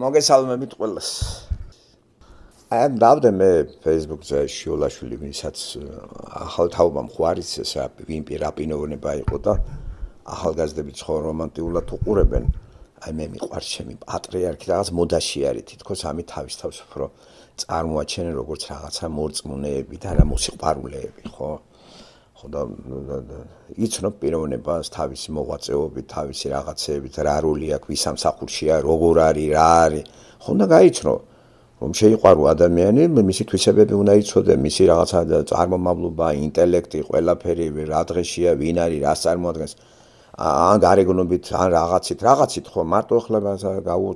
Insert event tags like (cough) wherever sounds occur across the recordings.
მოგესალმებით ყველას. აი დავდე მე Facebook-ზე შიოლაშვილი ვისაც ახალთაობა მხარის ეს ვინ პირაპინოვნება იყო და ახალგაზრდები ხო რომანტიულად უყურებენ. აი მე მიყვარს ჩემი პატრიარქი რაღაც მოდაში არის თითქოს ამი თავისთავად უფრო წარმოაჩენენ როგორც რაღაცა მორწმუნეები და რა მოსიყვარულეები ხო? ხოდა იცნობ პიროვნებას თავისი მოღვაწეობით, თავისი რაღაცეებით, რა როლი აქვს ვისამსახურშია, როგორ არის, რა არის. ხონდა გაიცნო რომ შეიყვარო ადამიანი, მისი თვისებები უნდა იცოდე, მისი რაღაცა წარმომავლობა, ინტელექტი, ყველაფერი, რა დღეშია, ვინ არის, რა წარმოადგენს. ან გარეგნობით, ან რაღაცით, რაღაცით ხო მარტო ახლა გაუ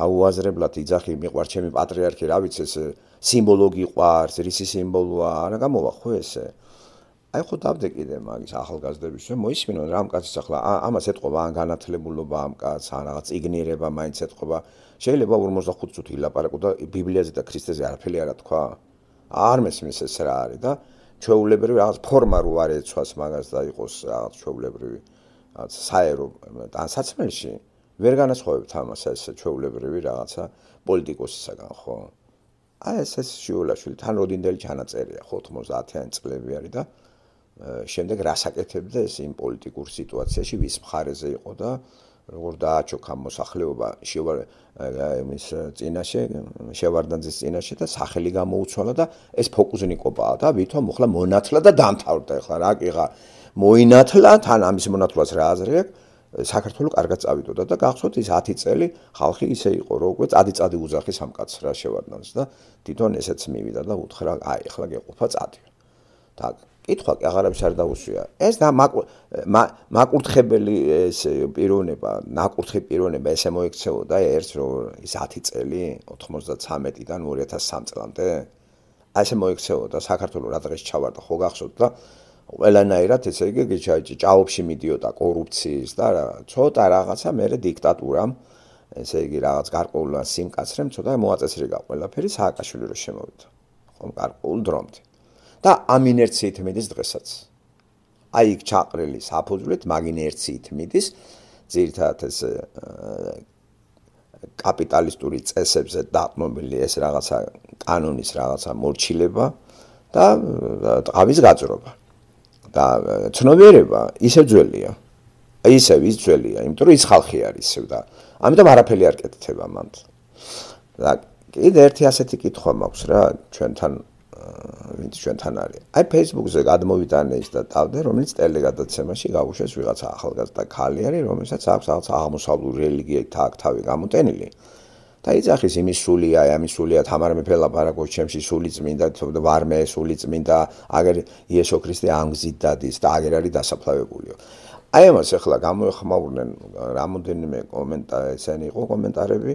გაუაზრებლად იძახი მიყვარ ჩემი პატრიარქი, რა ვიცი ეს სიმბოლოგი ყვარს, რისი სიმბოლოა, არა გამოვა ხო ესე? აი ხო დავდე კიდე მაგის ახალგაზრდების შე მოისმინონ რა ამ კაცის ახლა ამას ეთყობა ან განათლებულობა ამ კაცს ან რაღაც იგნირება მაინც ეთყობა შეიძლება 45 წუთი ლაპარაკო და ბიბლიაზე და ქრისტეზე არაფერი არ თქვა არ მესმის ეს რა არის და ჩვეულებრივი რაღაც ფორმა რო არ ეცვას მაგას და იყოს რაღაც ჩვეულებრივი რაღაც საერო ან საცმელში ვერ განასხვავებთ ამას ეს ჩვეულებრივი რაღაცა პოლიტიკოსისაგან ხო აი ეს ეს შიულაშვილი თან როდინდელი ჩანაწერია 90-იანი წლები არის და შემდეგ რასაკეთებდა ეს იმ პოლიტიკურ სიტუაციაში ვის მხარეზე იყო და როგორ დააჩოქა მოსახლეობა შევარ ამის წინაშე შევარდანძის წინაშე და სახელი გამოუცვალა და ეს ფოკუზნიკობაა და ვითომ ახლა მონათლა და დამთავრდა ახლა რა კიღა მოინათლა თან ამის მონათლას რა აზრია საქართველო კარგად წავიდოდა და გახსოვთ ის 10 წელი ხალხი ისე იყო როგორც წადი წადი უძახის ამკაც რა შევარდანს და თვითონ ესეც მივიდა და უთხრა აი ახლა გეყოფა წადი და კითხვა კი აღარ არის არ დაუსვია. ეს და მაკურთხებელი ეს პიროვნება, ნაკურთხი პიროვნება ესე მოიქცეოდა ერთ რო ის 10 წელი 93-დან 2003 წლამდე ასე მოიქცეოდა საქართველოს რა დღეს ჩავარდა ხო გახსოვთ და ყველანაირად ესე იგი გიჩაიჭი ჭაობში მიდიოდა კორუფციის და რა ცოტა რაღაცა მეરે დიქტატურამ ესე იგი რაღაც გარკვეულ სიმკაცრემ ცოტა მოაწესრიგა ყველაფერი სააკაშვილი რო შემოვიდა ხომ გარკვეულ დრომთან და ამ ინერციით მიდის დღესაც. აი იქ ჩაყრილი საფუძვლით მაგ ინერციით მიდის ძირთადად ეს კაპიტალისტური წესებზე დაყრდნობილი ეს რაღაცა კანონის რაღაცა მორჩილება და ტყავის გაძრობა და ცნობიერება ისე ძველია. ისე ის ძველია, იმიტომ რომ ის ხალხი არის და ამიტომ არაფერი არ კეთდება მანდ. და კიდე ერთი ასეთი კითხვა მაქვს რა ჩვენთან ვინც ჩვენთან არის. აი Facebook-ზე გადმოვიტანე ის და თავდე, რომელიც ტელეგადაცემაში გაუშვეს ვიღაცა ახალგაზრდა ქალი არის, რომელსაც აქვს რაღაც აღმოსავლური რელიგიით აქ თავი გამოტენილი. და იცახის იმის სულია, ამის სულია, თამარ მეფე ლაპარაკობს ჩემში სული წმინდა, თქო და ვარმე სული წმინდა, აგერ იესო ქრისტე ამგზით დადის და აგერ არის დასაფლავებულიო. აი ამას ახლა გამოეხმაურნენ რამოდენიმე კომენტარი, ესენი იყო კომენტარები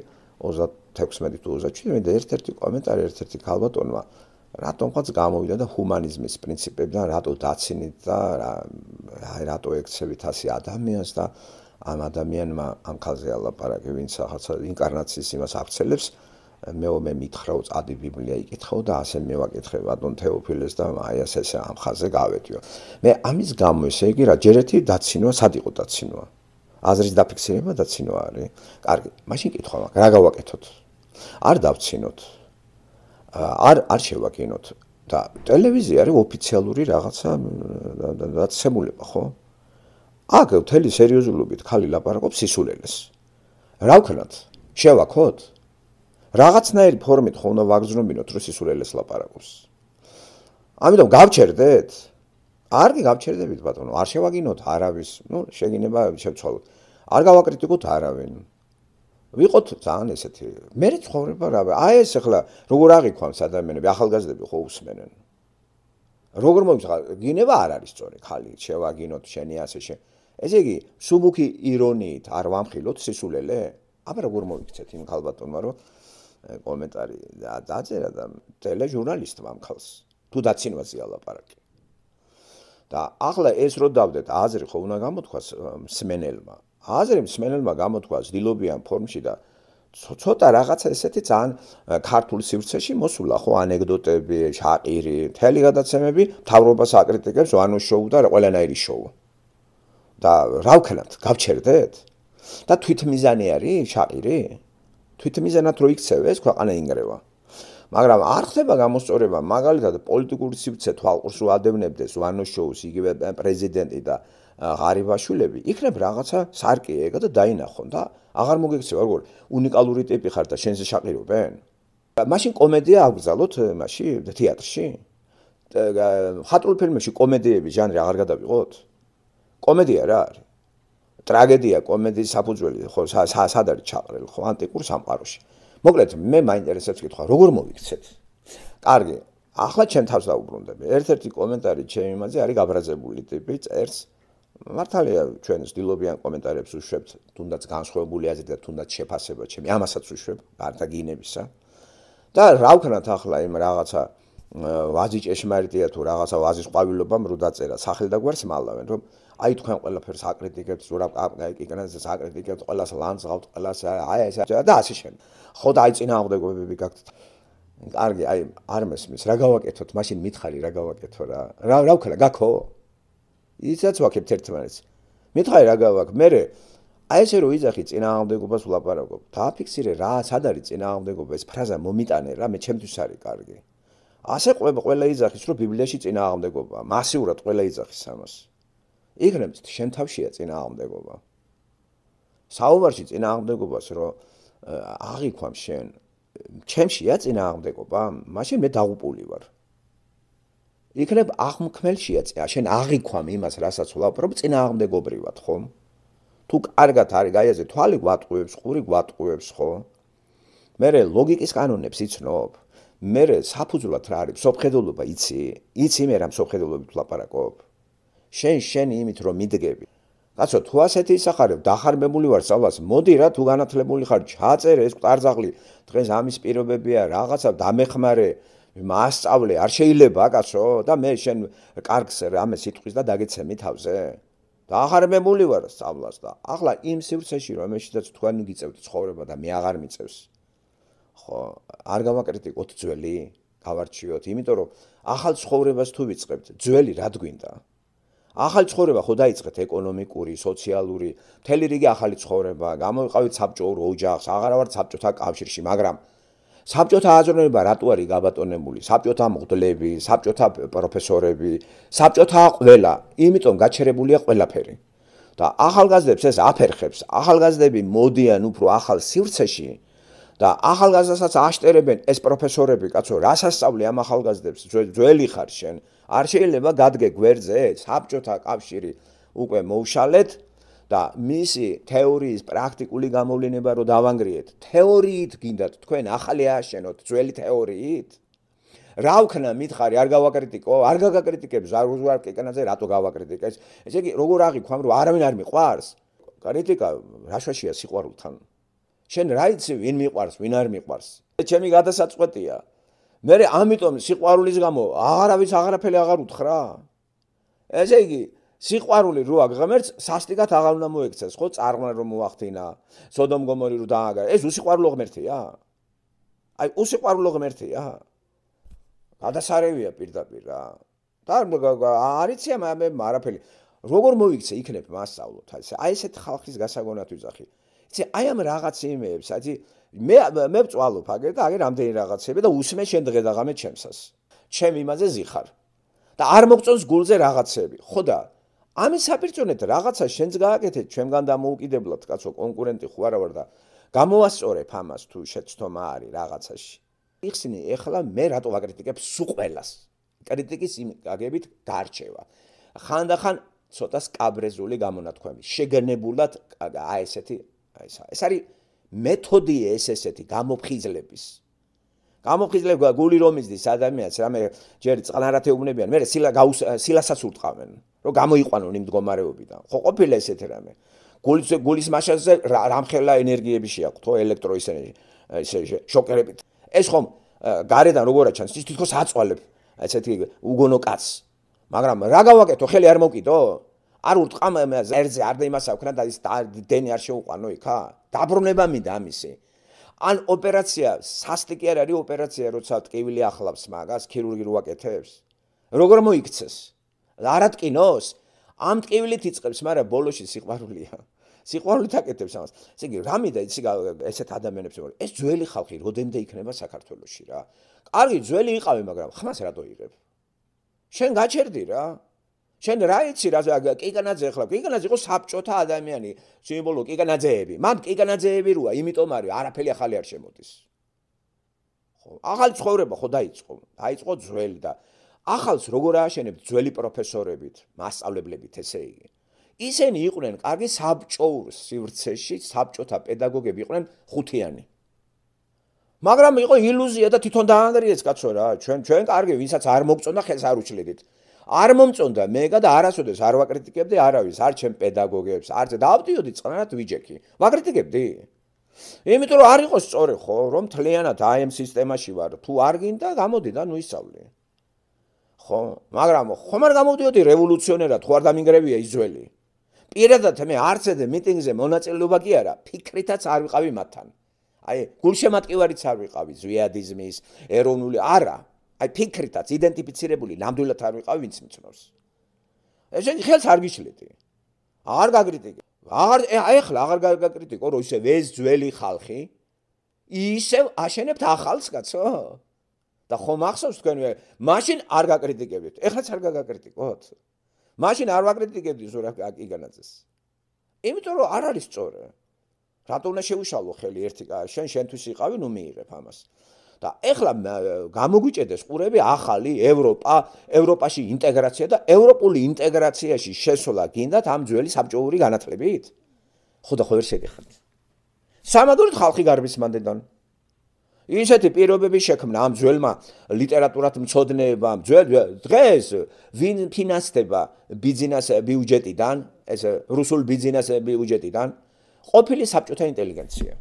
36 თუ 37, მე ერთ-ერთი კომენტარი, ერთ-ერთი ქალბატონმა რატომღაც გამოვიდა და ჰუმანიზმის პრინციპებიდან რატო დაცინით და რა რატო ექცევით ასე ადამიანს და ამ ადამიანმა ამ ხალხზე ალაპარაკე ვინც ახაცა ინკარნაციის იმას აფცელებს მეო მე მითხრაო წადი ბიბლია იკითხო და ასე მე ვაკითხე ბატონ თეოფილეს და აი ეს ეს ამ ხაზზე გავედიო მე ამის გამო ესე იგი რა ჯერეთი დაცინვა სად იყო დაცინვა აზრის დაფიქსირება დაცინვა არის კარგი მაშინ კითხვა მაქვს რა გავაკეთოთ არ დავცინოთ არ არ შევაკინოთ და ტელევიზია არის ოფიციალური რაღაცა დაცემულება ხო აქ მთელი სერიოზულობით ხალი ლაპარაკობს სისულელეს რა ვქნათ შევაკოთ რაღაცნაირი ფორმით ხო უნდა ვაგზნობინოთ რომ სისულელეს ლაპარაკობს ამიტომ გავჩერდეთ არ გავჩერდებით ბატონო არ შევაგინოთ არავის ნუ შეგინება შევცვალოთ არ გავაკრიტიკოთ არავინ ვიყოთ ძალიან ესეთი მერე ცხოვრება რა აი ეს ახლა როგორ აღიქვამს ადამიანები ახალგაზრდები ხო უსმენენ როგორ მომიცხა გინება არ არის სწორი ხალი შევაგინოთ შენი ასე შე ესე იგი სუბუქი ირონიით არ ვამხილოთ სისულელე აბა როგორ მოიქცეთ იმ ხალბატონმა რომ კომენტარი დააწერა და ტელეჟურნალისტმა მქალს თუ დაცინვას ეალაპარაკი და ახლა ეს რო დავდეთ აზრი ხო უნდა გამოთქვას მსმენელმა აზრი მსმენელმა გამოთქვა ძილობიან ფორმში და ცოტა რაღაცა ესეთი ძალიან ქართული სივრცეში მოსულა ხო ანეკდოტები, შაყირი, თელი გადაცემები, თავრობას აკრიტიკებს ვანო შოუ და ყველანაირი შოუ. და რა ვქნათ, გავჩერდეთ? და თვითმიზანი არის შაყირი? თვითმიზანად რო იქცევეს ქვეყანა ინგრევა. მაგრამ არ ხდება გამოსწორება მაგალითად პოლიტიკური სივრცე თვალყურს რო ადევნებდეს ვანო შოუს იგივე პრეზიდენტი და ღარიბაშვილები, იქნებ რაღაცა სარკეა ეგა და დაინახონ და აღარ მოგეკცევა, როგორ უნიკალური ტიპი ხარ და შენზე შაყირობენ. მაშინ კომედია აგზალოთ მაში თეატრში. ხატრულ ფილმებში კომედიები ჟანრი აღარ გადავიღოთ. კომედია რა არის? ტრაგედია, კომედიის საფუძველი ხო სად არის ჩაყრილ ხო ანტიკურ სამყაროში. მოკლედ მე მაინტერესებს კითხვა, როგორ მოიქცეთ? კარგი, ახლა ჩემ თავს დავუბრუნდები. ერთ-ერთი კომენტარი ჩემ იმაზე არის გაბრაზებული ტიპი წერს მართალია ჩვენ ძილობიან კომენტარებს უშვებთ, თუნდაც განსხვავებული აზრი და თუნდაც შეფასება ჩემი, ამასაც უშვებ, გარდაგინებისა. და რა ვქნათ ახლა იმ რაღაცა ვაზი ჭეშმარიტია თუ რაღაცა ვაზის ყვავილობა მრუ დაწერა, სახელ და გვერდს მალავენ, რომ აი თქვენ ყველაფერს აკრიტიკებთ, რა აკრიტიკებთ, აკრიტიკებთ ყველას ლანს გავთ ყველას, აი ეს და ასე შემდეგ. ხო და აი წინა აღდეგობები გაქვთ. კარგი, აი არ მესმის, რა გავაკეთოთ, მაშინ მითხარი რა გავაკეთო რა. რა რა ვქნა, გაქო? ისაც ვაკებთ ერთმანეთს. მითხარი რა გავაკ, მე აი ესე რომ იძახი წინააღმდეგობას ვლაპარაკობ. დააფიქსირე რა, სად არის წინააღმდეგობა ეს ფრაზა მომიტანე რა, მე ჩემთვის არის კარგი. ასე ყובה ყველა იძახის რომ ბიბლიაში წინააღმდეგობა, მასიურად ყველა იძახის ამას. იქნებს შენ თავშია წინააღმდეგობა. საუბარში წინააღმდეგობას რომ აღიქوام შენ ჩემშია წინააღმდეგობა, მაშინ მე დაღუპული ვარ. იქნებ აღმქმელშია წა, შენ აღიქوام იმას, რასაც ვლაპარობ წინააღმდეგობრივად, ხო? თუ კარგად არის გაიაზე თვალი გვატყუებს, ყური გვატყუებს, ხო? მერე ლოგიკის კანონებს იცნობ. მერე საფუძვლად რა არის? სოფხედელობა იცი? იცი მე რა სოფხედელობით ვლაპარაკობ? შენ შენ იმით რომ მიდგები. კაცო, თუ ასეთი ისახარებ, დახარმებული ვარ სწავლას, მოდი რა თუ განათლებული ხარ, ჩააწერე ეს ყარზაღლი. დღეს ამის პირობებია, რაღაცა დამეხმარე. მასწავლე არ შეიძლება კაცო და მე შენ კარგს რამე სიტყვის და დაგეცემი თავზე და აღარებული ვარ სწავლას და ახლა იმ სივრცეში რომ მე შეიძლება თქვენი გიწევთ ცხოვრება და მე აღარ მიწევს ხო არ გავაკრიტიკოთ ძველი გავარჩიოთ იმიტომ რომ ახალ ცხოვრებას თუ ვიწყებთ ძველი რად გვინდა ახალ ცხოვრება ხო დაიწყეთ ეკონომიკური, სოციალური, მთელი რიგი ახალი ცხოვრება, გამოიყავით საბჭოურ ოჯახს, აღარ ვარ საბჭოთა კავშირში, მაგრამ საბჭოთა აზროვნება რატო არის გაბატონებული? საბჭოთა მოგდლები, საბჭოთა პროფესორები, საბჭოთა ყველა, იმიტომ გაჩერებულია ყველაფერი. და ახალგაზრდებს ეს აფერხებს. ახალგაზრდები მოდიან უფრო ახალ სივრცეში და ახალგაზრდასაც აშტერებენ ეს პროფესორები, კაცო, რასასწავლე ამ ახალგაზრდებს? ძველი ხარ შენ. არ შეიძლება გადგე გვერდზე საბჭოთა კავშირი უკვე მოუშალეთ და მისი თეორიის პრაქტიკული გამოვლენა რო დავანგრიეთ. თეორიით გინდათ თქვენ ახალი აღშენოთ ძველი თეორიით? რა ვქნა მითხარი, არ გავაკრიტიკო, არ გაგაკრიტიკებს, არ უზურ კეკანაზე რატო გავაკრიტიკე? ესე იგი, როგორ აღიქვამ, რომ არავინ არ მიყვარს? კრიტიკა რაშვაშია სიყვარულთან. შენ რა იცი, ვინ მიყვარს, ვინ არ მიყვარს? ეს ჩემი გადასაწყვეტია. მე ამიტომ სიყვარულის გამო აღარავის აღარაფერი აღარ უთხრა. ესე იგი, სიყვარული რო აგღმერთს სასტიკად აღარ უნდა მოექცეს ხო წარმონა რომ მოახდინა სოდომ გომორი რო დააგა ეს უსიყვარულო ღმერთია აი უსიყვარულო ღმერთია გადასარევია პირდაპირ რა და არიცი ამე მარაფელი როგორ მოიქცე იქნებ მასწავლოთ აი ესეთ ხალხის გასაგონათ ვიზახი იცი აი ამ რაღაც იმეებს აი მე მე წვალობ აგერ და აგერ ამდენი რაღაცები და უსმე შენ დღე და ღამე ჩემსას ჩემ იმაზე ზიხარ და არ მოგწონს გულზე რაღაცები ხო და ამის საპირწონეთ რაღაცა შენც გააკეთეთ ჩვენგან დამოუკიდებლად, კაცო, კონკურენტი ხო არა ვარ და გამოასწორებ ამას თუ შეცდომა არის რაღაცაში. იხსენი, ეხლა მე რატო ვაკრიტიკებ სუყველას? კრიტიკის იმ გაგებით დარჩევა. ხანდახან ცოტა სკაბრეზული გამონათქვამი. შეგნებულად აი ესეთი, აი ესა. ეს არის მეთოდი ეს ესეთი გამოფხიზლების. გამოხიზლებდა გული რომ იძდის ადამიანს რამე ჯერ წყნარათეუბნებიან მე სილა სილასაც ურტყავენ რომ გამოიყვანონ იმ მდგომარეობიდან ხო ყოფილა ესეთ რამე გულის გულის მასაზე რამხელა ენერგიები შეაქვთ ხო ელექტროენერგი ესე შოკერებით ეს ხომ გარედან როგორა ჩანს ის თვითონ საწვალებ ესეთი უგონო კაცს მაგრამ რა გავაკეთო ხელი არ მოკიდო არ ურტყამ ერთზე არ და იმას აქვს რა და ის დენი არ შეუყვანო იქა დაბრუნება მინდა ამისი ან ოპერაცია სასტიკი არ არის ოპერაცია როცა ტკივილი ახლავს მაგას ქირურგი როაკეთებს როგორ მოიქცეს არა ტკინოს ამ ტკივილით იწყებს მაგრამ ბოლოში სიყვარულია სიყვარულით აკეთებს ამას ესე იგი რამე და ისი ესეთ ადამიანებს ვარ ეს ძველი ხალხი როდემდე იქნება საქართველოსში რა კარგი ძველი იყავი მაგრამ ხმას რატო იღებ შენ გაჩერდი რა შენ რა იცი რა კიკანაძე ახლა კიკანაძე იყო საბჭოთა ადამიანი სიმბოლო კიკანაძეები მან კიკანაძეები როა იმიტომ არის არაფერი ახალი არ შემოდის ხო ახალი ცხოვრება ხო დაიწყო დაიწყო ძველი და ახალს როგორ აშენებ ძველი პროფესორებით მასწავლებლებით ესე იგი ისინი იყვნენ კარგი საბჭოურის სივრცეში საბჭოთა პედაგოგები იყვნენ ხუთიანი მაგრამ იყო ილუზია და თვითონ დაანგრიეს კაცო რა ჩვენ ჩვენ კარგი ვისაც არ მოგწონდა ხელს არ უშლიდით არ მომწონდა მე და არასოდეს არ ვაკრიტიკებდი არავის არ ჩემ პედაგოგებს არც დავდიოდი წნარად ვიჯექი ვაკრიტიკებდი იმიტომ რომ არ იყოს სწორი ხო რომ თლიანად აი ამ სისტემაში ვარ თუ არ გინდა გამოდი და ნუ ისწავლე ხო მაგრამ ხომ არ გამოდიოდი რევოლუციონერად ხო არ დამინგრევია იზველი პირადად მე არც ამ მიტინგზე მონაწილეობა კი არა ფიქრითაც არ ვიყავი მათთან აი გულშემატკივარიც არ ვიყავი ზვიადიზმის ეროვნული არა აი ფიქრითაც იდენტიფიცირებული ნამდვილად არ ვიყავ ვინც მწნოს. ესენი ხელს არ გიშლიდი. არ გაგრიტიკე. არ ეხლა აღარ გაგაკრიტიკო, რომ ისე ვეს ძველი ხალხი ისევ აშენებთ ახალს, კაცო. და ხომ ახსოვს თქვენვე, მაშინ არ გაკრიტიკებდით. ეხლაც არ გაგაკრიტიკოთ. მაშინ არ ვაკრიტიკებდი ზურა კიგანაძეს. იმიტომ რომ არ არის წორე. რატომ უნდა შევიშალო ხელი ერთი კაცი, შენ შენთვის იყავი, ნუ მიიღებ ამას. და ეხლა გამოგვიჭედეს ყურები ახალი ევროპა, ევროპაში ინტეგრაცია და ევროპული ინტეგრაციაში შესვლა გინდათ ამ ძველი საბჭოური განათლებით? ხო და ხო ვერ შეგეხარ. სამაგოდ ხალხი გარბის მანდედან. ისეთი პირობები შექმნა ამ ძველმა ლიტერატურათ მწოდნეებამ. ძველ დღეს ვინ ფინანსდება ბიზნეს ბიუჯეტიდან, ეს რუსულ ბიზნეს ბიუჯეტიდან? ყოფილი საბჭოთა ინტელიგენცია.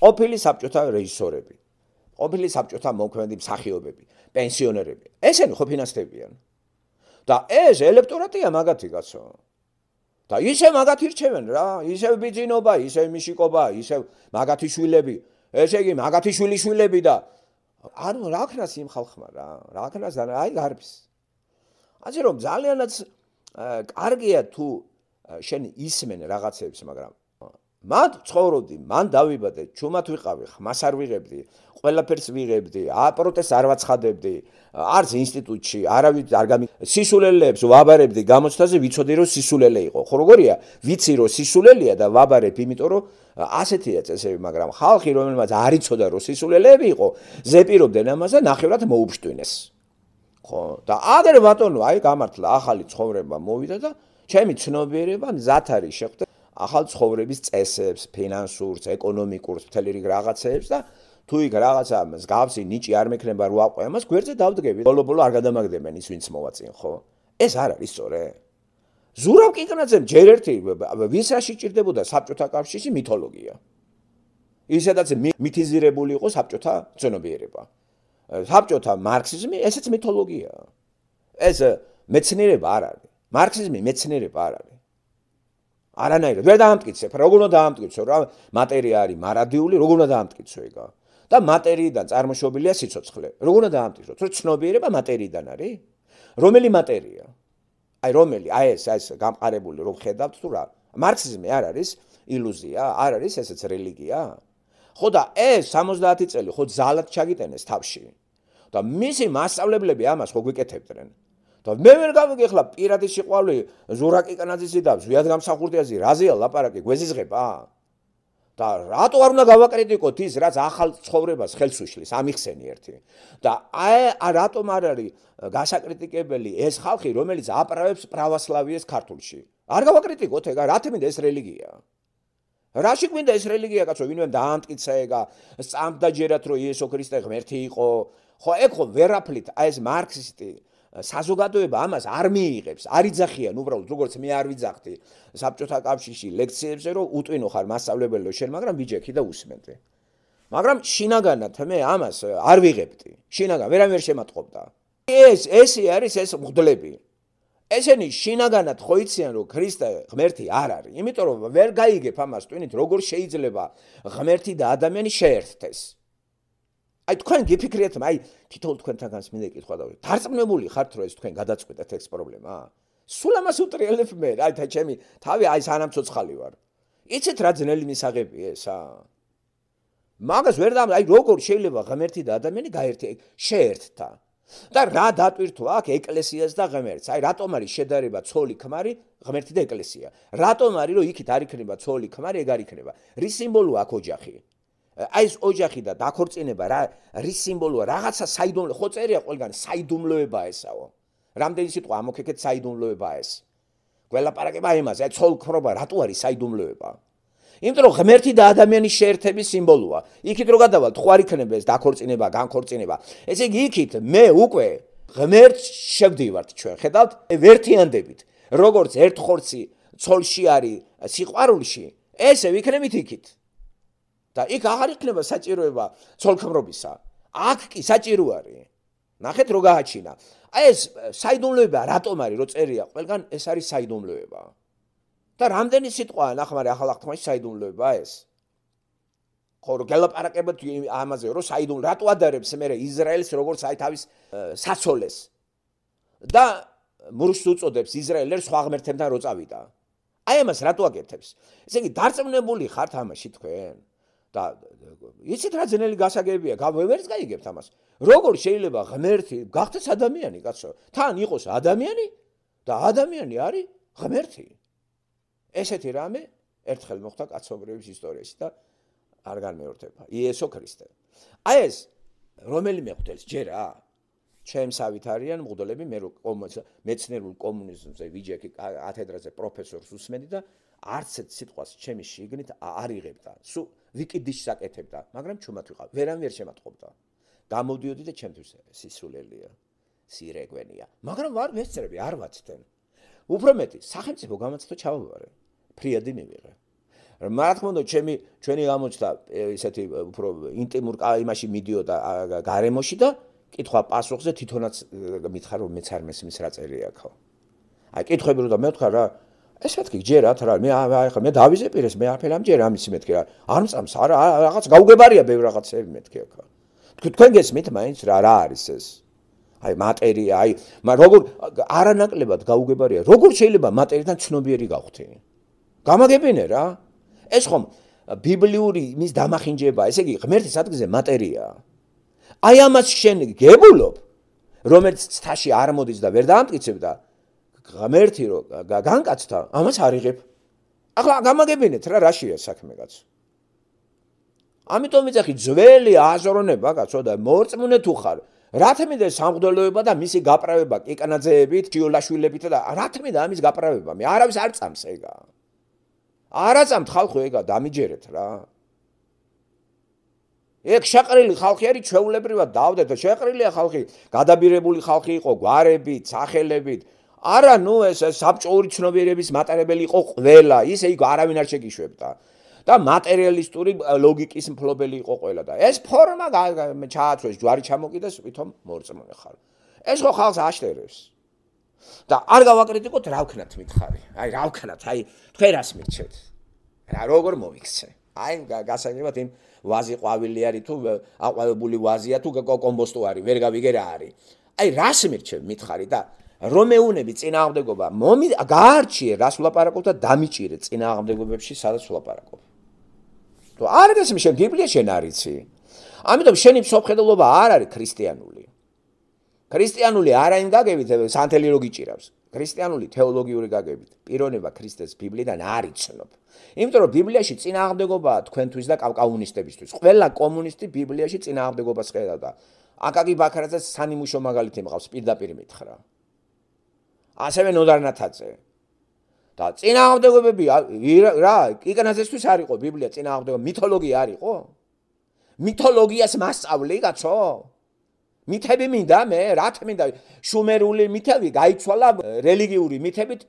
ყოფილი საბჭოთა რეჟისორები. ყოფილი საბჭოთა მოქმედი მსახიობები, პენსიონერები. ესენი ხო ფინანსდებიან? და ეს ელექტორატია მაგათი კაცო. და ისე მაგათი რჩევენ რა, ისე ბიძინობა, ისე მიშიკობა, ისე მაგათი შვილები, ესე იგი მაგათი შვილი შვილები და ანუ რა ქნას იმ ხალხმა რა, რა ქნას და აი გარბს. ასე რომ ძალიანაც კარგია თუ შენ ისმენ რაღაცებს, მაგრამ მან ცხოვრობდი, მან დავიბადე, ჩუმად ვიყავი, ხმას არ ვიღებდი, ყველაფერს ვიღებდი, აპროტეს არ ვაცხადებდი, არც ინსტიტუტში, არავით არ გამი სისულელეებს ვაბარებდი გამოცდაზე, ვიცოდი რომ სისულელე იყო. ხო როგორია? ვიცი რომ სისულელია და ვაბარებ, იმიტომ რომ ასეთია წესები, მაგრამ ხალხი რომელმაც არ იცოდა რომ სისულელეები იყო, ზეპირობდნენ ამაზე, ნახევრად მოუბშტვინეს. ხო, და ადრე ბატონო, აი გამართლა, ახალი ცხოვრება მოვიდა და ჩემი ცნობიერება მზად არის შეხვდა. ახალ ცხოვრების წესებს, ფინანსურს, ეკონომიკურს, მთელი რიგ რაღაცებს და თუ იქ რაღაცა მსგავსი ნიჭი არ მექნება რა ყვა ამას გვერდზე დავდგები. ბოლო-ბოლო არ გადამაგდებენ ის ვინც მოვაწინ ხო? ეს არ არის სწორე. ზურავ კიკნაძემ ჯერ ერთი ვინც რა შეჭirdებოდა საბჭოთა კავშირში მითოლოგია. ისედაც მითიზირებული იყო საბჭოთა ძნობიერება. საბჭოთა მარქსიზმი ესეც მითოლოგიაა. ეს მეცნიერება არ არის. მარქსიზმი მეცნიერება არ არის. არანაირად ვერ დაამტკიცებ რა როგორ უნდა დაამტკიცო რა მატერია არის მარადიული როგორ უნდა დაამტკიცო ეგა და მატერიიდან წარმოშობილია სიცოცხლე როგორ უნდა დაამტკიცო თუ ცნობიერება მატერიიდან არის რომელი მატერია აი რომელი აი ეს ეს გამყარებული რომ ხედავთ თუ რა მარქსიზმი არ არის ილუზია არ არის ესეც რელიგია ხო და ეს 70 წელი ხო ზალად ჩაგიტენეს თავში და მისი მასშტაბლებები ამას ხო გვიკეთებდნენ და მე ვერ გავიგე ხლა პირადი სიყვალვე ზურაკი კანაძისი და ზვიად გამსახურდიაზე რაზეა ლაპარაკი გვეზიზღება და რატო არ უნდა გავაკრიტიკოთ ის რაც ახალ ცხოვრებას ხელს უშლის ამიხსენი ერთი და აი რატომ არ არის გასაკრიტიკებელი ეს ხალხი რომელიც აპრავებს პრავასლავიეს ქართულში არ გავაკრიტიკოთ ეგა რა თქმა უნდა ეს რელიგია რაში გვინდა ეს რელიგია კაცო ვინმე დაამტკიცა ეგა სწამდა ჯერათ რომ იესო ქრისტე ღმერთი იყო ხო ეგ ხო ვერაფლით აი ეს მარქსისტი საზოგადოება ამას არ მიიღებს, არ იძახიან უბრალოდ როგორც მე არ ვიძახდი საბჭოთა კავშირში ლექციებზე, რომ უტვინო ხარ მასშტაბებელო შენ, მაგრამ ვიჯექი და უსმენდე. მაგრამ შინაგანად მე ამას არ ვიღებდი. შინაგან ვერამერ შემატყობდა. ეს ესე არის ეს მღდლები. ესენი შინაგანად ხოიციან რომ ქრისტე ღმერთი არ არის. იმიტომ რომ ვერ გაიგებ ამას ტვინით როგორ შეიძლება ღმერთი და ადამიანი შეერთდეს. აი თქვენ გიფიქრიათ რომ აი თითოეულ თქვენთან განს მინდა ეკითხვა და დარწმუნებული ხართ რომ ეს თქვენ გადაწყვეტეთ ეს პრობლემა? სულ ამას უტრიალებ მე, აი და ჩემი თავი აი სანამ ცოცხალი ვარ. იცით რა ძნელი მისაღები ესა? მაგას ვერ დამ აი როგორ შეიძლება ღმერთი და ადამიანი გაერთი შეერთთა? და რა და ຕ ვირთო აქ ეკლესიას და ღმერთს? აი რატომ არის შედარება ცოლი ქმარი, ღმერთი და ეკლესია? რატომ არის რომ იქით არ იქნება ცოლი ქმარი, ეგ არ იქნება? რის სიმბოლოა აქ ოჯახი? აი ეს ოჯახი და დაქორწინება რა რის სიმბოლოა რაღაცა საიდუმლო ხო წერია ყველგან საიდუმლოება ესაო რამდენი სიტყვა ამოქეკეთ საიდუმლოება ეს ყველაფერაკება იმას აი ცოლქრობა რატო არის საიდუმლოება იმიტომ რომ ღმერთი და ადამიანის შეერთების სიმბოლოა იქით რო გადავალთ ხო არ იქნება ეს დაქორწინება განქორწინება ესე იგი იქით მე უკვე ღმერთს შევდივართ ჩვენ ხედავთ ვერთიანდებით როგორც ერთხორცი ცოლში არის სიყვარულში ესე ვიქნებით იქით და იქ აღარ იქნება საჭიროება ცოლქმრობისა. აქ კი საჭირო არის. ნახეთ რო გააჩინა. აი ეს საიდუმლოება რატომ არის რო წერია ყველგან ეს არის საიდუმლოება. და რამდენი სიტყვაა ნახმარი ახალ აღთქმაში საიდუმლოება ეს. ხო რო გელაპარაკებთ ამაზე რო საიდუმლო რატო ადარებს მე ისრაელს როგორც აი თავის საცოლეს. და მურს უწოდებს ისრაელს სხვა ღმერთებთან რო წავიდა. აი ამას რატო აკეთებს? ესე იგი დარწმუნებული ხართ ამაში თქვენ? და იცით რა ძნელი გასაგებია, გამერც გაიგებთ ამას. როგორ შეიძლება ღმერთი გახდეს ადამიანი, კაცო? თან იყოს ადამიანი და ადამიანი არის ღმერთი. ესეთი რამე ერთხელ მოხდა კაცობრიობის ისტორიაში და არ განმეორდება. იესო ქრისტე. აი ეს რომელიმე ხვდელს ჯერა? ჩემსავით არიან მგდოლები მე რო მეცნერულ კომუნიზმზე ვიჯექი კათედრაზე პროფესორს უსმენდი და არც ერთ სიტყვას ჩემი შიგნით არ იღებდა. სუ ვიკიდიში საკეთებდა, მაგრამ ჩუმად ვიყავ, ვერან ვერ შემატყობდა. გამოდიოდი და ჩემთვის სისულელია, სირეგვენია, მაგრამ ვარ ვესწრები, არ ვაცდენ. უფრო მეტი, სახელმწიფო გამოცდა ჩავაბარე. ფრიადი მივიღე. რა თქმა უნდა, ჩემი ჩვენი გამოცდა ესეთი უფრო ინტიმურ კაიმაში მიდიოდა გარემოში და კითხვა პასუხზე თვითონაც მითხარ რომ მეც არ მესმის რა წერია ხო. აი, კითხები რომ და მეთქვა რა ეს მეთქი ჯერათ რა მე ახლა მე დავიზე პირეს მე აფელამ ჯერ ამის მეთქი რა არ მწამს არა რაღაც გაუგებარია ბევრ რაღაცები მეთქი აქა თქვენ გესმით მაინც რა რა არის ეს აი მატერია აი როგორ არანაკლებად გაუგებარია როგორ შეიძლება მატერიდან ცნობიერი გავხდე გამაგებინე რა ეს ხომ ბიბლიური იმის დამახინჯება ესე იგი ღმერთის ადგილზე მატერია აი ამას შენ გებულობ რომელიც ცთაში არ მოდის და ვერ დაამტკიცებ და ღმერთი რო განკაცთა, ამას არ იღებ. ახლა გამაგებინეთ რა რაშია საქმე კაც. ამიტომ ეძახი ძველი აზროვნება კაცო და მოწმუნე თუ ხარ. რათმინდა სამღდელოება და მისი გაправება კიკანაძეებით, ქიოლაშვილებით და რათმინდა ამის გაправება. მე არავის არ წამს ეგა. არაცამთ ხალხო ეგა დამიჯერეთ რა. ეგ შეყრილი ხალხი არის ჩვეულებრივად დავდეთ და შეყრილია ხალხი, გადაბირებული ხალხი იყო გვარებით, სახელებით, არა ნუ ეს საბჭოური ცნობიერების მატარებელი იყო ყველა ისე იგი არავინ არ შეგიშვებდა და მატერიალისტური ლოგიკის მფლობელი იყო ყველა და ეს ფორმა ჩააცვეს ჯვარი ჩამოკიდეს თვითონ მორწმუნე ხარ ეს ხო ხალხს აშტერებს და არ გავაკრიტიკოთ რა ვქნათ მითხარი აი რა ვქნათ აი თქვენ რას მიჩეთ რა როგორ მოიქცე აი გასაგებად იმ ვაზი ყვავილი არის თუ აყვავებული ვაზია თუ კომბოსტო არის ვერ გავიგე რა არის აი რას მიჩეთ მითხარი და რომეუნები წინააღმდეგობა მომი გაარჩიე რას ვლაპარაკობ და დამიჭირე წინააღმდეგობებში სადაც ვლაპარაკობ. თუ არ ეს მე შენ ბიბლია შენ არიცი. ამიტომ შენი მსოფლმხედველობა არ არის ქრისტიანული. ქრისტიანული არა იმ გაგებით სანთელი რო გიჭირავს. ქრისტიანული თეოლოგიური გაგებით პიროვნება ქრისტეს ბიბლიიდან არიცნობ. იმიტომ რომ ბიბლიაში წინააღმდეგობაა თქვენთვის და კავკაუნისტებისთვის. ყველა კომუნისტი ბიბლიაში წინააღმდეგობას ყედა და აკაკი ბაქარაძე სანიმუშო მაგალითი მყავს პირდაპირ მითხრა. ასევე ნოდარნათაძე და წინააღმდეგობები რა იკანაზესთვის არ იყო ბიბლია წინააღმდეგობა მითოლოგია არ იყო მითოლოგიას მასწავლე კაცო მითები მინდა მე რა თმინდა შუმერული მითები გაიცვალა რელიგიური მითებით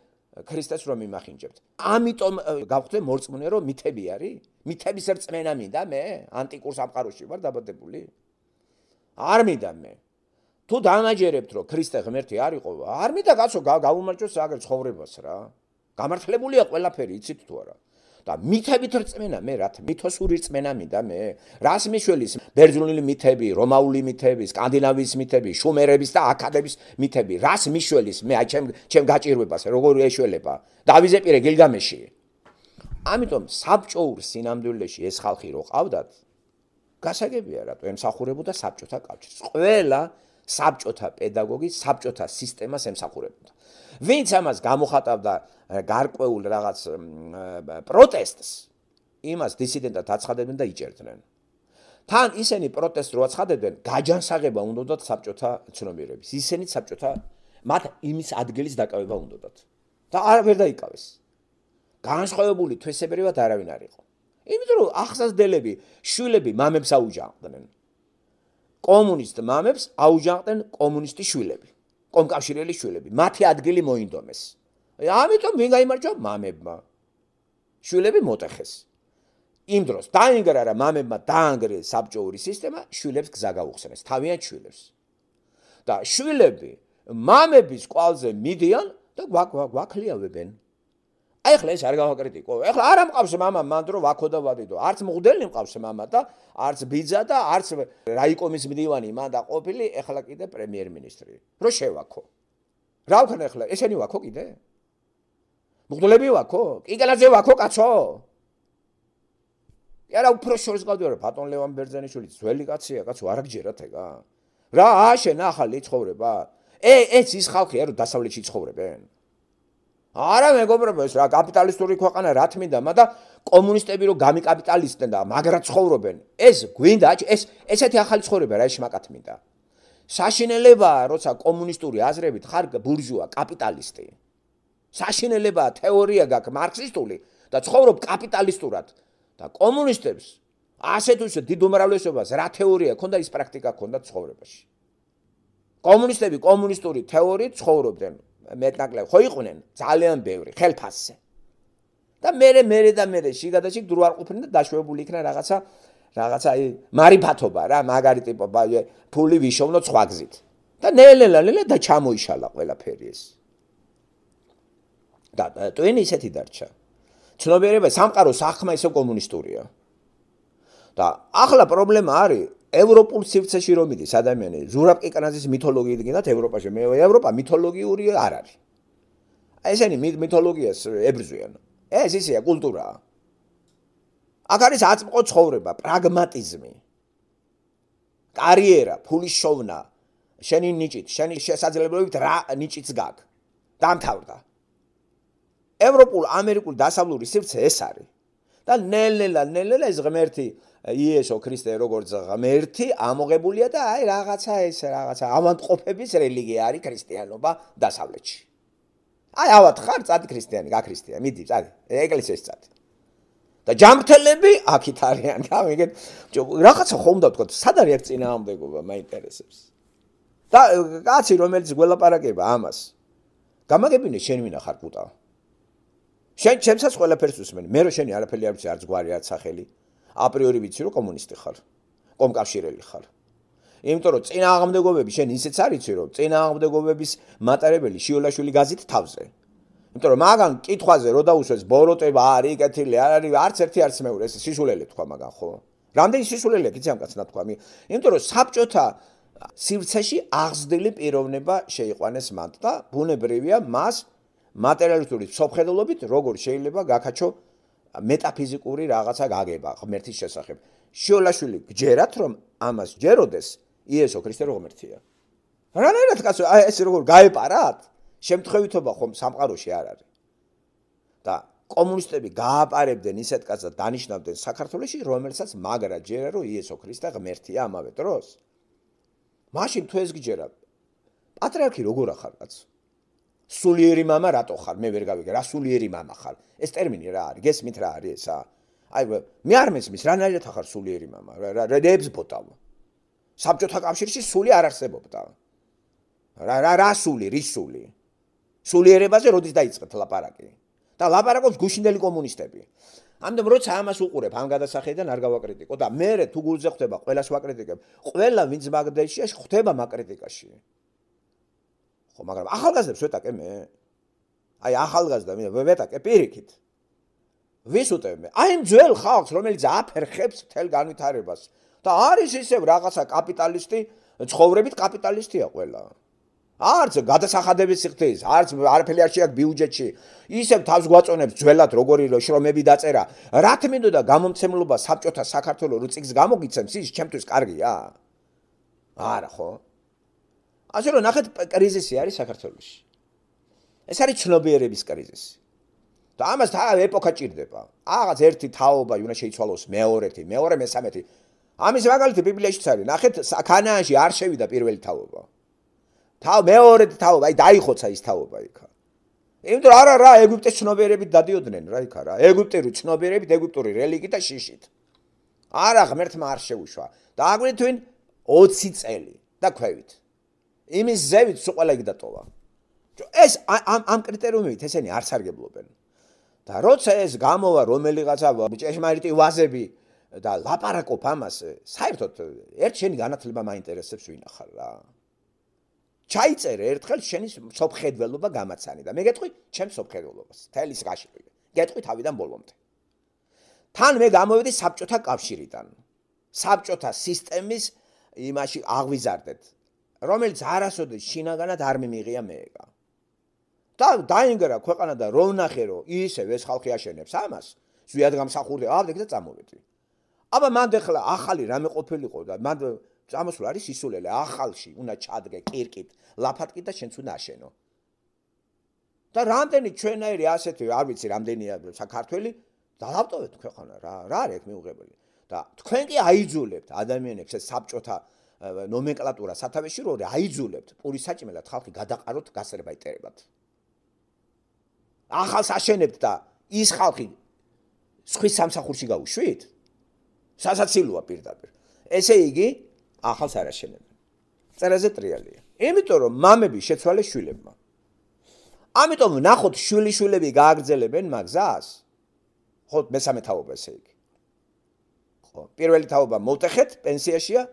ქრისტეს რომ მიმახინჯებთ ამიტომ გავხდე მორწმუნე რომ მითები არის მითების რწმენა მინდა მე ანტიკურ სამყაროში ვარ დაბადებული არ მინდა მე თუ დაანაჯერებთ რომ ქრისტე ღმერთი არ იყო არ მითხა კაცო გავუმარჯოს აგერ ცხოვრებას რა გამართლებულია ყველაფერი იცით თუ არა და მითებით რწმენა მე რათ მითოს ურწმენა მინდა მე რას მიშველის ბერძნული მითები რომაული მითები სკანდინავიის მითები შუმერების და აკადების მითები რას მიშველის მე აი ჩემ ჩემ გაჭირვებას როგორ ეშველება დავიზეპირე გილგამეში ამიტომ საბჭოურ სინამდვილეში ეს ხალხი რო ყავდათ გასაგებია რატო ემსახურებოდა საბჭოთა კავშირს ყველა საბჭოთა პედაგოგი საბჭოთა სისტემას ემსახურებოდა. ვინც ამას გამოხატავდა გარკვეულ რაღაც პროტესტს, იმას დისიდენტად აცხადებდნენ და იჭერდნენ. თან ისინი პროტესტს რო აცხადებდნენ, გაჯანსაღება უნდათ საბჭოთა ცნობიერების. ისინი საბჭოთა მათ იმის ადგილის დაკავება უნდათ. და არ ვერ დაიკავეს. განსხვავებული თვისებებად არავინ არ იყო. იმიტომ რომ ახსასდელები, შვილები მამებს აუჯანყდნენ. კომუნისტ მამებს აუჯანყდნენ კომუნისტი შვილები, კომკავშირელი შვილები, მათი ადგილი მოინდომეს. ამიტომ ვინ გამოიმარჯვა მამებმა? შვილები მოტეხეს. იმ დროს დაინგრა რა მამებმა დაანგრა საბჭოური სისტემა, შვილებს გზა გაუხსნეს, თავიანთ შვილებს. და შვილები მამების კვალზე მიდიან და გვაკლიავებენ. ვაკ, ვაკ, აი ახლა ეს არ გავაკრიტიკო. ახლა არ ამყავს мама მანდ რო ვაქო და ვადიდო. არც მღდელი მყავს мама და არც ბიძა და არც რაიკომის მდივანი მან და ყოფილი ახლა კიდე პრემიერმინისტრი. რო შევაქო. რა ვქნა ახლა? ესენი ვაქო კიდე? მღდლები ვაქო? კიკელაძე ვაქო კაცო? არა უფრო შორს გავდივარ ბატონ ლევან ბერძენიშვილი ძველი კაცია კაცო არაგჯერათ ეგა. რა აშენ ახალი ცხოვრება? ე ეს ის ხალხია რომ დასავლეთში ცხოვრობენ. არა მეგობრებო ეს რა კაპიტალისტური ქვეყანა რა თმინდა მაგრამ კომუნისტები რო გამიკაპიტალისტნენ და მაგრა ცხოვრობენ ეს გვინდა ეს ესეთი ახალი ცხოვრება რა შემაკა თმინდა საშინელება როცა კომუნისტური აზრებით ხარ ბურჟუა კაპიტალისტი საშინელება თეორია გაქვს მარქსისტული და ცხოვრობ კაპიტალისტურად და კომუნისტებს ასე თუ შე დიდ უმრავლესობას რა თეორია ქონდა ის პრაქტიკა ქონდა ცხოვრებაში კომუნისტები კომუნისტური თეორიით ცხოვრობდნენ მეტნაკლებ ხო იყვნენ ძალიან ბევრი ხელფასზე და მერე მერე და მერე შიგადაშიგ დრო არ ყოფნენ და დაშვებული იქნა რაღაცა რაღაცა აი მარიფათობა რა მაგარი ტიპო ფული ვიშოვნო ცხვაგზით და ნელელელელა და ჩამოიშალა ყველაფერი ეს და ტვენი ისეთი დარჩა ცნობიერება სამყარო საქმე ისე კომუნისტურია და ახლა პრობლემა არის ევროპულ სივრცეში რომ მიდის ადამიანი, ზურაბკიკანაძის მითოლოგიი დგინათ ევროპაში, მე ევროპა მითოლოგიური არ არის. აი ესენი მითოლოგიას ებრძვიან. ეს ისეა კულტურა. აქ არის აწმყო ცხოვრება, პრაგმატიზმი. კარიერა, ფულის შოვნა, შენი ნიჭი, შენი შესაძლებლობებით რა ნიჭიც გაქვს. დამთავრდა. ევროპულ, ამერიკულ, დასავლური სივრცე ეს არის. და ნელ-ნელა, ნელ-ნელა ეს ღმერთი იესო ქრისტე როგორც ღმერთი ამოღებულია და აი რაღაცა ეს რაღაცა ავანტყოფების რელიგია არის ქრისტიანობა დასავლეთში. აი ავად ხარ წადი ქრისტიანი, გაქრისტიანი, მიდი წადი ეკლესიაში წადი. და ჯამთელები აქით არიან, გამიგეთ. რაღაცა ხომ და ვთქვა, სად არის ეს წინაამდეგობა მაინტერესებს. და კაცი რომელიც გველაპარაკება ამას. გამაგებინე შენ ვინა ხარ პუტა? შენ ჩემსაც ყველაფერს უსმენ. მე რო შენი არაფერი არ ვიცი, არც გვარი, არც სახელი. აპრიორი ვიცი რომ კომუნისტი ხარ კომკავშირელი ხარ იმიტომ რომ წინა აღმდეგობები შენ ისეც არიცი რომ წინა აღმდეგობების მატარებელი შიოლაშვილი გაზეთ თავზე იმიტომ რომ მაგან კითხვაზე რო დაუშვეს ბოროტება არის კეთილი არ არის არც ერთი არც მეორე ეს სიშულელი თქვა მაგან ხო რამდენი სიშულელია კიდე ამ კაცნა თქვა იმიტომ რომ საბჭოთა სივრცეში აღზრდილი პიროვნება შეიყვანეს მათ და ბუნებრივია მას მატერიალისტური სოფხედელობით როგორ შეიძლება გაკაჩო მეტაფიზიკური რაღაცა გაგება ღმერთის შესახებ. შოლაშვილი გჯერათ რომ ამას ჯეროდეს იესო ქრისტე რო ღმერთია. რანაირად კაცო აი ეს როგორ გაეპარათ? შემთხვევითობა ხომ სამყაროში არ არის. და კომუნისტები გააპარებდნენ ისეთ კაცსა დანიშნავდნენ საქართველოსში, რომელსაც მაგრა ჯერა რო იესო ქრისტე ღმერთია ამავე დროს. მაშინ თუ ეს გჯერა პატრიარქი როგორ ახარ კაცო? სულიერი мама რატო ხარ? მე ვერ გავიგე რა სულიერი мама ხარ. ეს ტერმინი რა არის? გესმით რა არის ესა? აი მე არ მესმის რანაირად ხარ სულიერი мама? რა რა დებს ბოტავ? საბჭოთა კავშირში სული არ არსებობდა. რა რა რა სული, რის სული? სულიერებაზე როდის დაიწყეთ ლაპარაკი? და ლაპარაკობს გუშინდელი კომუნისტები. ამიტომ როცა ამას უყურებ ამ გადასახედიდან არ გავაკრიტიკო და მე რე თუ გულზე ხვდება ყოველას ვაკრიტიკებ. ყველა ვინც მაგდეშია ხვდება მაკრიტიკაში. ხო მაგრამ ახალგაზრდებს ვეტაკე მე აი ახალგაზრდა მე ვეტაკე პირიქით ვის უტევ მე აი ძველ ხალხს რომელიც აფერხებს თელ განვითარებას და არის ისევ რაღაცა კაპიტალისტი ცხოვრებით კაპიტალისტია ყველა არც გადასახადების სიხთვის, არც არაფერი არ შეაქვს ბიუჯეტში. ისევ თავს გვაწონებს ძველად როგორი შრომები დაწერა. რა თქმა უნდა, გამომცემლობა საბჭოთა საქართველოს რუციქს გამოგიცემს, ის ჩემთვის კარგია? არა ხო? ასე რომ ნახეთ კრიზისი არის საქართველოს. ეს არის ცნობიერების კრიზისი. და ამას თავ ეპოქა ჭირდება. რაღაც ერთი თაობა უნდა შეიცვალოს მეორეთი, მეორე მესამეთი. ამის მაგალითი ბიბლიაშიც არის. ნახეთ, კანაანში არ შევიდა პირველი თაობა. თავ მეორე თაობა, აი დაიხოცა ის თაობა იქა. იმიტომ არა რა, ეგვიპტის ცნობიერები დადიოდნენ რა იქა რა. ეგვიპტური ცნობიერები, ეგვიპტური რელიგია და შიშით. არა ღმერთმა არ შეუშვა. და აგვითვინ 20 წელი და ქვევით. იმის ზევით სულ ყველაი დატოვა. ეს ამ ამ კრიტერიუმებით ესენი არ სარგებლობენ. და როცა ეს გამოვა რომელიღაცა ჭეშმარიტი ვაზები და ლაპარაკობ ამას, საერთოდ ერთ შენი განათლება მაინტერესებს ვინახარ რა. ჩაიწერე ერთხელ შენის სოფხედველობა გამაცანი და მე გეტყვი ჩემს სოფხედველობას, თელის გაშლი. გეტყვი თავიდან ბოლომდე. თან მე გამოვედი საბჭოთა კავშირიდან. საბჭოთა სისტემის იმაში აღვიზარდეთ. რომელიც არასოდეს შინაგანად არ მიმიღია მეეკა. და დაინგრა ქვეყანა და რო ნახე რომ ისევ ეს ხალხი აშენებს ამას, ზვიად გამსახურდი, ავდე და წამოვიდი. აბა მანდე ხლა ახალი რამე ყოფილიყო და მანდ წამოსულ არის ისულელე ახალში, უნდა ჩადგე კირკით, ლაფატკით და შენც უნდა აშენო. და რამდენი ჩვენაირი ასეთი არ ვიცი რამდენია საქართველოს დაავტოვეთ ქვეყანა რა რა არის მიუღებელი და თქვენ კი აიძულებთ ადამიანებს ეს საბჭოთა ნომენკლატურა სათავეში როდი აიძულებთ პური საჭმელად ხალხი გადაყაროთ გასერება იტერებათ ახალ საშენებთ და ის ხალხი სხვის სამსახურში გაუშვით სასაცილოა პირდაპირ ესე იგი ახალს არ აშენებენ წერაზე ტრიალია იმიტომ რომ მამები შეცვალეს შვილებმა ამიტომ ნახოთ შვილი შვილები გააგრძელებენ მაგზას ხო მესამე თაობა ესე იგი ხო პირველი თაობა მოუტეხეთ პენსიაშია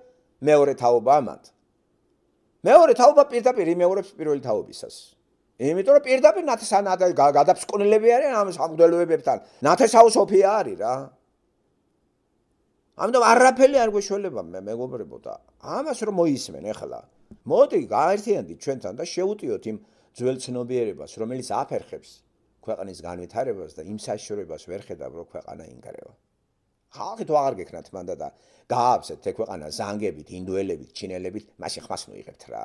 მეორე თაობა ამათ. მეორე თაობა პირდაპირ იმეორებს პირველი თაობისას. იმიტომ რომ პირდაპირ ნათესანადა გადაფსკნელები არიან ამ სამგდელოებებთან. ნათესაო სოფია არის რა. ამიტომ არაფერი არ გვეშველება მე მეგობრებო და ამას რომ მოისმენ ახლა. მოდი გაერთიანდით ჩვენთან და შევუტიოთ იმ ძველ ცნობიერებას, რომელიც აფერხებს ქვეყნის განვითარებას და იმ საშუალებას ვერ ხედავ რომ ქვეყანა ინგრევა. ხალხი თუ აღარ გეკნათ მანდა და გააფსეთ ეს ქვეყანა ზანგებით, ინდუელებით, ჩინელებით, მაშინ ხმას მოიღებთ რა.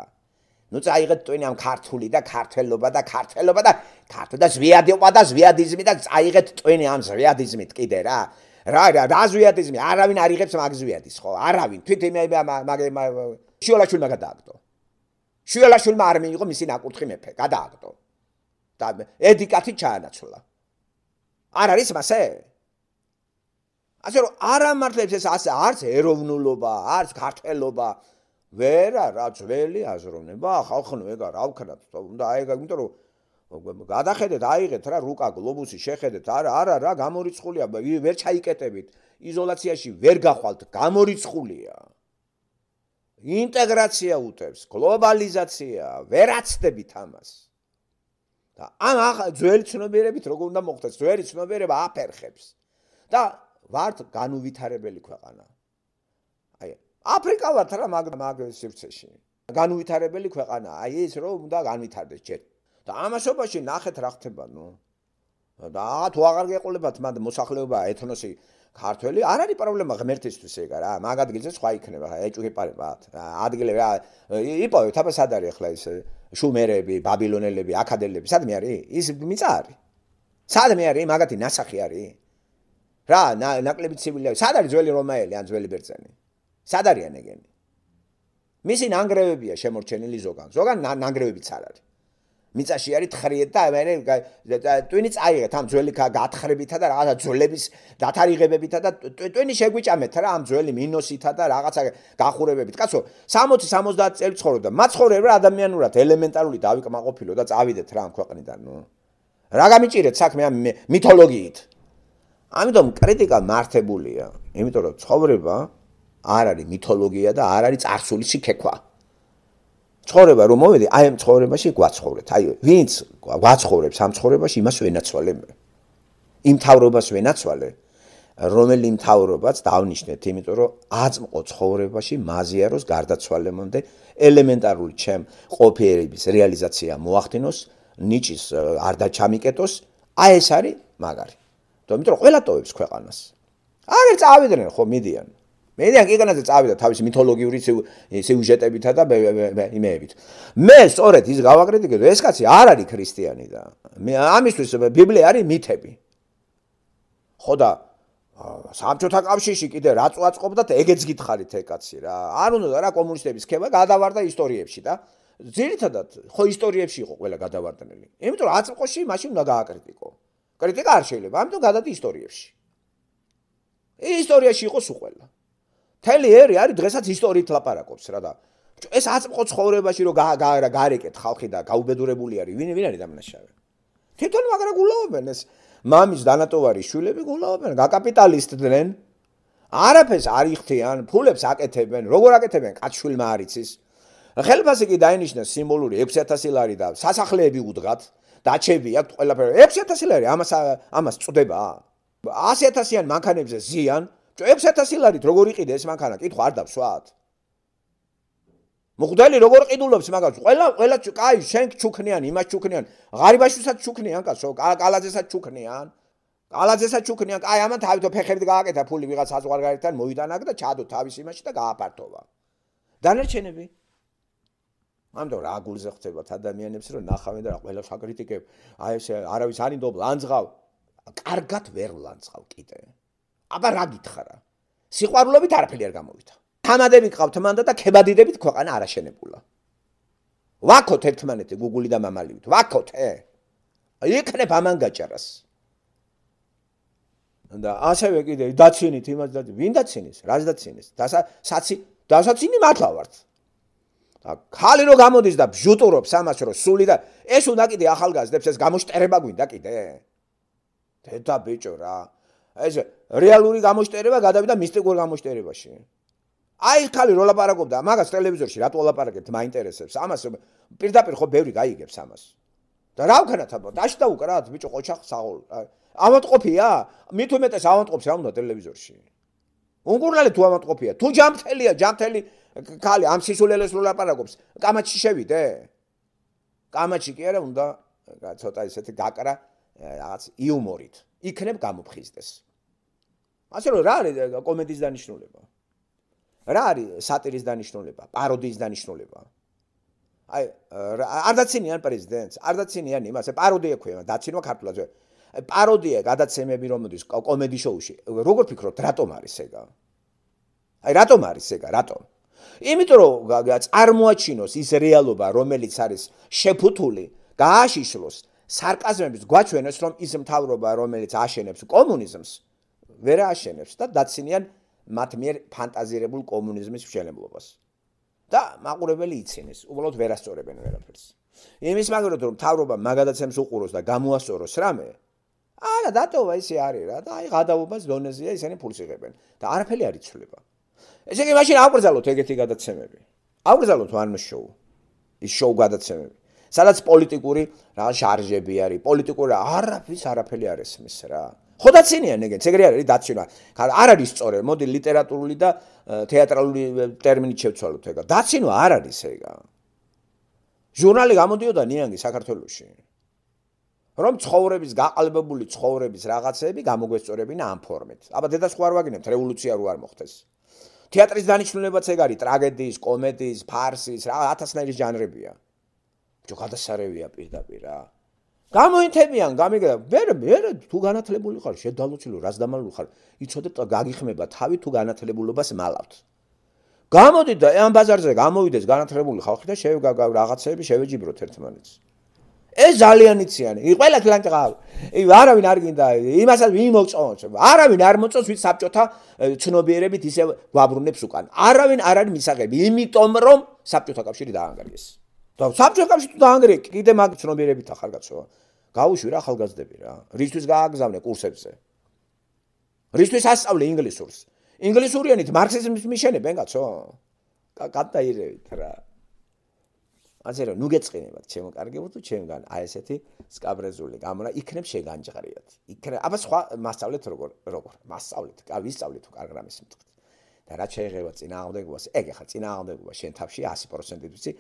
ნუ წაიღეთ ტვინი ამ ქართული და ქართელობა და ქართელობა და ქართო და ზვიადობა და ზვიადიზმი და წაიღეთ ტვინი ამ ზვიადიზმით კიდე რა. რა რა რა ზვიადიზმი? არავინ არ იღებს მაგ ზვიადის ხო? არავინ. თვით იმეები მაგ შიოლაშვილმა გადააგდო. შიოლაშვილმა არ მიიღო მისი ნაკურთხი მეფე. გადააგდო. და ედიკათი ჩაანაცვლა. არ არის მასე? ასე რომ არ ამართლებს ეს ასე არც ეროვნულობა, არც ქართველობა. ვერა რა ძველი აზროვნება, ხალხნო ეგა რა ვქნათ, უნდა აი ეგა, იმიტომ რომ გადახედეთ, აიღეთ რა რუკა გლობუსი შეხედეთ, არა, არა, რა გამორიცხულია, ვერ ჩაიკეტებით. იზოლაციაში ვერ გახვალთ, გამორიცხულია. ინტეგრაცია უტევს, გლობალიზაცია, ვერაცდებით ამას. და ან ახ ძველი ცნობიერებით როგორ უნდა მოხდეს? ძველი ცნობიერება აფერხებს. და ვართ განუვითარებელი ქვეყანა. აი, აფრიკა ვართ რა მაგ მაგ სივრცეში. განუვითარებელი ქვეყანა. აი ეს რომ უნდა განვითარდეს ჯერ. და ამასობაში ნახეთ რა ხდება, ნუ. და თუ აღარ გეყოლებათ მათ მოსახლეობა ეთნოსი ქართველი, არ არის პრობლემა ღმერთისთვის ეგა რა. მაგ ადგილზე სხვა იქნება. ეჭვიპარებათ. ადგილები რა იპოვეთ, აბა სად არის ახლა ეს შუმერები, ბაბილონელები, აკადელები, სადმე არის? ის მიწა არის. სადმე არის? მაგათი ნასახი არის? რა ნაკლები ცივილია სად არის ძველი რომაელი ან ძველი ბერძენი სად არიან ეგენი მისი ნანგრევებია შემორჩენილი ზოგან ზოგან ნანგრევებიც არ არის მიწაში არის თხრიეთ და მე ტვინი წაიღეთ ამ ძველი გათხრებითა და რაღაცა ძველების დათარიღებებითა და ტვინი შეგვიჭამეთ რა ამ ძველი მინოსითა და რაღაცა გახურებებით კაცო 60 70 წელი ცხოვრობ და მაცხოვრებ რა ადამიანურად ელემენტარული დავიკმაყოფილო და წავიდეთ რა ამ ქვეყნიდან ნუ რა გამიჭირეთ საქმე ამ მითოლოგიით ამიტომ კრიტიკა მართებულია, იმიტომ რომ ცხოვრება არ არის მითოლოგია და არ არის წარსული სიქექვა. ცხოვრება რომ მოვიდე, აი ამ ცხოვრებაში გვაცხოვრეთ. აი, ვინც გვაცხოვრებს ამ ცხოვრებაში, იმას ვენაცვალებ. იმ თავრობას ვენაცვალე, რომელი თავრობაც დავნიშნეთ, იმიტომ რომ აწმყო ცხოვრებაში მაზიაროს გარდაცვალებამდე ელემენტარული ჩემ ყოფიერების რეალიზაცია მოახდინოს, ნიჭის არ დაჩამიკეტოს, აი ეს არის მაგარი. და ამიტომ ყველა ტოვებს ქვეყანას. აგერ წავიდნენ ხო მედიან. მედიან კიკანაზე წავიდა თავისი მითოლოგიური სიუჟეტებითა და იმეებით. მე სწორედ ის გავაკრიტიკე, ეს კაცი არ არის ქრისტიანი და მე ამისთვის ბიბლია არის მითები. ხო და სამწუთა კავშირში კიდე რა წვაწყობდათ ეგეც გითხარით ეკაცი რა. არ უნდა რა კომუნისტების ხება გადავარდა ისტორიებში და ძირითადად ხო ისტორიებში იყო ყველა გადავარდნელი. იმიტომ აწმყოში მაშინ უნდა გააკრიტიკო. კრიტიკა არ შეიძლება ამიტომ გადადის ისტორიებში ისტორიაში იყოს უყველა თელი ერი არის დღესაც ისტორიით ლაპარაკობს რა და ეს აწმყო ცხოვრებაში რომ გარეკეთ ხალხი და გაუბედურებული არის ვინ ვინ არის დამნაშავე თვითონ მაგრა გულაობენ ეს მამის დანატოვარი შვილები გულაობენ გაკაპიტალისტდნენ არაფერს არ იხთიან ფულებს აკეთებენ როგორ აკეთებენ კაცშვილმა არიცის ხელფასი კი დაინიშნა სიმბოლური 6000 ლარი და სასახლეები უდგათ დაჩები აქვს ყველაფერი 6000 ლარი ამას ამას წდება 100000-იან მანქანებზე ზიან 6000 ლარით როგორ იყიდე ეს მანქანა კითხვა არ დავსვათ მოხდალი როგორ ყიდულობს მაგას ყველა ყველა კაი შენ ჩუქნიან იმას ჩუქნიან ღარიბაშვისაც ჩუქნიან კაცო კალაძესაც ჩუქნიან კალაძესაც ჩუქნიან აი ამან თავითო ფეხებით გააკეთა ფული ვიღაც საზღვარგარეთთან მოიტანაკ და ჩადო თავის იმაში და გააფართოვა დანარჩენები ამიტომ რა გულზე ხვდებათ ადამიანებს რომ ნახავენ და რა ყველა შაკრიტიკებ აი ეს არავის არინდობ ლანძღავ კარგად ვერ ლანძღავ კიდე აბა რა გითხარა სიყვარულობით არაფერი არ გამოვითა თანადები გყავთ მანდა და ქებადიდებით ქვეყანა არაშენებულა ვაქოთ ერთმანეთი გუგული და მამალივით ვაქოთ ე იქნებ ამან გაჭარას და ასევე კიდე დაცინით იმას და ვინ დაცინის რაც დაცინის დასაცი დასაცინი მართლა ვართ ხალი რო გამოდის და ბჟუტურობს ამას რო სული და ეს უნდა კიდე ახალგაზრდებს ეს გამოშტერება გვინდა კიდე დედა ბიჭო რა ეს რეალური გამოშტერება გადავიდა მისტიკურ გამოშტერებაში აი ხალი რო ლაპარაკობდა მაგას ტელევიზორში რატო ლაპარაკებთ მაინტერესებს ამას პირდაპირ ხო ბევრი გაიგებს ამას და რა ვქნათ აბა დაში დაუკრათ ბიჭო ყოჩახ საღოლ ამატყოფია მით უმეტეს ამატყობს რა უნდა ტელევიზორში უნგურლალი თუ ამატყოფია თუ ჯამთელია ჯამთელი ქალი ამ სიცოლელეს რო ლაპარაკობს კამაჩი შევიდე კამაჩი კი არა უნდა ცოტა ისეთი გაკრა რაღაც იუმორით იქნებ გამოფხიზდეს ასე რომ რა არის კომედიის დანიშნულება რა არის სატირის დანიშნულება პაროდიის დანიშნულება აი არ დაცინიან პრეზიდენტს არ დაცინიან იმასე პაროდია ქვია დაცინვა ქართულაზე პაროდია გადაცემები რომელიც კომედი შოუში როგორ ფიქრობთ რატომ არის ეგა აი რატომ არის ეგა რატომ იმიტომ რომ წარმოაჩინოს ის რეალობა, რომელიც არის შეფუთული, გააშიშლოს, სარკაზმებს გვაჩვენოს, რომ ის მთავრობა, რომელიც აშენებს კომუნიზმს, ვერ აშენებს და დაცინიან მათ მიერ ფანტაზირებულ კომუნიზმის მშენებლობას. და მაყურებელი იცინეს, უბრალოდ ვერასწორებენ ვერაფერს. იმის მაგალითად, რომ თავრობა მაგადაცემს უყუროს და გამოასწოროს რამე, არა, დატოვა ისე არის რა და აი გადაობას დონეზია ისინი ფულს იღებენ და არაფერი არ იცვლება. ესე იგი მაშინ აკრძალოთ ეგეთი გადაცემები. აკრძალოთ one show. ის show გადაცემები. სადაც პოლიტიკური რა შარჟები არის, პოლიტიკური არაფის არაფერი არ ესმის რა. ხოდა ცინიან ეგეც, ეგრე არის დაცინვა. არ არის სწორე, მოდი ლიტერატურული და თეატრალური ტერმინით შევცვალოთ ეგა. დაცინვა არ არის ეგა. ჟურნალი გამოდიოდა ნიანგი საქართველოსში. რომ ცხოვრების გაყალბებული ცხოვრების რაღაცები გამოგვესწორებინა ამ ფორმით. აბა დედას ხوار ვაგინებთ, რევოლუცია რო არ მოხდეს. თეატრის დანიშნულებაც ეგ არის ტრაგედიის, კომედიის, ფარსის, რა ათასნაირი ჟანრებია. ჯო გადასარევია პირდაპირ რა. გამოინთებიან, გამიგდა. ვერ ვერ თუ განათლებული ხარ, შედალოცილო, რას დამალული ხარ, იცოდეთ გაგიხმება თავი თუ განათლებულობას მალავთ. გამოდი და ამ ბაზარზე გამოვიდეს განათლებული ხალხი და შევგავ რაღაცები, შევეჯიბროთ ერთმანეთს. ეს ძალიან იციანი. ი ყველა კლანტყავ. ი არავინ არ გინდა იმასაც ვინ მოწონს. არავინ არ მოწონს ვინ საბჭოთა ცნობიერებით ისე გვაბრუნებს უკან. არავინ არ არის მისაღები, იმიტომ რომ საბჭოთა კავშირი დაანგრიეს. და საბჭოთა კავშირი თუ დაანგრიე, კიდე მაგ ცნობიერებით ახალგაზრდა. გაუშვი რა ახალგაზრდები რა. რისთვის გააგზავნე კურსებზე? რისთვის ასწავლე ინგლისურს? ინგლისურიანით მარქსიზმის მიშენებენ კაცო? კატაირებით რა. ასე რომ ნუ გეწყინებათ ჩემო კარგებო თუ ჩემგან აი ესეთი სკაბრეზული გამორა იქნებ შეგანჯღრიათ იქნებ აბა სხვა მასწავლეთ როგორ როგორ მასწავლეთ გავისწავლეთ თუ კარგ რამეს მიწყეთ და რა შეიძლება წინააღმდეგობას ეგ ახლა წინააღმდეგობა შენ თავში 100% ვიცი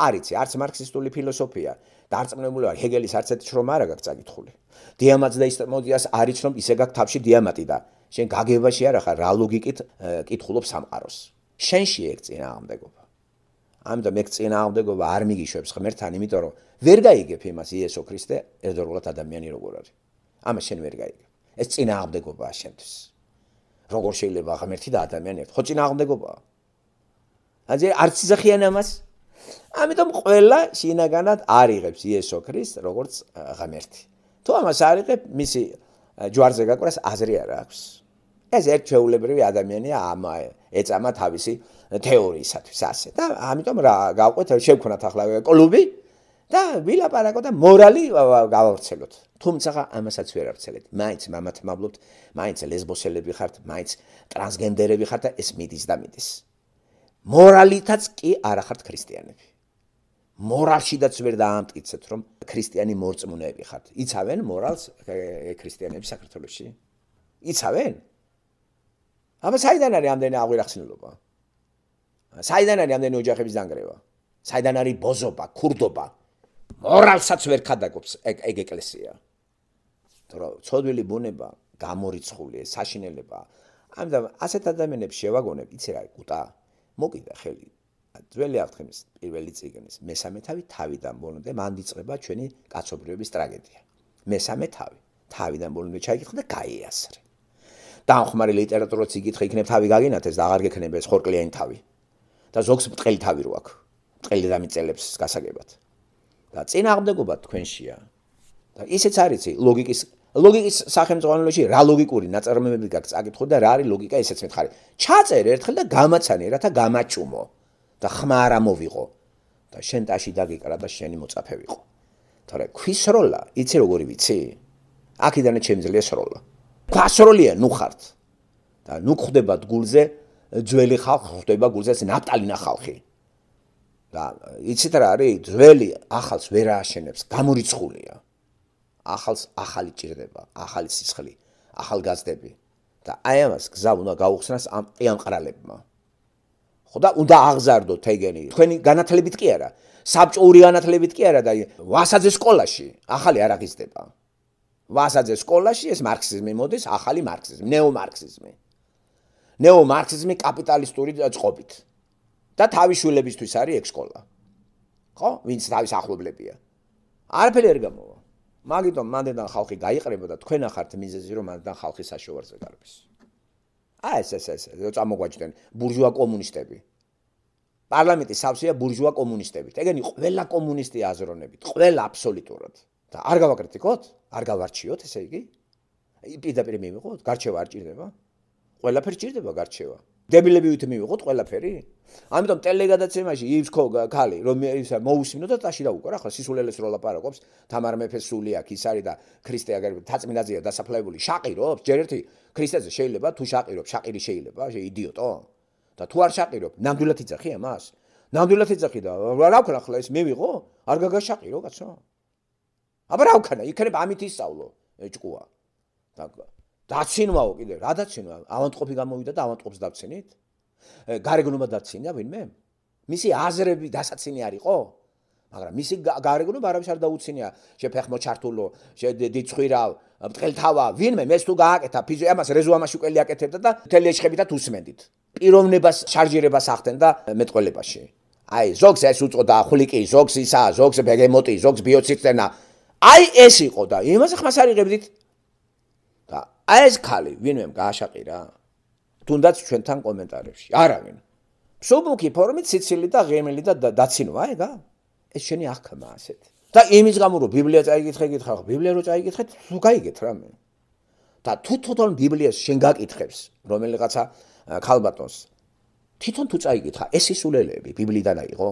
არიცი არც მარქსისტული ფილოსოფია დარწმუნებული ვარ ჰეგელის არც ერთ შრომა არ აქვს წაკითხული დიამაძე და ისტმოდიას არის რომ ისე გაქვს თავში დიამატი და შენ გაგებაში არ ახარ რა ლოგიკით კითხულობ სამყაროს შენში ეგ წინააღმდეგობა ამიტომ ეგ წინააღმდეგობა არ მიგიშვებს ღმერთთან, იმიტომ რომ ვერ გაიგებ იმას იესო ქრისტე ერთდროულად ადამიანი როგორ არის. ამას შენ ვერ გაიგებ. ეს წინააღმდეგობაა შენთვის. როგორ შეიძლება ღმერთი და ადამიანი ერთ? ხო წინააღმდეგობაა. აი არც ზახიან ამას. ამიტომ ყველა შინაგანად არიღებს იესო ქრისტე როგორც ღმერთი. თუ ამას არიღებ, მისი ჯვარზე გაკვრას აზრი არ აქვს. ეს ერთ ჩეულებრივი ადამიანია ამა ეწამა თავისი თეორიისათვის ასე და ამიტომ რა გავყვეთ შევქნათ ახლა კლუბი და ვილაპარაკოთ და მორალი გავავრცელოთ თუმცა ამასაც ვერ ავრცელებთ მაინც მამათ მაბლობთ მაინც ლესბოსელები ხართ მაინც ტრანსგენდერები ხართ და ეს მიდის და მიდის მორალითაც კი არ ახართ ქრისტიანები მორალშიდაც ვერ დაამტკიცეთ რომ ქრისტიანი მორწმუნეები ხართ იცავენ მორალს ქრისტიანები საქართველოსში იცავენ აბა საიდან არის ამდენი აღვირახსნილობა? საიდან არის ამდენი ოჯახების დაنگრევა? საიდან არის ბოზობა, ქურდობა? მორალსაც ვერ ხადაგობს ეგ ეგ ეკლესია. თორე ცოდვილი ბუნება გამორიცხულია, საშინელება. ამიტომ ასეთ ადამიანებს შევაგონებ, იცი რა, კუტა. მოკიდა ხელი. ძველი აღთქმის პირველი ციგნის მესამე თავი თავიდან ბოლომდე მანდიწება ჩვენი კაცობრიობის ტრაგედია. მესამე თავი თავიდან ბოლომდე ჩაიგიხდა და გაიასრე. დაახმარი ლიტერატურაც იგითხე იქნება თავი გაგინათეს და აღარ გექნება ეს ხორკლიანი თავი. და ზოგს მტყელი თავი რო აქვს მტყელი დამიწელებს გასაგებად და წინააღმდეგობა თქვენშია და ისეც არის ცი ლოგიკის ლოგიკის სახელმძღვანელოში რა ლოგიკური ნაწარმოებები გაქვს წაკითხო და რა არის ლოგიკა ესეც მეთხარი ჩაწერ ერთხელ და გამაცანე რათა გამაჩუმო და ხმა არა მოვიღო და შენ ტაში დაგიკრა და შენი მოწაფე ვიყო თორე ქვის როლა იცი როგორი ვიცი აქედანაც შეიძლება სროლა გასროლია ნუ ხართ და ნუ ხვდებათ გულზე ძველი ხალხი ხვდება გულზე ნაფტალინა ხალხი. და იცით რა არის? ძველი ახალს ვერ აშენებს, გამურიცხულია. ახალს ახალი ჭირდება, ახალი სიცხლი, ახალგაზრდები. და აი ამას გზა უნდა გაუხსნას ამ ეამყრალებმა. ხოდა უნდა აღზარდოთ ეგენი. თქვენი განათლებით კი არა, საბჭოური განათლებით კი არა და ვასაძე სკოლაში ახალი არ აღიზდება. ვასაძე სკოლაში ეს მარქსიზმი მოდის, ახალი მარქსიზმი, ნეომარქსიზმი. ნეომარქსიზმი კაპიტალისტური წყობით. და თავისუფლებისთვის არის ეგ სკოლა. ხო? ვინც თავის ახლობლებია. არაფერი არ გამოვა. მაგიტომ მანდენ ხალხი გაიყრებოდა თქვენ ახართ მიზეზი რომ მანდენ ხალხი საშოვარზე გარბის. აი ეს ეს ეს წამოგვაჭდნენ ბურჟუა კომუნისტები. პარლამენტი სავსეა ბურჟუა კომუნისტებით. ეგენი ყველა კომუნისტი აზროვნებით, ყველა აბსოლუტურად. და არ გავაკრიტიკოთ? არ გავარჩიოთ, ესე იგი? იპიდაპირ მიიღოთ, გარჩევა არ ჭირდება? ყველაფერი ჭირდება გარჩევა. დებილები ვით მივიღოთ ყველაფერი? ამიტომ ტელეგადაცემაში იმს ხო ქალი რომ ისა მოусმინო და ტაში დაუკარა ხო სისულელეს რო ლაპარაკობს თამარ მეფეს სული აქ ის არის და ქრისტე აგერ თაცმინაძია დასაფლავებული შაყიროფ ჯერ ერთი ქრისტეზე შეიძლება თუ შაყიროფ შაყირი შეიძლება შე იდიოტო და თუ არ შაყიროფ ნამდვილად იძახია მას ნამდვილად იძახი და რა ქნა ხოლმე ეს მე ვიღო არ გაგაშაყირო კაცო აბა რა ქნა იქნება ამით ისწავლო ეჭკუა და დაცინვაო კიდე რა დაცინვა ავანტყოფი გამოვიდა და ავანტყოფს დაცინით გარეგნობა დაცინა ვინმე მისი აზრები დასაცინი არ იყო მაგრამ მისი გარეგნობა არავის არ დაუცინია შეფეხმო ჩართულო შედიცხვირავ მტყელთავა ვინმე მე თუ გააკეთა ფიზი ამას რეზო ამაში უკელი აკეთებდა და თელეშხებითაც უსმენდით პიროვნებას შარჟირებას ახდენ და მეტყოლებაში აი ზოგს ეს უწოდა ხლიკი ზოგს ისა ზოგს ბეგემოტი ზოგს ბიოციტენა აი ეს იყო და იმას ხმას არიღებდით აი ეს ხალი ვინმე გააშაყირა? თუნდაც ჩვენთან კომენტარებში. არავინ. მსუბუქი ფორმით სიცილი და ღემილი და დაცინვა ეგა? ეს შენი ახმა ასეთ. და იმის გამო რომ ბიბლია წაიკითხე, გითხრა ხო? ბიბლია რო წაიკითხე, თუ გაიგეთ რა მე. და თუ თვითონ ბიბლიას შენ გაკითხებს, რომელიღაცა ხალბატონს თვითონ თუ წაიკითხა, ეს ისულელები ბიბლიდან აიღო?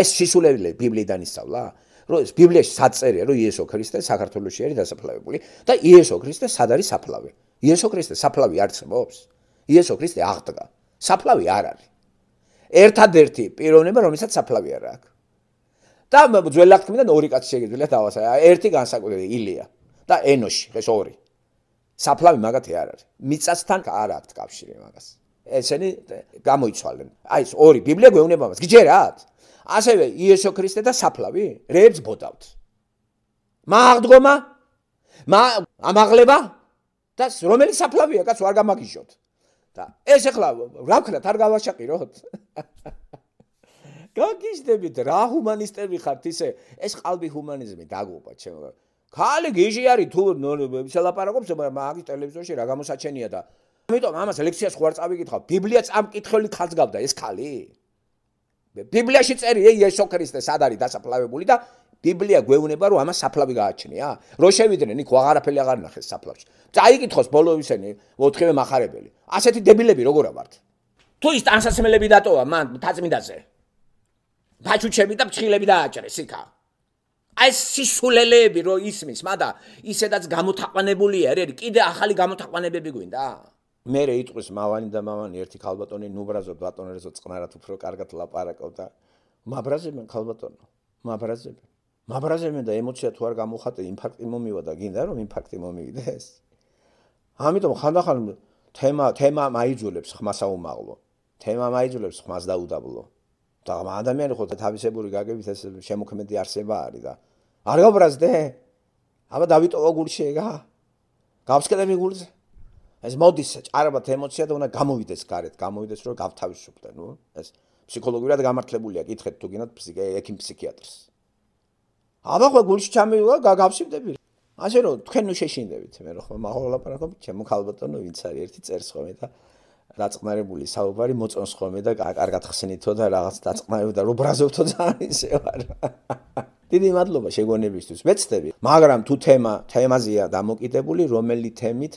ეს ისულელები ბიბლიდან ისწავლა? რომ ეს ბიბლიაში საწერია, რომ იესო ქრისტე საქართველოსი არის დასაფლავებული და იესო ქრისტე სად არის საფლავი? იესო ქრისტე საფლავი არსებობს? იესო ქრისტე აღდგა. საფლავი არ არის. ერთადერთი პიროვნება, რომელსაც საფლავი არ აქვს. და ძველახთმიდან ორი კაცი შეიძლება დავასა, ერთი განსაკუთრებული ილია და ენოში, ეს ორი. საფლავი მაგათი არ არის. მიწასთან არ აქვს კავშირი მაგას. ესენი გამოიცვალენ. აი ეს ორი ბიბლია გვეუბნება მას. გიჯერათ? ასევე იესო ქრისტე და საფლავი რეებს ბოდავთ მაღდგომა მა ამაღლება და რომელი საფლავია კაც ვარ გამაგიჟოთ და ეს ახლა რა ვქნათ არ გავაშაყიროთ გაგიჟდებით რა ჰუმანისტები ხართ ისე ეს ყალბი ჰუმანიზმი დაგუბა ჩემო ქალი გიჟი არის თუ შელაპარაკობს მაგრამ აგი ტელევიზორში რა გამოსაჩენია და ამიტომ ამას ლექციას ხوار წავიკითხავ ბიბლია წამკითხველი ხალს გავდა ეს ქალი ბიბლიაში წერია იესო ქრისტე სად არის დასაფლავებული და ბიბლია გვეუბნება რომ ამას საფლავი გააჩნია. რო შევიდნენ იქ აღარაფერი აღარ ნახეს საფლავში. წაიკითხოს ბოლო ისინი ოთხივე מחარებელი. ასეთი დებილები როგორ ავართ? თუ ის ტანსაცმელები დატოვა მან თაწმინდაზე. ბაჩუჩები და ფრჩილები დააჭრეს იქა. აი სისულელეები რო ისმის, მადა ისედაც გამოთაყვანებული არ არის, კიდე ახალი გამოთაყვანებები გვინდა? მე რე იტყვის მავანი და მავანი ერთი ხალბატონი ნუბრაზობ ბატონერზო წყნარად უფრო კარგად ლაპარაკობ და მაბრაზებენ ხალბატონო მაბრაზებენ მაბრაზებენ და ემოცია თუ არ გამოხატე ინფარქტი მომივა და გინდა რომ ინფარქტი მომივიდეს ამიტომ ხანდახან თემა თემა მაიძულებს ხმასა უმაღლო თემა მაიძულებს ხმას და უდაბლო და ამ ადამიანი ხო თავისებური გაგებით ეს შემოქმედი არსება არის და არ გაბრაზდე აბა დავიტოვა გულში ეგა გავსკეთე მიგულზე ეს მოდის ჭარბად ემოცია და უნდა გამოვიდეს გარეთ, გამოვიდეს რომ გავთავისუფლდე, ნუ ეს ფსიქოლოგიურად გამართლებულია, გითხეთ თუ გინდათ ფსიქე ექიმ ფსიქიატრს. აბა ხო გულში ჩამივიდა, გაგავსიმდები. ასე რომ თქვენ ნუ შეშინდებით, მე რო ხო მაღალაპარაკობ, ჩემო ქალბატონო, ვინც არის ერთი წერს ხომ მე და დაწყნარებული საუბარი მოწონს ხომ მე და კარგად ხსნითო და რაღაც დაწყნარებული და რო ბრაზობთო ძალიან ისე ვარ. (laughs) დიდი მადლობა შეგონებისთვის. მეცდები, მაგრამ თუ თემა თემაზია დამოკიდებული, რომელი თემით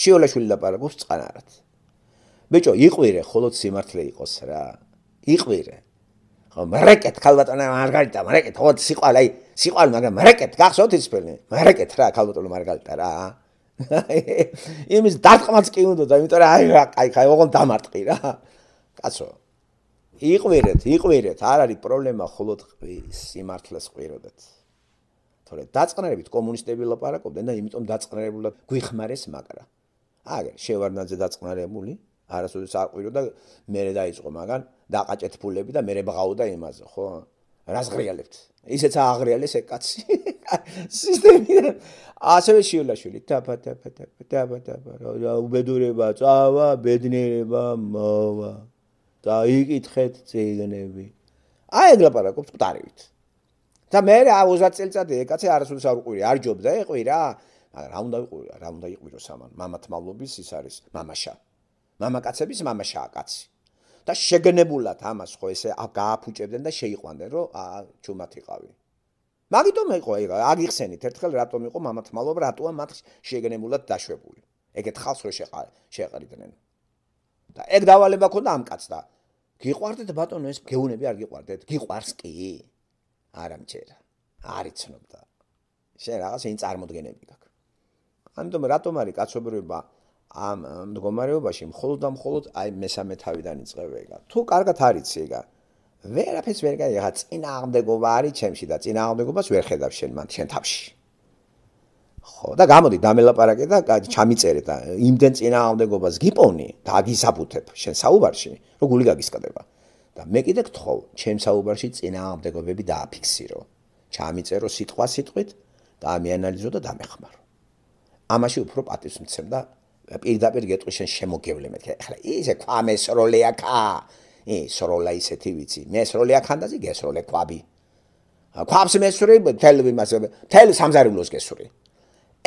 შეოლაშვილი დაპარაგობს წანარად. ბიჭო, იყვირე, ხოლოდ სიმართლე იყოს რა. იყვირე. ხო, მარაკეთ ქალბატონა მარგალიტა, მარაკეთ, ხო, სიყვალე, აი, სიყვალე, მაგრამ მარაკეთ გახსოვთ ისფერნი? მარაკეთ რა, ქალბატონა მარგალიტა რა. (laughs) იმის დარტყმაც კი უნდა და იმიტომ აი რა, აი ხა, ოღონ დამარტყი რა. კაცო. იყვირეთ, იყვირეთ, არ არის პრობლემა ხოლოდ სიმართლეს ყვიროდეთ. თორე დაწყნარებით კომუნისტები ლაპარაკობდნენ და იმიტომ დაწყნარებულად გვიხმარეს მაგრამ აგერ შევარნაძე დაწყნარებული არასოდეს არ ყვირო და მერე დაიწყო მაგან დაყაჭეთ ფულები და მერე ბღაოდა იმაზე ხო რას ღრიალებთ ისეც აღრიალეს ეს კაცი (laughs) სისტემიდან ასევე შეულაშვილი თაფა თაფა თაფა თაფა თაფა რა უბედურება წავა ბედნიერება მოვა და იკითხეთ ციგნები აი ეგ ლაპარაკობთ ყტარივით და მე რა 20 წელიწადია კაცი არასოდეს არ ყვირი არ ჯობდა ეყვირა მაგრამ რა უნდა იყო რა უნდა იყვიროს ამან მამათმავლობის ის არის мамаშა მამაკაცების мамаშაა კაცი და შეგნებულად ამას ხო ესე გააფუჭებდნენ და შეიყვანდნენ რომ აა ჩუმათიყავი მაგიტომ იყო აი აგიხსენით ერთხელ რატომ იყო მამათმავლობა რატოა მათ შეგნებულად დაშვებული ეგეთ ხალხს რო შეყარიდნენ და ეგ დავალება ქონდა ამ კაცს და გიყვარდეთ ბატონო ეს გეუნები არ გიყვარდეთ გიყვარს კი არამჯერა არიცნობდა შენ რაღაც ინ წარმოდგენები გაქვს ამიტომ რატომ არის კაცობრიობა ამ მდგომარეობაში მხოლოდ და მხოლოდ აი მესამე თავიდან იწყება ეგა. თუ კარგად არის ეგა. ვერაფერს ვერ გაიღა წინააღმდეგობა არის ჩემში და წინააღმდეგობას ვერ ხედავ შენ მან შენ თავში. ხო და გამოდი დამელაპარაკე და ჩამიწერე და იმდენ წინააღმდეგობას გიპონი და აგისაბუთებ შენ საუბარში რომ გული გაგისკდება. და მე კიდე გთხოვ ჩემ საუბარში წინააღმდეგობები დააფიქსირო. ჩამიწერო სიტყვა სიტყვით და ამე ანალიზო და დამეხმარო. ამაში უფრო პატივს მცემდა პირდაპირ გეტყვი შენ შემოგევლე მეთქე ახლა ისე ქამეს როლია ქა ის როლა ისეთი ვიცი მეს როლია ქანდაზი გესროლე ყვაბი ყვაბს მესური თელვი მასე თელ სამზარეულოს გესური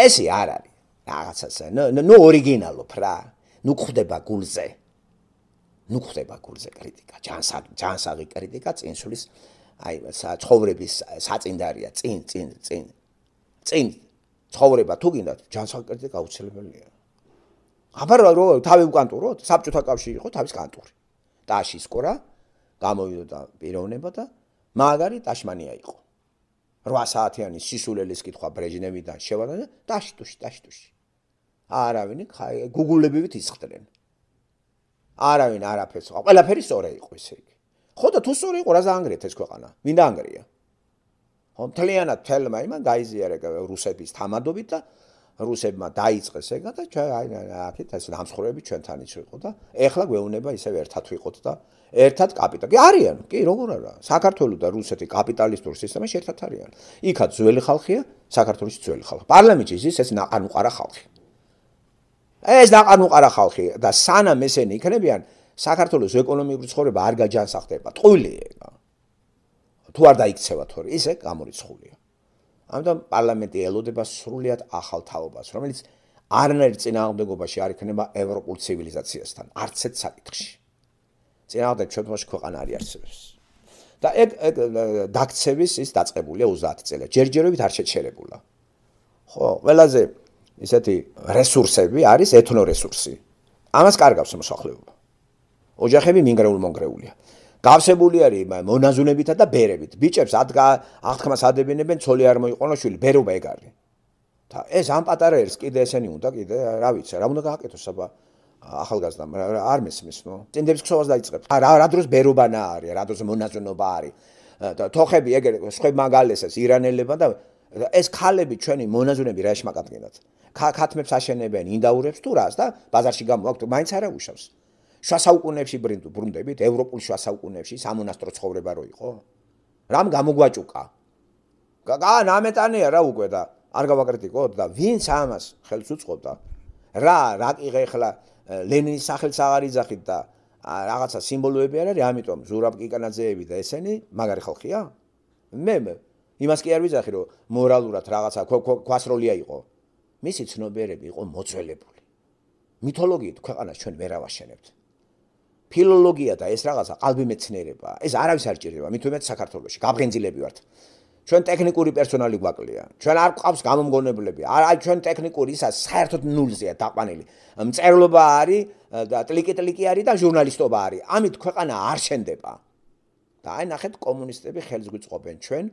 ესე არ არის რაღაცაა ნუ ნუ ორიგინალო ფრა ნუ ხვდება გულზე ნუ ხვდება გულზე კრიტიკა ჯანსაღი ჯანსაღი კრიტიკა წინსulis აი ცხოვრების საწინდარია წინ წინ წინ წინ ცხოვრება თუ გინდათ ჯანსაღი გაუცელებელია აბა რა რო თავი უკანტუროთ საბჭოთა კავშირი ხო თავის კანტური ტაში სკორა გამოვიდოდა პიროვნება და მაგარი ტაშმანია იყო 8 საათიანი სისულელის კითხვა ბრეჟნევიდან შევარდა და ტაში თუში ტაში თუში არავინ გუგულებივით ისხდნენ არავინ არაფერს ყველაფერი სწორი იყო ესე იგი ხო და თუ სწორი იყო რა ზანგრეთ ეს ქვეყანა მინდა ანგრია ხო მთლიანად თელმა იმან გაიზიარა რუსების თამადობით და რუსებმა დაიწყეს ეგა და აი აქეთ ეს დამსხურები ჩვენთან ის იყო და ეხლა გვეუბნება ისევ ერთად ვიყოთ და ერთად კაპიტალი არიან კი როგორ არა საქართველოს და რუსეთის კაპიტალისტურ სისტემაში ერთად არიან იქაც ძველი ხალხია საქართველოს ძველი ხალხი პარლამენტში ის ეს ნაყარუყარა ხალხი ეს ნაყარუყარა ხალხი და სანამ ესენი იქნებიან საქართველოს ეკონომიკური ცხოვრება არ გაჯანსაღდება ტყუილი ეგა თუ არ დაიქცევა თორე ისე გამორიცხულია ამიტომ პარლამენტი ელოდება სრულიად ახალ თაობას რომელიც არანაირ წინააღმდეგობაში არ იქნება ევროპულ ცივილიზაციასთან არც ერთ საკითხში წინააღმდეგ შემთხვევაში ქვეყანა არ არსებობს და ეგ ეგ დაქცევის ის დაწቀბულია 30 წელი ჯერჯერობით არ შეჩერებულა ხო ყველაზე ესეთი რესურსები არის ეთნორესურსი ამას კარგავს მოსახლეობა ოჯახები მიგრაულ მონგრეულია გავსებული არის მონაზონებითა და ბერებით. ბიჭებს ადგა აღთქმას ადებინებენ ცოლი არ მოიყონო შვილი, ბერობა ეგ არის. და ეს ამ პატარაერს კიდე ესენი უნდა კიდე რა ვიცი, რა უნდა გააკეთოს საბა ახალგაზრდა არ მესმის, ნუ. წინდებს ხსოვას დაიწყებს. რა რა დროს ბერობანა არის, რა დროს მონაზონობა არის. თოხები ეგერ სხვა მაგალესას ირანელება და ეს ქალები ჩვენი მონაზონები რა შემაკადგენთ. ქათმებს აშენებენ, ინდაურებს თუ რას და ბაზარში გამოაქვს, მაინც არა უშავს. შასაუკუნეებში ბრუნდებით, ევროპულ შასაუკუნეებში სამონასტრო ცხოვრება რო იყო? რამ გამოგვაჭუკა? გა ნამეტანია რა უკვე და არ გავაკრიტიკოთ და ვინც ამას ხელს უწყობდა? რა რა კიღე ხლა ლენინის სახელს აღარ იძახით და რაღაცა სიმბოლოები არ არის, ამიტომ ზურაბ კიკანაძეები და ესენი მაგარი ხალხია? მე იმას კი არ ვიძახი რომ მორალურად რაღაცა კვასროლია იყო. მისი ცნობიერები იყო მოძველებული. მითოლოგიით ქვეყანას ჩვენ ვერავაშენებთ. ფილოლოგია და ეს რაღაცა ყალბი მეცნიერება. ეს არავის არ ჭირდება, მithumet საქართველოსში. გაბღენძილები ვართ. ჩვენ ტექნიკური პერსონალი გვაკლია. ჩვენ არ გვყავს გამომგონებლები. არა, ჩვენ ტექნიკური ისა საერთოდ ნულზეა დაყვანილი. მწერლობა არის და ტლიკი-ტლიკი არის და ჟურნალისტობა არის. ამით ქვეყანა არ შენდება. და აი ნახეთ კომუნისტები ხელს გვიწყობენ ჩვენ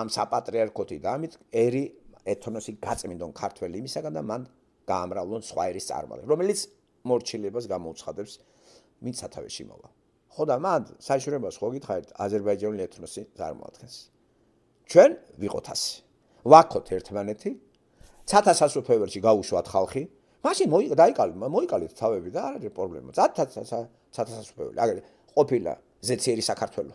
ამ საპატრიარქოთი და ამით ერი ეთნოსი გაწმინდონ ქართველი იმისაგან და მან გაამრავლონ სხვა ერის წარმოდგენა, რომელიც მორჩილებას გამოუცხადებს. მით სათავეში მოვა. ხო და მან საშურებას ხო გითხარით აზერბაიჯანული ეთნოსი წარმოადგენს. ჩვენ ვიყოთ ასე. ვაქოთ ერთმანეთი. ცათა სასუფეველში გაუშვათ ხალხი. მაშინ მოიკალეთ, მოიკალეთ თავები და არ არის პრობლემა. ცათა ცათა სასუფეველი. აგერ ყოფილა ზეციერი საქართველო.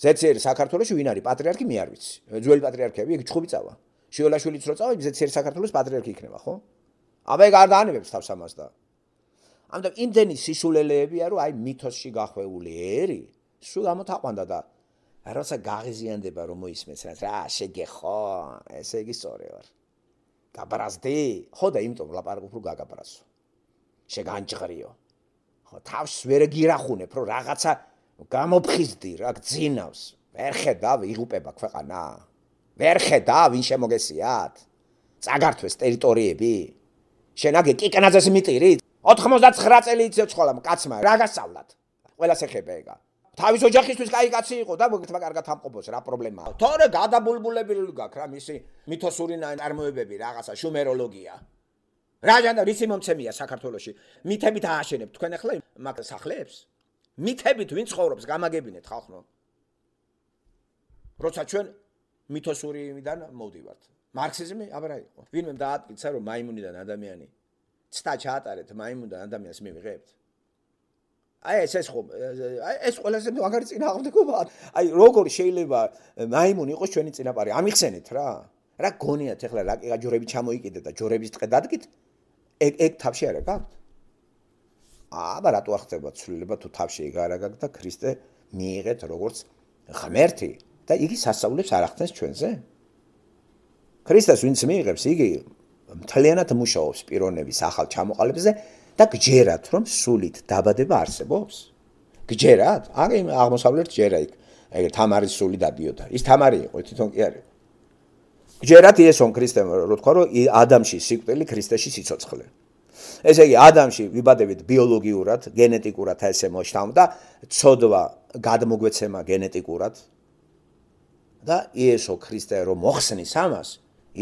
ზეციერი საქართველოში ვინ არის პატრიარქი მე არ ვიცი. ძველი პატრიარქები ეგ ჩხუბი წავა. შიოლაშვილიც რო წავა ზეციერი საქართველოს პატრიარქი იქნება, ხო? აბა ეგ არ დაანებებს თავს ამას და ამიტომ იმდენი სისულელეებია რომ აი მითოსში გახვეული ერი სულ ამოთაყვანდა და როცა გაღიზიანდება რომ მოისმენს რა შეგეხო ესე იგი სწორი ვარ გაბრაზდი ხო და იმიტომ ლაპარაკობ რომ გაგაბრაზო შეგანჭღრიო ხო თავს ვერ გირახუნებ რომ რაღაცა გამოფხიზდი რა გძინავს ვერ ხედავ იღუპება ქვეყანა ვერ ხედავ ვინ შემოგესიათ საქართველოს ტერიტორიები შენ აგი კიკნაძეს მიტირი 99 წელი იცოცხლა მკაცმა რა გასავლად ყველას ეხება ეგა თავის ოჯახისთვის კაი კაცი იყო და მოგეთმა კარგად ამყობოს რა პრობლემაა თორე გადაბულბულებული გაქვს რა მისი მითოსური ნარმოებები რაღაცა შუმეროლოგია რა ჯანდა რიცი მომცემია საქართველოსში მითებით ააშენებ თქვენ ახლა მაგ სახლებს მითებით ვინ ცხოვრობს გამაგებინეთ ხალხო როცა ჩვენ მითოსური იმიდან მოვდივართ მარქსიზმი აბრა იყო ვინმე დაატკიცა რომ მაიმუნიდან ადამიანი ცდა ჩაატარეთ მაიმუნთან ადამიანს მიიღებთ აი ეს ეს ხო ეს ყველაზე მაგარი წინააღმდეგობა აი როგორ შეიძლება მაიმუნი იყოს ჩვენი წინაპარი ამიხსენეთ რა რა გონიათ ახლა რა ჯორები ჩამოიკიდეთ და ჯორების წყედ ადგით ეგ ეგ თავში არა გაქვთ აბა რატო არ ხდება ცვლილება თუ თავში ეგ არა გაქვთ და ქრისტე მიიღეთ როგორც ღმერთი და იგი სასწაულებს არ ახდენს ჩვენზე ქრისტეს ვინც მიიღებს იგი მთლიანად მუშაობს პიროვნების ახალ ჩამოყალიბებაზე და გჯერათ, რომ სულით დაბადება არსებობს? გჯერათ? აი აღმოსავლეთ ჯერა იქ. აი თამარის სული დადიოდა. ის თამარი იყო, თვითონ კი არის. გჯერათ იესონ ქრისტემ რო თქვა, რომ ადამიანში სიკვდილი ქრისტეში სიცოცხლე. ესე იგი ადამიანში ვიბადებით ბიოლოგიურად, გენეტიკურად ესე მოშთავდა, ცოდვა გადმოგვეცემა გენეტიკურად და იესო ქრისტე რომ მოხსნის ამას,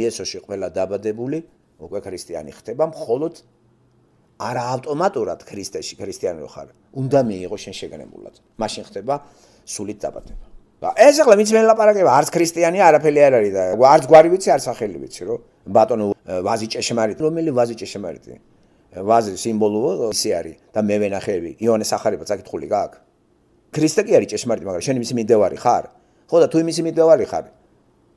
იესოში ყველა დაბადებული უკვე ქრისტიანი ხდება მხოლოდ არა ავტომატურად ქრისტეში ქრისტიანი ხარ უნდა მიიღო შენ შეგნებულად მაშინ ხდება სულით დაბადება და ეს ახლა მიც მე ლაპარაკება არც ქრისტიანია არაფერი არ არის და არც გვარი ვიცი არც ახალი ვიცი რომ ბატონო ვაზი ჭეშმარიტი რომელი ვაზი ჭეშმარიტი ვაზი სიმბოლო ისე არის და მე ვენახები იონეს სახარებაც აკითხული გაქვს ქრისტე კი არის ჭეშმარიტი მაგრამ შენ იმის მიმდევარი ხარ ხო და თუ იმის მიმდევარი ხარ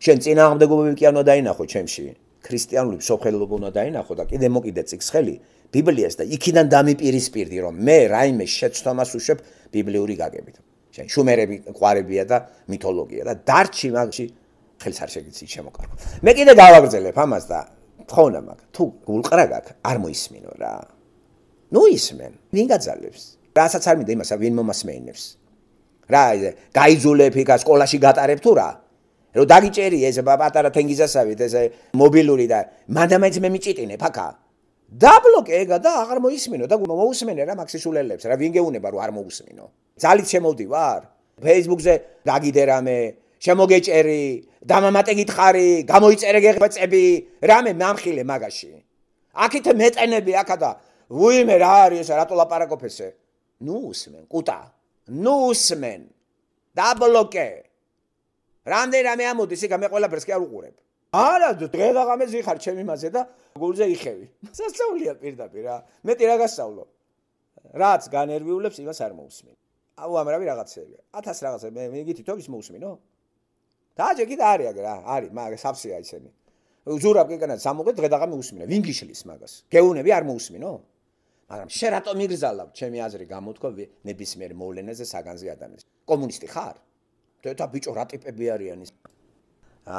შენ წინააღმდეგობები კი არ უნდა დაინახო ჩემში ქრისტიანული მსოფლმხედველობა უნდა დაინახო და კიდე მოკიდე წიგს ხელი ბიბლიას და იქიდან დამიპირისპირდი რომ მე რაიმე შეცდომას უშვებ ბიბლიური გაგებით. შენ შუმერები ყარებია და მითოლოგია და დარჩი მაგში ხელს არ შეგიცი შემოკარო. მე კიდე გავაგრძელებ ამას და თხოვნა მაგ თუ გულყრა გაქ არ მოისმინო რა. ნუ ისმენ. ვინ გაძალებს? რასაც არ მინდა იმასა ვინ მომასმენებს? რა გაიძულებ იქა სკოლაში გატარებ თუ რა? რომ დაგიჭერი ეს პატარა თენგიზასავით ეს მობილური და მანდამაც მე მიჭიტინე ფაქა დაბლოკეგა და აღარ მოისმინო და მოუსმენე რა მაქსიშულელებს რა ვინგეუნება რომ არ მოუსმინო ძალიც შემოვდივარ ფეისბუქზე გაგიდე რამე შემოგეჭერი დამამატე გითხარი გამოიწერე გეღბაწები რამე მამხილე მაგაში აქეთ მეტენები აკადა ვუიმე რა არის ეს რატო ლაპარაკობ ესე ნუ უსმენ კუტა ნუ უსმენ დაბლოკე რამდენიმე ამოდის, იგი მე ყველაფერს კი არ უყურებ. არა, დღევაღამე ზიხარ ჩემი მასე და გულზე იხევი. სასწაულია პირდაპირ რა. მეტი რა გასწავლო. რაც განერვიულებს, იმას არ მოусმინ. აუ ამერავი რაღაცეებია. 1000 რაღაცე მე მე გითითო ის მოусმინო. დაჯე კიდე არის აგერ რა, არის, მაგ საფსია ისენი. ზურაბ კიდენა სამოგეთ დღევაღამე უსმინე. ვინ გიშლის მაგას? გეუნები არ მოусმინო? მაგრამ შე რატომ იგრძალავ ჩემი აზრი გამოთქვა ნებისმიერ მოვლენაზე საგანზე ადამიანს. კომუნისტი ხარ? დედა ბიჭო რა ტიპები არიან ის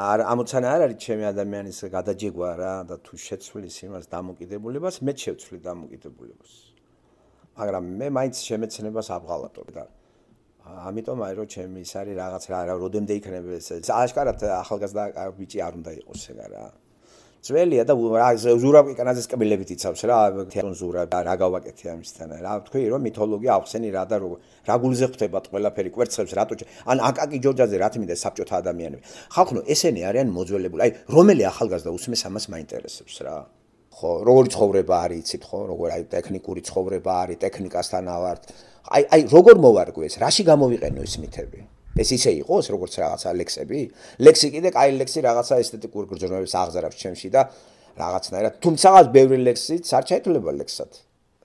არა ამოცანა არ არის ჩემი ადამიანის გადაჯიგვა რა და თუ შეცვლის იმას დამოკიდებულებას მე შევცვლი დამოკიდებულებას მაგრამ მე მაინც შემეცნებას აბღალატობ და ამიტომ აი რომ ჩემი ის არის რაღაც რა როდემდე იქნება ეს აშკარად ახალგაზრდა ბიჭი არ უნდა იყოს ეგ რა ძველია და ზურაბი კანაზის კბილებით იცავს რა თეატრონ ზურაბი რა გავაკეთე ამისთან რა თქვი რომ მითოლოგია ახსენი რა და რა გულზე ხვდება ყველაფერი კვერცხებს რატო ან აკაკი ჯორჯაძე რა თმინდა საბჭოთა ადამიანები ხალხო ესენი არიან მოძველებული აი რომელი ახალგაზრდა უსმეს ამას მაინტერესებს რა ხო როგორი ცხოვრება არის იცით ხო როგორ აი ტექნიკური ცხოვრება არის ტექნიკასთან ავარ აი აი როგორ მოვარგვეს რაში გამოვიყენო ის მითები ეს ისე იყოს როგორც რაღაცა ლექსები ლექსი კიდე კაი ლექსი რაღაცა ესთეტიკური გრძნობების აღზრავს ჩემში და რაღაცნაირად თუმცაღაც ბევრი ლექსიც არ ჩაითვლება ლექსად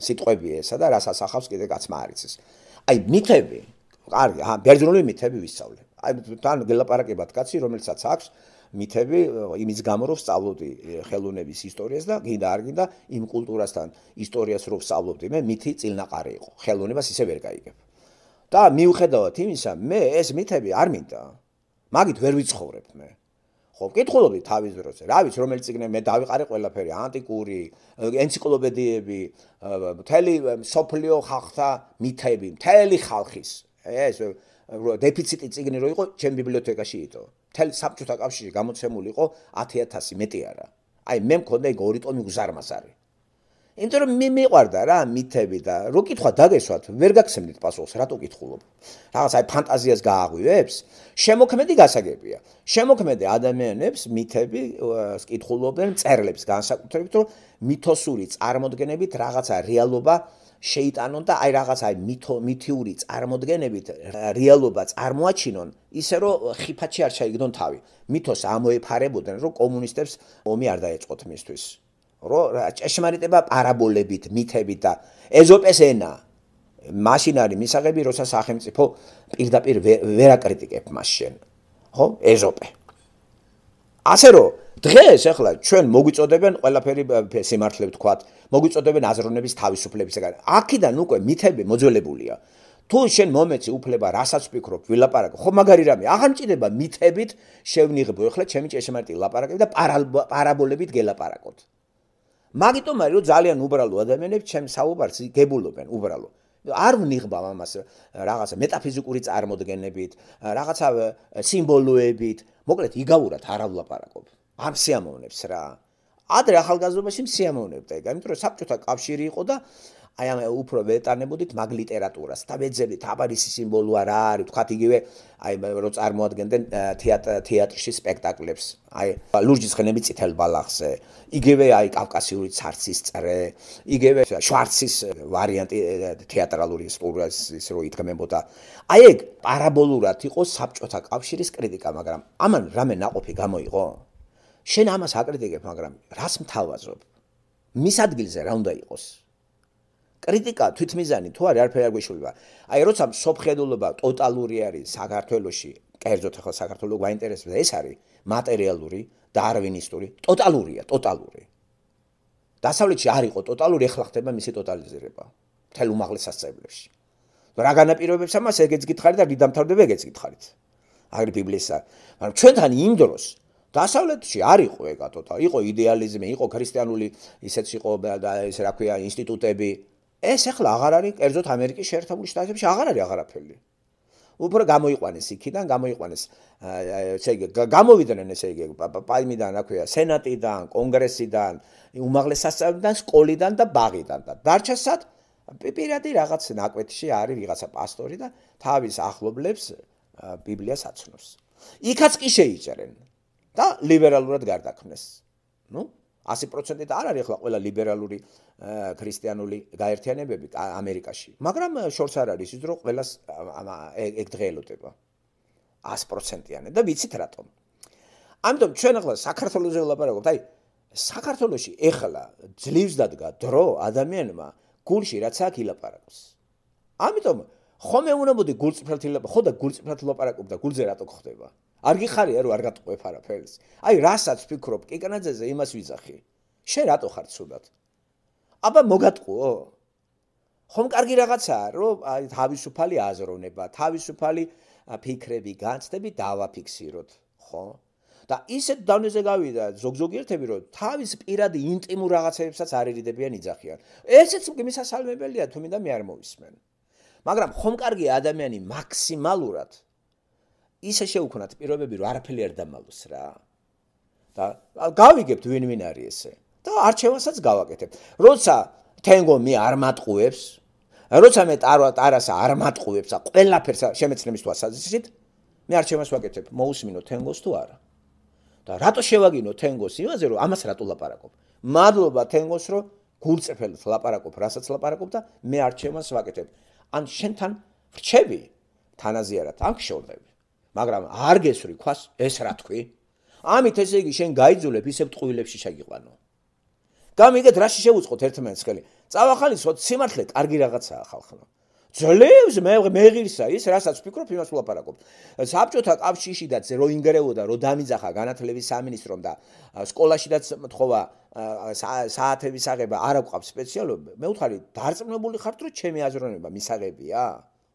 სიტყვები ესა და რას ასახავს კიდე კაცმა არიცის აი მითები კარგი აა ბერძნული მითები ვისწავლე აი თან გელაპარაკებად კაცი რომელსაც აქვს მითები იმის გამო რომ სწავლობდი ხელოვნების ისტორიას და გინდა არ გინდა იმ კულტურასთან ისტორიას რომ სწავლობდი მე მითი წილნაყარი იყო ხელოვნებას ისე ვერ გაიგებ და მიუხედავად იმისა, მე ეს მითები არ მინდა. მაგით ვერ ვიცხოვრებ მე. ხო, მკითხულობდი თავის დროზე, რა ვიცი, რომელი წიგნები მე დავიყარე ყველაფერი, ანტიკური, ენციკლოპედიები, მთელი სოფლიო ხალხთა მითები, მთელი ხალხის. ეს დეფიციტი წიგნი რო იყო, ჩემ ბიბლიოთეკაში იყო. მთელი საბჭოთა კავშირში გამოცემული იყო 10000 მეტი არა. აი, მე მქონდა ეგ ორი ტომი უზარმაზარი. იმიტომ რომ მე მეყარდა რა მითები და რო კითხვა დაგესვათ ვერ გაგცემდით პასუხს რატო კითხულობ რაღაც აი ფანტაზიას გააღვივებს შემოქმედი გასაგებია შემოქმედი ადამიანებს მითები კითხულობენ წერლებს განსაკუთრებით რომ მითოსური წარმოდგენებით რაღაცა რეალობა შეიტანონ და აი რაღაც აი მითო მითიური წარმოდგენებით რეალობა წარმოაჩინონ ისე რომ ხიფათში არ ჩაიგდონ თავი მითოს ამოეფარებოდნენ რომ კომუნისტებს ომი არ დაეწყოთ მისთვის რო ჭეშმარიტება პარაბოლებით, მითებით და ეზოპეს ენა მაშინ არის მისაღები, როცა სახელმწიფო პირდაპირ ვერაკრიტიკებ მასშენ. ხო? ეზოპე. ასე რომ დღეს ახლა ჩვენ მოგვიწოდებენ ყველაფერი სიმართლე ვთქვა, მოგვიწოდებენ აზროვნების თავისუფლებისგან. აქედან უკვე მითები მოძველებულია. თუ შენ მომეცი უფლება რასაც ფიქრობ, ვილაპარაკ, ხო მაგარი რამე, აღარ მჭირდება მითებით შევნიღებო, ახლა ჩემი ჭეშმარიტი ლაპარაკები და პარაბოლებით გელაპარაკოთ. მაგიტომ არის რომ ძალიან უბრალო ადამიანებს ჩემ საუბარს გებულობენ უბრალო არ ვნიღბავ ამას რაღაცა მეტაფიზიკური წარმოდგენებით რაღაცა სიმბოლოებით მოკლედ იგავურად არ ავლაპარაკობ ამ სიამოვნებს რა ადრე ახალგაზრდობაში მსიამოვნებდა ეგ ამიტომ საბჭოთა კავშირი იყო და აი ამ უფრო ვეტანებოდით მაგ ლიტერატურას და ვეძებდით აბარისის სიმბოლოა რა არის თქვათ იგივე აი რომ წარმოადგენდნენ თეატრში სპექტაკლებს აი ლურჯი ცხენები წითელ ბალახზე იგივე აი კავკასიური царცის წრე იგივე შვარცის ვარიანტი თეატრალური სპურასის რო ითქმებოდა აი ეგ პარაბოლურად იყო საბჭოთა კავშირის კრიტიკა მაგრამ ამან რამე ناقოფი გამოიღო შენ ამას აკრიტიკებ მაგრამ რას მთავაზობ მის ადგილზე რა უნდა იყოს კრიტიკა თვითმიზანი თუ არის არაფერი არ გვეშულება. აი როცა სოფხედულობა ტოტალური არის საქართველოში, კერძოდ ახლა საქართველო გვაინტერესებს ეს არის მატერიალური, დარვინისტური, ტოტალურია, ტოტალური. დასავლეთში არ იყო ტოტალური, ახლა ხდება მისი ტოტალიზება. თელ უმაღლეს სასწავლებლებში. რა განაპირობებს ამას ეგეც გითხარით და დიდამთავრდება ეგეც გითხარით. აგრი ბიბლიისა. მაგრამ ჩვენთან იმ დროს დასავლეთში არ იყო ეგ ატოტა, იყო იდეალიზმი, იყო ქრისტიანული, ისეც იყო და ეს რა ქვია, ინსტიტუტები, ეს ახლა აღარ არის, კერძოდ ამერიკის შეერთებული შტატებში აღარ არის აღარაფერი. უფრო გამოიყვანეს იქიდან, გამოიყვანეს ესე იგი გამოვიდნენ ესე იგი პალმიდან, რა ქვია, სენატიდან, კონგრესიდან, უმაღლეს სასწავლებლიდან, სკოლიდან და ბაღიდან და დარჩასად პირადი რაღაც ნაკვეთში არის ვიღაცა პასტორი და თავის ახლობლებს ბიბლიას აცნობს. იქაც კი შეიჭერენ და ლიბერალურად გარდაქმნეს. ну 100%-ით არ არის ახლა ყველა ლიბერალური ქრისტიანული გაერთიანებები ამერიკაში, მაგრამ შორს არ არის ის, რომ ყველას ეგ დღეელოდება 100%-იანი და ვიცით რატომ. ამიტომ ჩვენ ახლა საქართველოსზე ვლაპარაკობთ, აი საქართველოსი ეხლა ძლივს დადგა დრო ადამიანმა გულში რაც აქ ილაპარაკოს. ამიტომ ხომ მე უნდა მოდი გულწრფელთილა, ხო და გულწრფელთილა პარაკობ და გულზე რატო ხდება? არ გიხარია რომ არ გატყვეფ არაფერს. აი, რასაც ფიქრობ კიკნაძეზე, იმას ვიზახი. შენ რატო ხარ ცუდად? აბა მოგატყუო. ხომ კარგი რაღაცაა, რომ აი თავისუფალი აზროვნება, თავისუფალი ფიქრები, განცდები დავაფიქსიროთ, ხო? და ისეთ დავნეზე გავიდა ზოგზოგიერთები, რომ თავის პირად ინტიმურ რაღაცებსაც არ ერიდებიან იძახიან. ესეც მისასალმებელია თუმცა მე არ მოვისმენ. მაგრამ ხომ კარგი ადამიანი მაქსიმალურად ისე შეუქნათ პირობები, რომ არაფერი არ დამალოს რა. და გავიგებთ ვინ-ვინ არის ესე. და არჩევასაც გავაკეთებ. როცა თენგო მე არ მატყუებს, როცა მე ტარას არ მატყუებს, ა ყველაფერს შემეცნების თუ ასაზისით, მე არჩევას ვაკეთებ, მოусმინო თენგოს თუ არა. და რატო შევაგინო თენგოს იმაზე, რომ ამას რატო ლაპარაკობ? მადლობა თენგოს, რომ გულწრფელს ლაპარაკობ, რასაც ლაპარაკობ და მე არჩევას ვაკეთებ. ან შენთან რჩები თანაზიარად აქ შევდები. მაგრამ არ გესვრი ქვას, ეს რა თქვი? ამით ესე იგი შენ გაიძულებ ისევ ტყუილებში ჩაგიყვანო. გამიგეთ რაში შევუწყოთ ერთმანეთს ხელი. წავახალი სოთ სიმართლე კარგი რაღაცაა ხალხო. ძლევს მე მეღირსა ის რასაც ფიქრობ იმას ვლაპარაკობ. საბჭოთა კავშირში და როინგერეოდა რო დამიძახა განათლების სამინისტრომ და სკოლაში და თხოვა საათების აღება არ აქვს სპეციალობა. მე ვთქვი დარწმუნებული ხარ თუ ჩემი აზროვნება მისაღებია?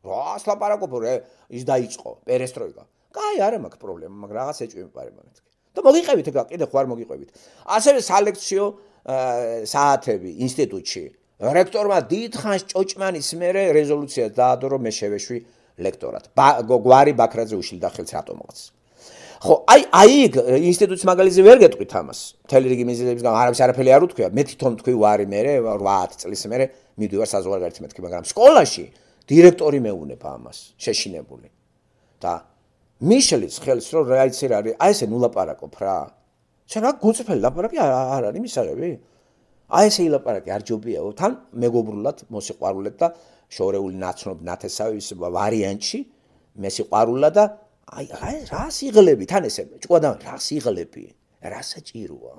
რას ლაპარაკობ რე ის დაიწყო პერესტროიკა კაი არა მაქვს პრობლემა მაგრამ რაღაც ეჭვი მეყარება მეც და მოგიყევით და კიდე ხوار მოგიყევით ასევე სალექციო საათები ინსტიტუტში რექტორმა დიდხანს ჭოჭმანის მერე რეზოლუცია დაადო რომ მე შევეშვი ლექტორად გვარი ბაქრაძე უშილდა ხელს რატომღაც ხო აი აი э, ინსტიტუტის მაგალითზე ვერ გეტყვით ამას მთელი რიგი მიზეზების გამო არავის არაფერი არ უთქვია მე თვითონ თქვი ვარი მე 8 წლის მე მიდივარ საზღვარგარეთ მეთქი მაგრამ სკოლაში დირექტორი მეუბნება ამას შეშინებული და მიშელიც ხელს რომ რა იცი რა არის აი ესე ნულაპარაკობ რა შენ რა გუწფელი ლაპარაკი არ არის მისაღები აი ესე ილაპარაკი არ ჯობიაო თან მეგობრულად მოსიყვარულეთ და შორეული ნაცნობ ნათესავის ვარიანტში მე სიყვარულა და აი აი რა სიღლები თან ესე ჭკვადა რა სიღლები რა საჭიროა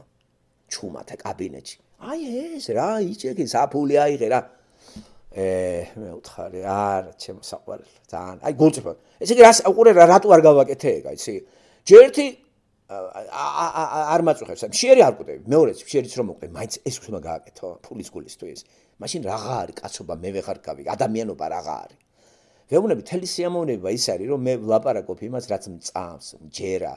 ჩუმათა კაბინეტში აი ეს რა იჭი საფული აიღე რა ეე მე ვთხარი არ ჩემო საყვარელო ძალიან აი გულწრფო ესე იგი რას უყურე რატო არ გავაკეთე ეგ აი ცი ჯერთი არ მაწუხებს ამ შეერი არ გუდები მეორეც შეერიც რომ მოყე მაინც ეს უნდა გააკეთო ფულის გულისთვის მაშინ რაღა არის კაცობა მე ვეღარ გავი ადამიანობა რაღა არის ვეუბნები თელი სიამოვნება ის არის რომ მე ვლაპარაკობ იმას რაც მწამს ჯერა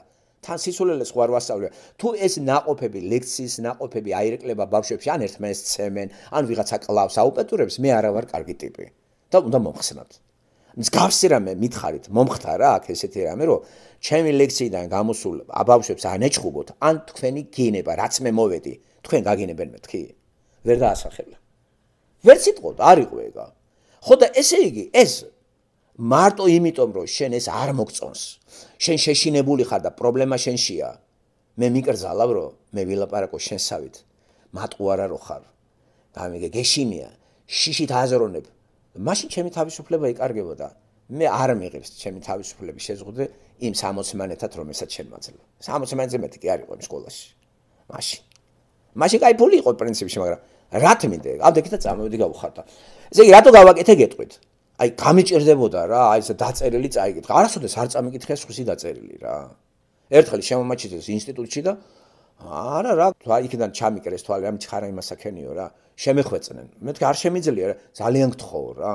თან სიცოცხლე სხვა არ ვასწავლე. თუ ეს ناقოფები, ლექციის ناقოფები აირეკლება ბავშვებში, ან ერთმანეს წემენ, ან ვიღაცა კლავს აუპეტურებს, მე არავარ კარგი ტიპი. და უნდა მომხსნათ. მსგავსი რამე მითხარით, მომხდა რა აქ ესეთი რამე, რომ ჩემი ლექციიდან გამოსულ აბავშვებს ანეჩხუბოთ, ან თქვენი გინება, რაც მე მოვედი, თქვენ გაგინებენ მეთქი. ვერ დაასახელა. ვერ სიტყოდ, არიყო ეგა. ხო და ესე იგი, ეს მარტო იმიტომ რომ შენ ეს არ მოგწონს, შენ შეშინებული ხარ და პრობლემა შენშია. მე მიკრძალავრო, მე ვილაპარაკო შენსავით. მატყუ არარო ხარ. გამიგე, გეშინია. შიშით აზროვნებ. მაშინ ჩემი თავისუფლება იკარგებოდა. მე არ მიიღებს ჩემი თავისუფლების შეზღუდვე იმ 60 მანეთად, რომელსაც შენ მაძლევ. 60 მანეთზე მეტი კი არ იყო იმ სკოლაში. მაშინ. მაშინ кай ფული იყო პრინციპში, მაგრამ რა თმინდე? ამდე კიდე წამოვიდი გავხარდა. ესე იგი, რატო გავაკეთე გეტყვით? აი გამიჭirdებოდა რა, აი ესა დაწერილი წაიკითხა. არასოდეს არ წამიკითხეს ხვისი დაწერილი რა. ერთხელ შემომაჩიძეს ინსტიტუტში და არა რა, იქიდან ჩამიკრეს თვალი, ამ ხარა იმასაკენიო რა, შემეხვეწნენ. მეთქე არ შემიძლია რა, ძალიან გთხოვ რა.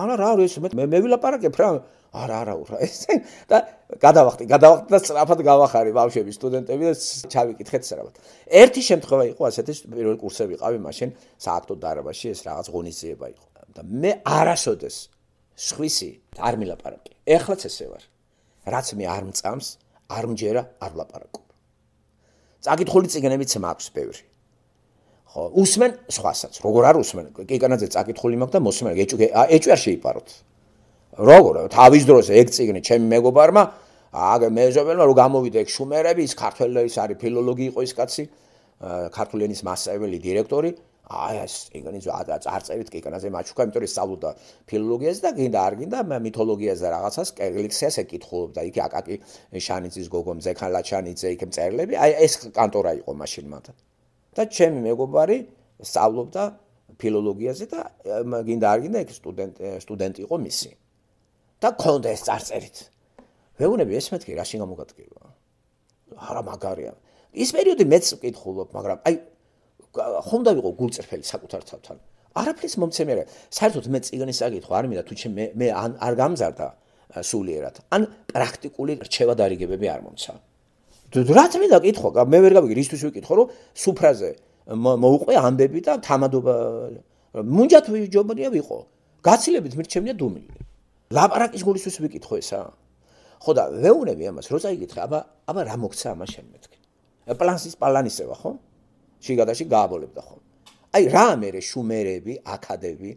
არა რა, ეს მე მე ვილაპარაკებ რა. არა არა ურა ეს და გადავახტე გადავახტე და სწრაფად გავახარე ბავშვები სტუდენტები და ჩავიკითხეთ სწრაფად. ერთი შემთხვევა იყო ასეთი პირველ კურსზე ვიყავი მაშინ საათო დარბაში ეს რაღაც ღონისძიება იყო. და მე არასოდეს სხვისი არ მილაპარაკე. ეხლაც ესე ვარ. რაც მე არ მწამს, არ მჯერა, არ ლაპარაკობ. წაკითხული წიგნებიც მაქვს ბევრი. ხო, უსმენ სხვასაც. როგორ არ უსმენ? კიკანაძე წაკითხული მაქვს და მოსმენ. ეჭვი არ შეიპაროთ. როგორ? თავის დროს ეგ წიგნი ჩემი მეგობარმა აგ მეზობელმა რომ გამოვიდა ეგ შუმერები, ის ქართველი არის ფილოლოგი იყო ის კაცი, ქართულენის მასწავლებელი დირექტორი აი ეს ეგონი წარწერით კი განაზე მაჩუკა, იმიტომ რომ სწავლობდა ფილოლოგიას და გინდა არ გინდა მითოლოგიას და რაღაცას კერლიქსიას ეკითხულობდა. იქი აკაკი შანიძის გოგო მზექანლაჩანიძე იქ მწერლები. აი ეს კანტორა იყო მაშინ მათ. და ჩემი მეგობარი სწავლობდა ფილოლოგიაზე და გინდა არ გინდა ეგ სტუდენტი სტუდენტი იყო მისი. და კონდა ეს წარწერით. მეუბნები ეს მეთქი რა შეგამოგატკივა. არა მაგარია. ის პერიოდი მეც მკითხულობ, მაგრამ აი ხომ დავიღო გულწრფელი საკუთარ თავთან. არაფერს მომცემი არ არის. საერთოდ მე წიგნის აკითხვა არ მინდა თუ მე მე ან არ გამზარდა სულიერად. ან პრაქტიკული რჩევა დარიგებები არ მომცა. რაც მინდა კითხვა, მე ვერ გავიგე რისთვის ვიკითხო, რომ სუფრაზე მოუყვე ამბები და თამადობა მუნჯათ ვიჯობნია ვიყო. გაცილებით მირჩემია დუმილი. ლაპარაკის გულისთვის ვიკითხო ესა. ხო და ვეუბნები ამას, როცა იკითხე, აბა აბა რა მოქცა ამას შემდეგ. პლანსის პალანისება ხო? შიგადაში გააბოლებდა ხოლმე. აი რა ამერე შუმერები, აკადები,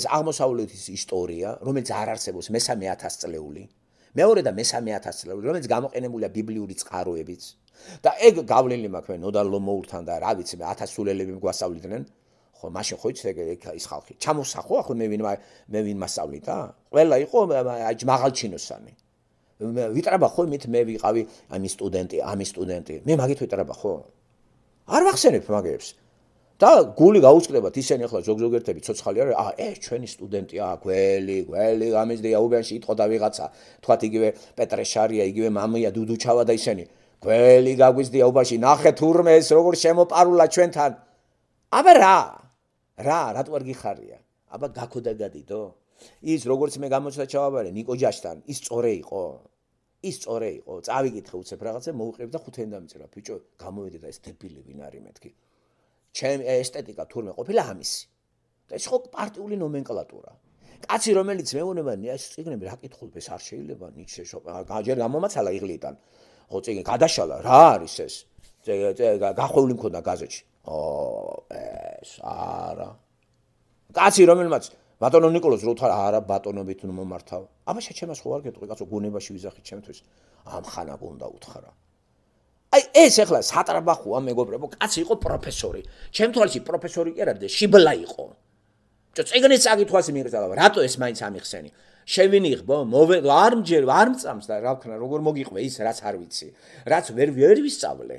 ეს აღმოსავლეთის ისტორია, რომელიც არ არსებობს მესამე 1000 წლეული, მეორე და მესამე 1000 წლეული, რომელიც გამოყენებულია ბიბლიური წყაროებით და ეგ გავლენილი მაქვს ნოდა ლომოურთან და რა ვიცი მე 1000 სულელები მგვასავლიდნენ. ხო, მაშინ ხო იცი ეგ ის ხალხი. ჩამოსახო ახლა მე ვინ მე ვინ მასავლიდა? ყველა იყო აი მაღალჩინოსანი. ვიტრაბა ხო მით მე ვიყავი ამის სტუდენტი, ამის სტუდენტი. მე მაგით ვიტრაბა ხო? არ ვახსენებ მაგებს და გული გაუჭლებათ ისინი ახლა ზოგზოგერთები ცოცხალი არა აა ეს ჩვენი სტუდენტია გველი გველი გამიზდია უბანში იყო და ვიღაცა თქვათ იგივე პეტრე შარია იგივე მამია დუდუჩავა და ისინი გველი გაგვიზდია უბანში ნახეთ თურმე ეს როგორ შემოპარულა ჩვენთან აბა რა რა რატო არ გიხარია აბა გაქოდა გადიდო ის როგორც მე გამოჩდა ჩავაბარე ნიკო ჯაშთან ის წორე იყო ის წორე იყო. წავიგითხე უცებ რაღაცე, მოუყევ და ხუთენ დამიწერა. ბიჭო, გამოვიდე და ეს დებილი ვინ არის მეთქი? ჩემ ესთეტიკა თურმე ყოფილა ამისი. ეს ხო პარტიული ნომენკლატურა. კაცი რომელიც მეუბნება ნიაში წიგნები რა კითხულობ ეს არ შეიძლება ნიჩე გაჯერ გამომაცალა იღლიდან. ხო წიგნი გადაშალა რა არის ეს? გახვეული მქონდა გაზეთში. ო ეს არა. კაცი რომელიც ბატონო ნიკოლოზ რო თქვა არა ბატონობით უნდა მომართავ. ამას შეჩემას ხო არ გეტყვი კაცო გუნებაში ვიზახით ჩემთვის. ამ ხანაგ უნდა უთხარა. აი ეს ახლა სატრაბახოა მეგობრებო, კაცი იყო პროფესორი. ჩემ თვალში პროფესორი კი არა და შიბლა იყო. ჯო წეგნის წაკითხვას მიიღწალა, რატო ეს მაინც ამიხსენი? შევინიღბო, მოვე არ მჯერ, არ მწამს და რა ვქნა, როგორ მოგიყვე ის, რაც არ ვიცი, რაც ვერ ვერ ვისწავლე.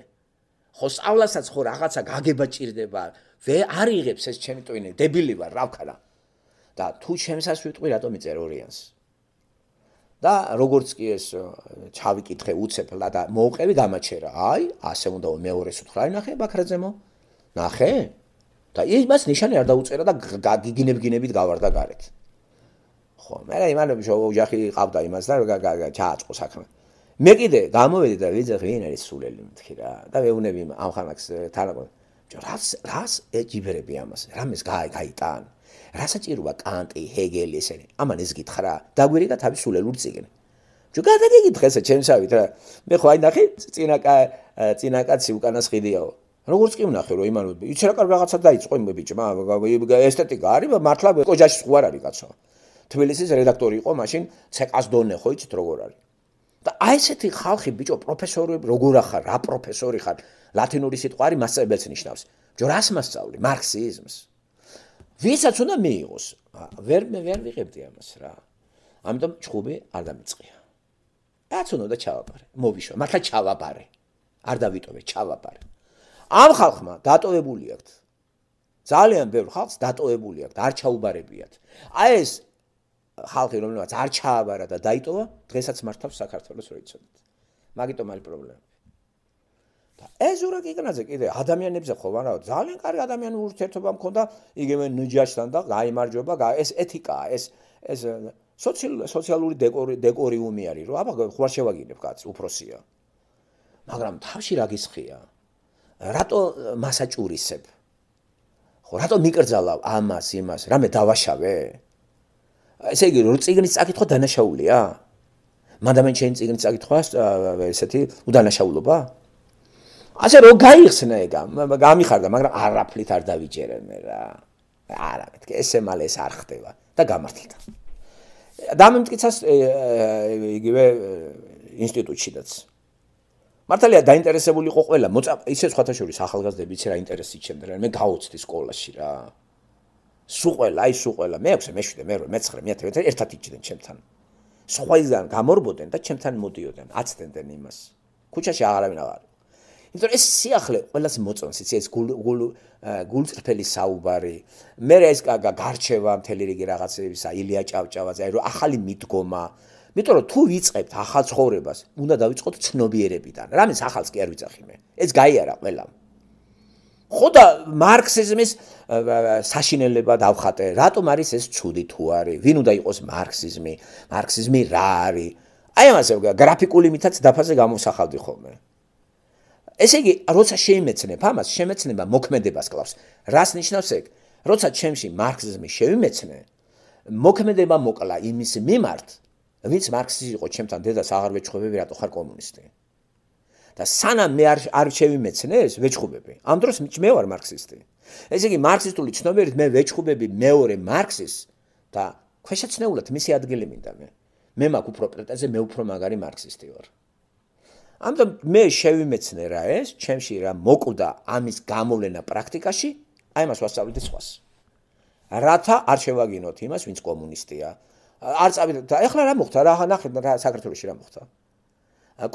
ხო სწავლასაც ხო რაღაცა გაგება ჭირდება. ვე არიღებს ეს ჩემი ტვინი, დებილი ვარ, რა ვქნა. და თუ ჩემსაც ვიტყვი რატომ იწერ ორიანს და როგორც კი ეს ჩავიკითხე უცებლა და მოუყევი გამაჩერა აი ასე უნდა მეორე სიტყვა ნახე ბაქრაძემო ნახე და იმას ნიშანი არ დაუწერა და გიგინებგინებით გავარდა გარეთ ხო მე რა იმანო ოჯახი ყავდა იმას და ჩააწყო საქმე მე კიდე გამოვედი და ვიძახ ვინ არის სულელი მთქი რა და მეუბნები ამ ხანაკს თანაკონ რას რას ეჯიბერები ამას რამეს გაი გაიტან რა საჭიროა კანტი, ჰეგელი ესენი? ამან ეს გითხრა რა. დაგვირიგა თავის სულელურ ციგნ. ჯო გადაგეკითხე ესე ჩემსავით რა. მე ხო აი ნახე წინაკა წინაკაცი უკანასხიდიაო. როგორც კი ვნახე რომ იმანო იცი რა კარ რაღაცა დაიწყო იმ ბიჭმა ესთეტიკა არის მართლა კოჯაში სხვა არის კაცო. თბილისის რედაქტორი იყო მაშინ ცეკას დონე ხო იცით როგორ არის. და აი ესეთი ხალხი ბიჭო პროფესორები როგორ ახარ რა პროფესორი ხარ ლათინური სიტყვა არის მასწავლებელს ნიშნავს. ჯო რას მასწავლე მარქსიზმს. ვისაც უნდა მიიღოს, ვერ მე ვერ ვიღებდი ამას რა. ამიტომ ჩხუბი არ დამიწყია. რაც უნდა და ჩავაბარე. მოვიშვა, მართლა ჩავაბარე. არ დავიტოვე, ჩავაბარე. ამ ხალხმა დატოვებული აქვს. ძალიან ბევრ ხალხს დატოვებული აქვს, არ ჩაუბარებიათ. აი ეს ხალხი რომელიც არ ჩააბარა და დაიტოვა, დღესაც მართავს საქართველოს როიცოდეთ. მაგიტომ არის პრობლემა. და ეს ურა კიკნაძე კიდე ადამიანებზე ხო ვარაო ძალიან კარგი ადამიანი ურთიერთობა მქონდა იგივე ნიჯაშთან და გამიმარჯობა ეს ეთიკაა ეს ეს э, სოციალური დეკორი დეკორიუმი არის რომ აბა ხوار შევაგინებ კაცი უფროსია მაგრამ თავში რა გისხია რატო э, მასაჭურისებ ხო რატო მიკრძალავ ამას იმას რამე დავაშავე ესე იგი რო ციგნის წაკითხვა დანაშაულია მანდამენ შეიძლება ციგნის წაკითხვა ესეთი უდანაშაულობაა ასე რო გაიხსნა ეგა გამიხარდა მაგრამ არაფრით არ დავიჯერე მე რა არა მეთქე ესე მალე ეს არ ხდება და გამართლდა დამემტკიცას იგივე ინსტიტუტშიდაც მართალია დაინტერესებული იყო ყველა ისე სხვათა შორის ახალგაზრდები ისე რა ინტერესით ჩემ და მე გაოცდი სკოლაში რა სუ ყველა აი სუ ყველა მე აქვს მე შვიდე მე რო მე ცხრე მე თვით ერთად იჭდნენ ჩემთან სხვაიდან გამორბოდნენ და ჩემთან მოდიოდნენ აცდენდნენ იმას ქუჩაში აღარავინ აღარ იმიტომ რომ ეს სიახლე ყველას მოწონს იცი ეს გულ გულწრფელი საუბარი მე რა ეს კაგა გარჩევა მთელი რიგი რაღაცებისა ილია ჭავჭავაძე აი რომ ახალი მიდგომა იმიტომ რომ თუ ვიწყებთ ახალ ცხოვრებას უნდა დავიწყოთ ცნობიერებიდან რამის ახალს კი არ ვიწახიმე ეს გაიარა ყველა ხოდა მარქსიზმის საშინელება დავხატე. რატომ არის ეს ჩუდი თუ არის? ვინ უნდა იყოს მარქსიზმი? მარქსიზმი რა არის? აი ამასე გრაფიკული მითაც დაფაზე გამოსახავდი ხოლმე. ესე იგი, როცა შეიმეცნებ ამას, შემეცნება მოქმედებას კლავს. რას ნიშნავს ეგ? როცა ჩემში მარქსიზმი შევიმეცნე, მოქმედება მოკლა იმის მიმართ, ვინც მარქსი იყო ჩემთან დედას აღარ ვეჩხუბები, რატო ხარ კომუნისტი? და სანამ მე არ არ შევიმეცნე ეს ვეჩხუბები, ამ დროს მე ვარ მარქსისტი. ესე იგი, მარქსისტული ცნობერით მე ვეჩხუბები მეორე მარქსის და ქვეშაცნეულად მისი ადგილი მინდა მე. მე მაქვს უფრო პრეტენზია, მე უფრო მაგარი მარქსისტი ვარ. ამიტომ მე შევიმეცნე რა ეს, ჩემში რა მოკვდა ამის გამოვლენა პრაქტიკაში, აი მას ვასწავლეთ სხვას. რათა არ შევაგინოთ იმას, ვინც კომუნისტია. არ წავიდეთ, ახლა რა მოხდა? რა ნახეთ რა საქართველოსში რა მოხდა?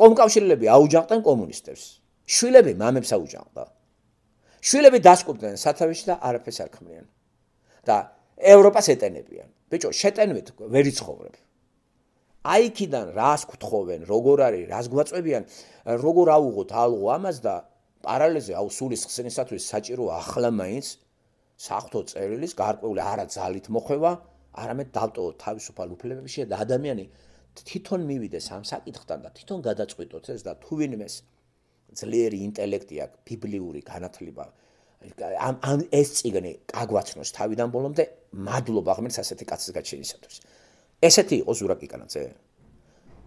კომკავშირლები აუჯანყდნენ კომუნისტებს. შვილები მამებს აუჯანყდა. შვილები დასკვნდნენ სათავეში და არაფერს არ ქმნიან. და ევროპას ეტენებიან. ბიჭო, შეტენვით ვერიცხოვრებ. აიქიდან რას გთხოვენ, როგორ არის, რას გვაწვევიან, როგორ აუღოთ ალღო ამას და პარალელზე აუ სულის ხსენისათვის საჭირო ახლა მაინც საფრთხო წერილის გარკვეული არა ძალით მოხევა, არამედ დავტოვოთ თავისუფალ უფლებებში და ადამიანი თვითონ მივიდეს ამ საკითხთან და თვითონ გადაწყვიტოთ ეს და თუ ვინმე ძლიერი ინტელექტი აქვს, ბიბლიური განათლება ამ ამ ეს ციგნი გაგვაცნოს თავიდან ბოლომდე. მადლობა ღმერთს ასეთი კაცის გაჩენისათვის. ესეთი იყო ზურაკი კანაძე.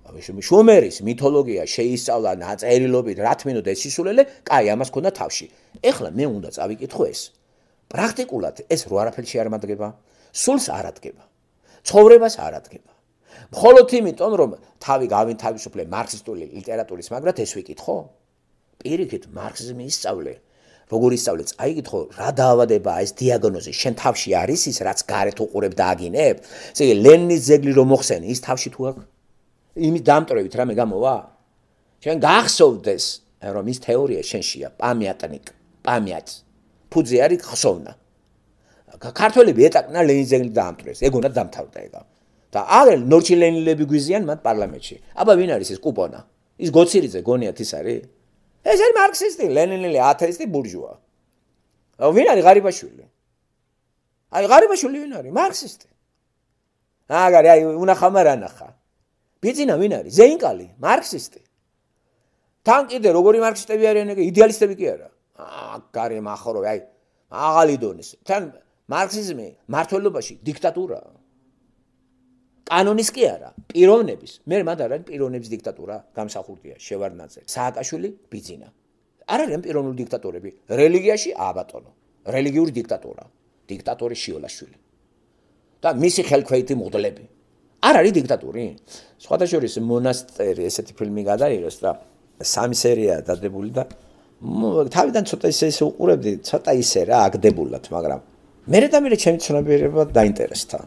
აბიშუმი შუმერის მითოლოგია შეისწავლა ნაწერილობით, რა თქმა უნდა ეს სისულელე, კაი ამას ქონდა თავში. ეხლა მე უნდა წავიკითხო ეს. პრაქტიკულად ეს რო არაფერში არ ამდგება, სულს არ ამდგება. ცხოვრებას არ ამდგება. მხოლოდ იმიტომ რომ თავი გავინ თავისუფლე მარქსისტული ლიტერატურის მაგრად ეს ვიკითხო? პირიქით მარქსიზმი ისწავლე. როგორ ისწავლეთ, აი გითხო, რა დაავადებაა ეს დიაგნოზი? შენ თავში არის ის, რაც გარეთ უყურებ და აგინებ? ესე იგი, ლენინის ძეგლი რომ მოხსენი, ის თავში თუ აქვს? იმის დამტრევით რა მე გამოვა? შენ გახსოვდეს, რომ ის თეორია შენშია, პამიატნიკ, პამიაც. ფუძე არის ხსოვნა. ქართველები ეტაკნა ლენინის ძეგლი დაამტრეს, ეგ უნდა დამთავრდა ეგა. და აღელ ნორჩილენილები გვიზიან მათ პარლამენტში. აბა ვინ არის ეს კუპონა? ის გოცირიძე გონიათ ის არის? ეს არის მარქსისტი, ლენინელი, ათეისტი, ბურჟუა. ვინ არის ღარიბაშვილი? აი ღარიბაშვილი ვინ არის? მარქსისტი. აგარი, აი უნა ხამარანახა. ბიძინა ვინ არის? ზეინკალი, მარქსისტი. თან კიდე როგორი მარქსისტები არიან ეგ იდეალისტები კი არა? აგარი მახორო, აი აღალი დონეს. თან მარქსიზმი მართლობაში დიქტატურაა. კანონის კი არა, პიროვნების. მე მათ არ არის პიროვნების დიქტატურა გამსახურდია შევარდნაძე, სააკაშვილი, ბიძინა. არ არის პიროვნული დიქტატორები, რელიგიაში აბატონო, რელიგიური დიქტატურა, დიქტატორი შიოლაშვილი. და მისი ხელქვეითი მოდლები. არ არის დიქტატური? სხვადასხვაის მონასტერი ესეთი ფილმი გადაიღეს და სამი სერია დადებული და თავიდან ცოტა ისე ისე უყურებდი, ცოტა ისე რა აგდებულად, მაგრამ მე რა და მე რა ჩემი ცნობიერება დაინტერესდა.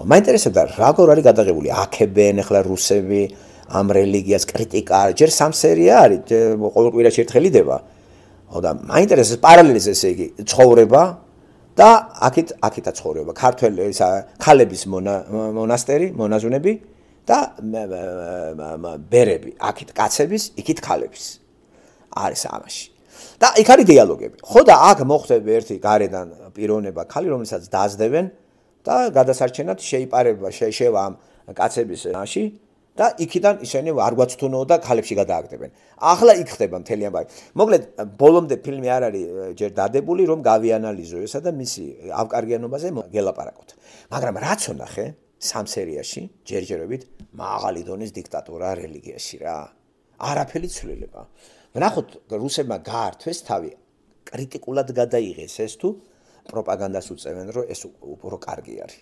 ხო მაინტერესებდა რაგორ არის გადაღებული აქებენ ახლა რუსები ამ რელიგიას კრიტიკა არის ჯერ სამ სერია არის ყოველ კვირა ერთხელი დება ხო და მაინტერესებს პარალელიზ ესე იგი ცხოვრება და აქეთ აქეთა ცხოვრება ქართველ ისა ხალების მონასტერი მონაზვნები და ბერები აქეთ კაცების იქით ხალების არის ამაში და იქ არის დიალოგები ხო და აქ მოხდება ერთი გარედან პიროვნება ხალი რომელსაც დაძდებენ და გადასარჩენად შეიპარება შეშევა ამ კაცების ნაში და იქიდან ისინი არ გაცთუნო და ქალებში გადააგდებენ. ახლა იქ ხდება მთელი ამბავი. მოკლედ ბოლომდე ფილმი არ არის ჯერ დადებული რომ გავიანალიზო ესა და მისი ავკარგიანობაზე გელაპარაკოთ. მაგრამ რაც ვნახე სამ სერიაში ჯერჯერობით მაღალი დონის დიქტატურა რელიგიაში რა. არაფერი ცვლილება. ნახოთ რუსებმა გაართვეს თავი კრიტიკულად გადაიღეს ეს თუ პროპაგანდას უწევენ, რომ ეს უფრო კარგი არის.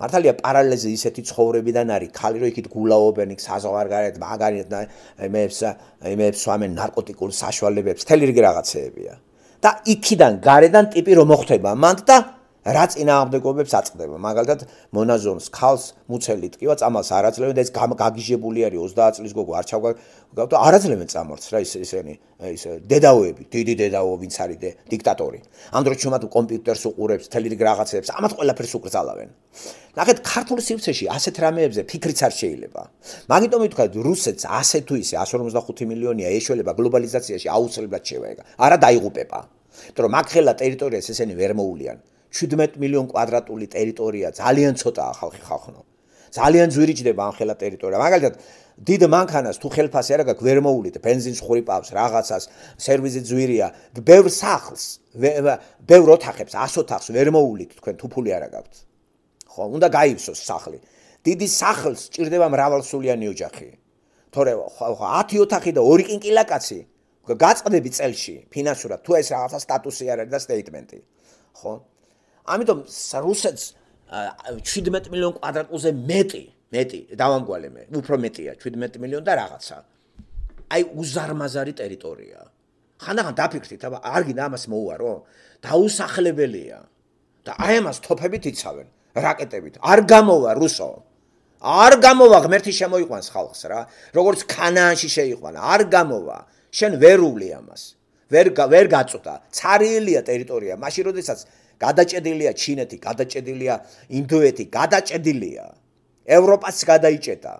მართალია პარალელზე ისეთი ცხოვრებიდან არის, ხალი რო იქით გულაობენ, იქ საზღარგარეთ, მაგარეთ და იმებს, იმებს სვამენ ნარკოტიკულ საშვალებებს, თელი რიგი რაღაცეებია. და იქიდან, გარედან ტიპი რომ ხვდება მანდ და რა წინააღმდეგობებს აწყდება მაგალითად მონაზონს ქალს მუცელი ტკივა წამალს არაცლებენ და ეს გაგიჟებული არის 30 წლის გოგო არ ჩავგავ და არაცლებენ წამალს რა ის ისენი ეს დედაოები დიდი დედაო ვინც არის და დიქტატორი ამ დროს შემოთ კომპიუტერს უყურებს თელი რიგ რაღაცებს ამათ ყველაფერს უკრძალავენ ნახეთ ქართული სივრცეში ასეთ რამეებზე ფიქრიც არ შეიძლება მაგიტომ ვთქვათ რუსეთს ასე თუ ისე 155 მილიონია ეშველება გლობალიზაციაში აუცილებლად შევაეგა არა დაიღუპება იმიტომ რომ მაგ ხელა ტერიტორიას ესენი ვერ მოულიან 17 მილიონ კვადრატული ტერიტორია ძალიან ცოტაა ხალხი ხახნო. ძალიან ძვირიჭდება ამ ხელა ტერიტორია. მაგალითად, დიდ მანქანას თუ ხელფასი არა გაქვს, ვერ მოულით ბენზინს ხურიპავს, რაღაცას, სერვიზი ძვირია, ბევრ სახლს, ბევრ ოთახებს, 100 ოთახს ვერ მოულით თქვენ თუ ფული არა გაქვთ. ხო, უნდა გაივსოს სახლი. დიდი სახლს ჭირდება მრავალსულიანი ოჯახი. თორე 10 ოთახი და 2 კინკილაკაცი გაწდები წელში ფინანსურად თუ ეს რაღაცა სტატუსი არ არის და სტეიტმენტი ხო ამიტომ რუსეთს 17 მილიონ კვადრატულზე მეტი მეტი დავამგვალე მე უფრო მეტია 17 მილიონი და რაღაცა აი უზარმაზარი ტერიტორია ხანდახან დაფიქრდით აბა არგი და ამას მოუვა რო დაუსახლებელია და აი ამას თოფებით იცავენ რაკეტებით არ გამოვა რუსო არ გამოვა ღმერთი შემოიყვანს ხალხს რა როგორც ქანაანში შეიყვანა არ გამოვა შენ ვერ უვლი ამას ვერ ვერ გაწუდა ცარიელია ტერიტორია მაშინ როდესაც გადაჭედილია ჩინეთი, გადაჭედილია ინდოეთი, გადაჭედილია ევროპაც გადაიჭედა.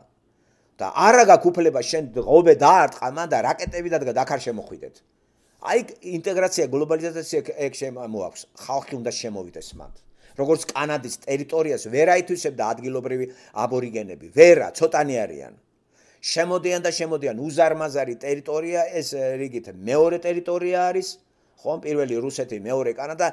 და არა გაქვს უფლება შენ ღობე დაარტყა მან და რაკეტები დადგა და ხარ შემოხვიდეთ. აი ინტეგრაცია, გლობალიზაცია ეგ შემოაქვს. ხალხი უნდა შემოვიდეს მან. როგორც კანადის ტერიტორიას ვერ აითვისებ და ადგილობრივი აბორიგენები, ვერა, ცოტანი არიან. შემოდიან და შემოდიან უზარმაზარი ტერიტორია, ეს რიგით მეორე ტერიტორია არის, ხომ პირველი რუსეთი, მეორე კანადა და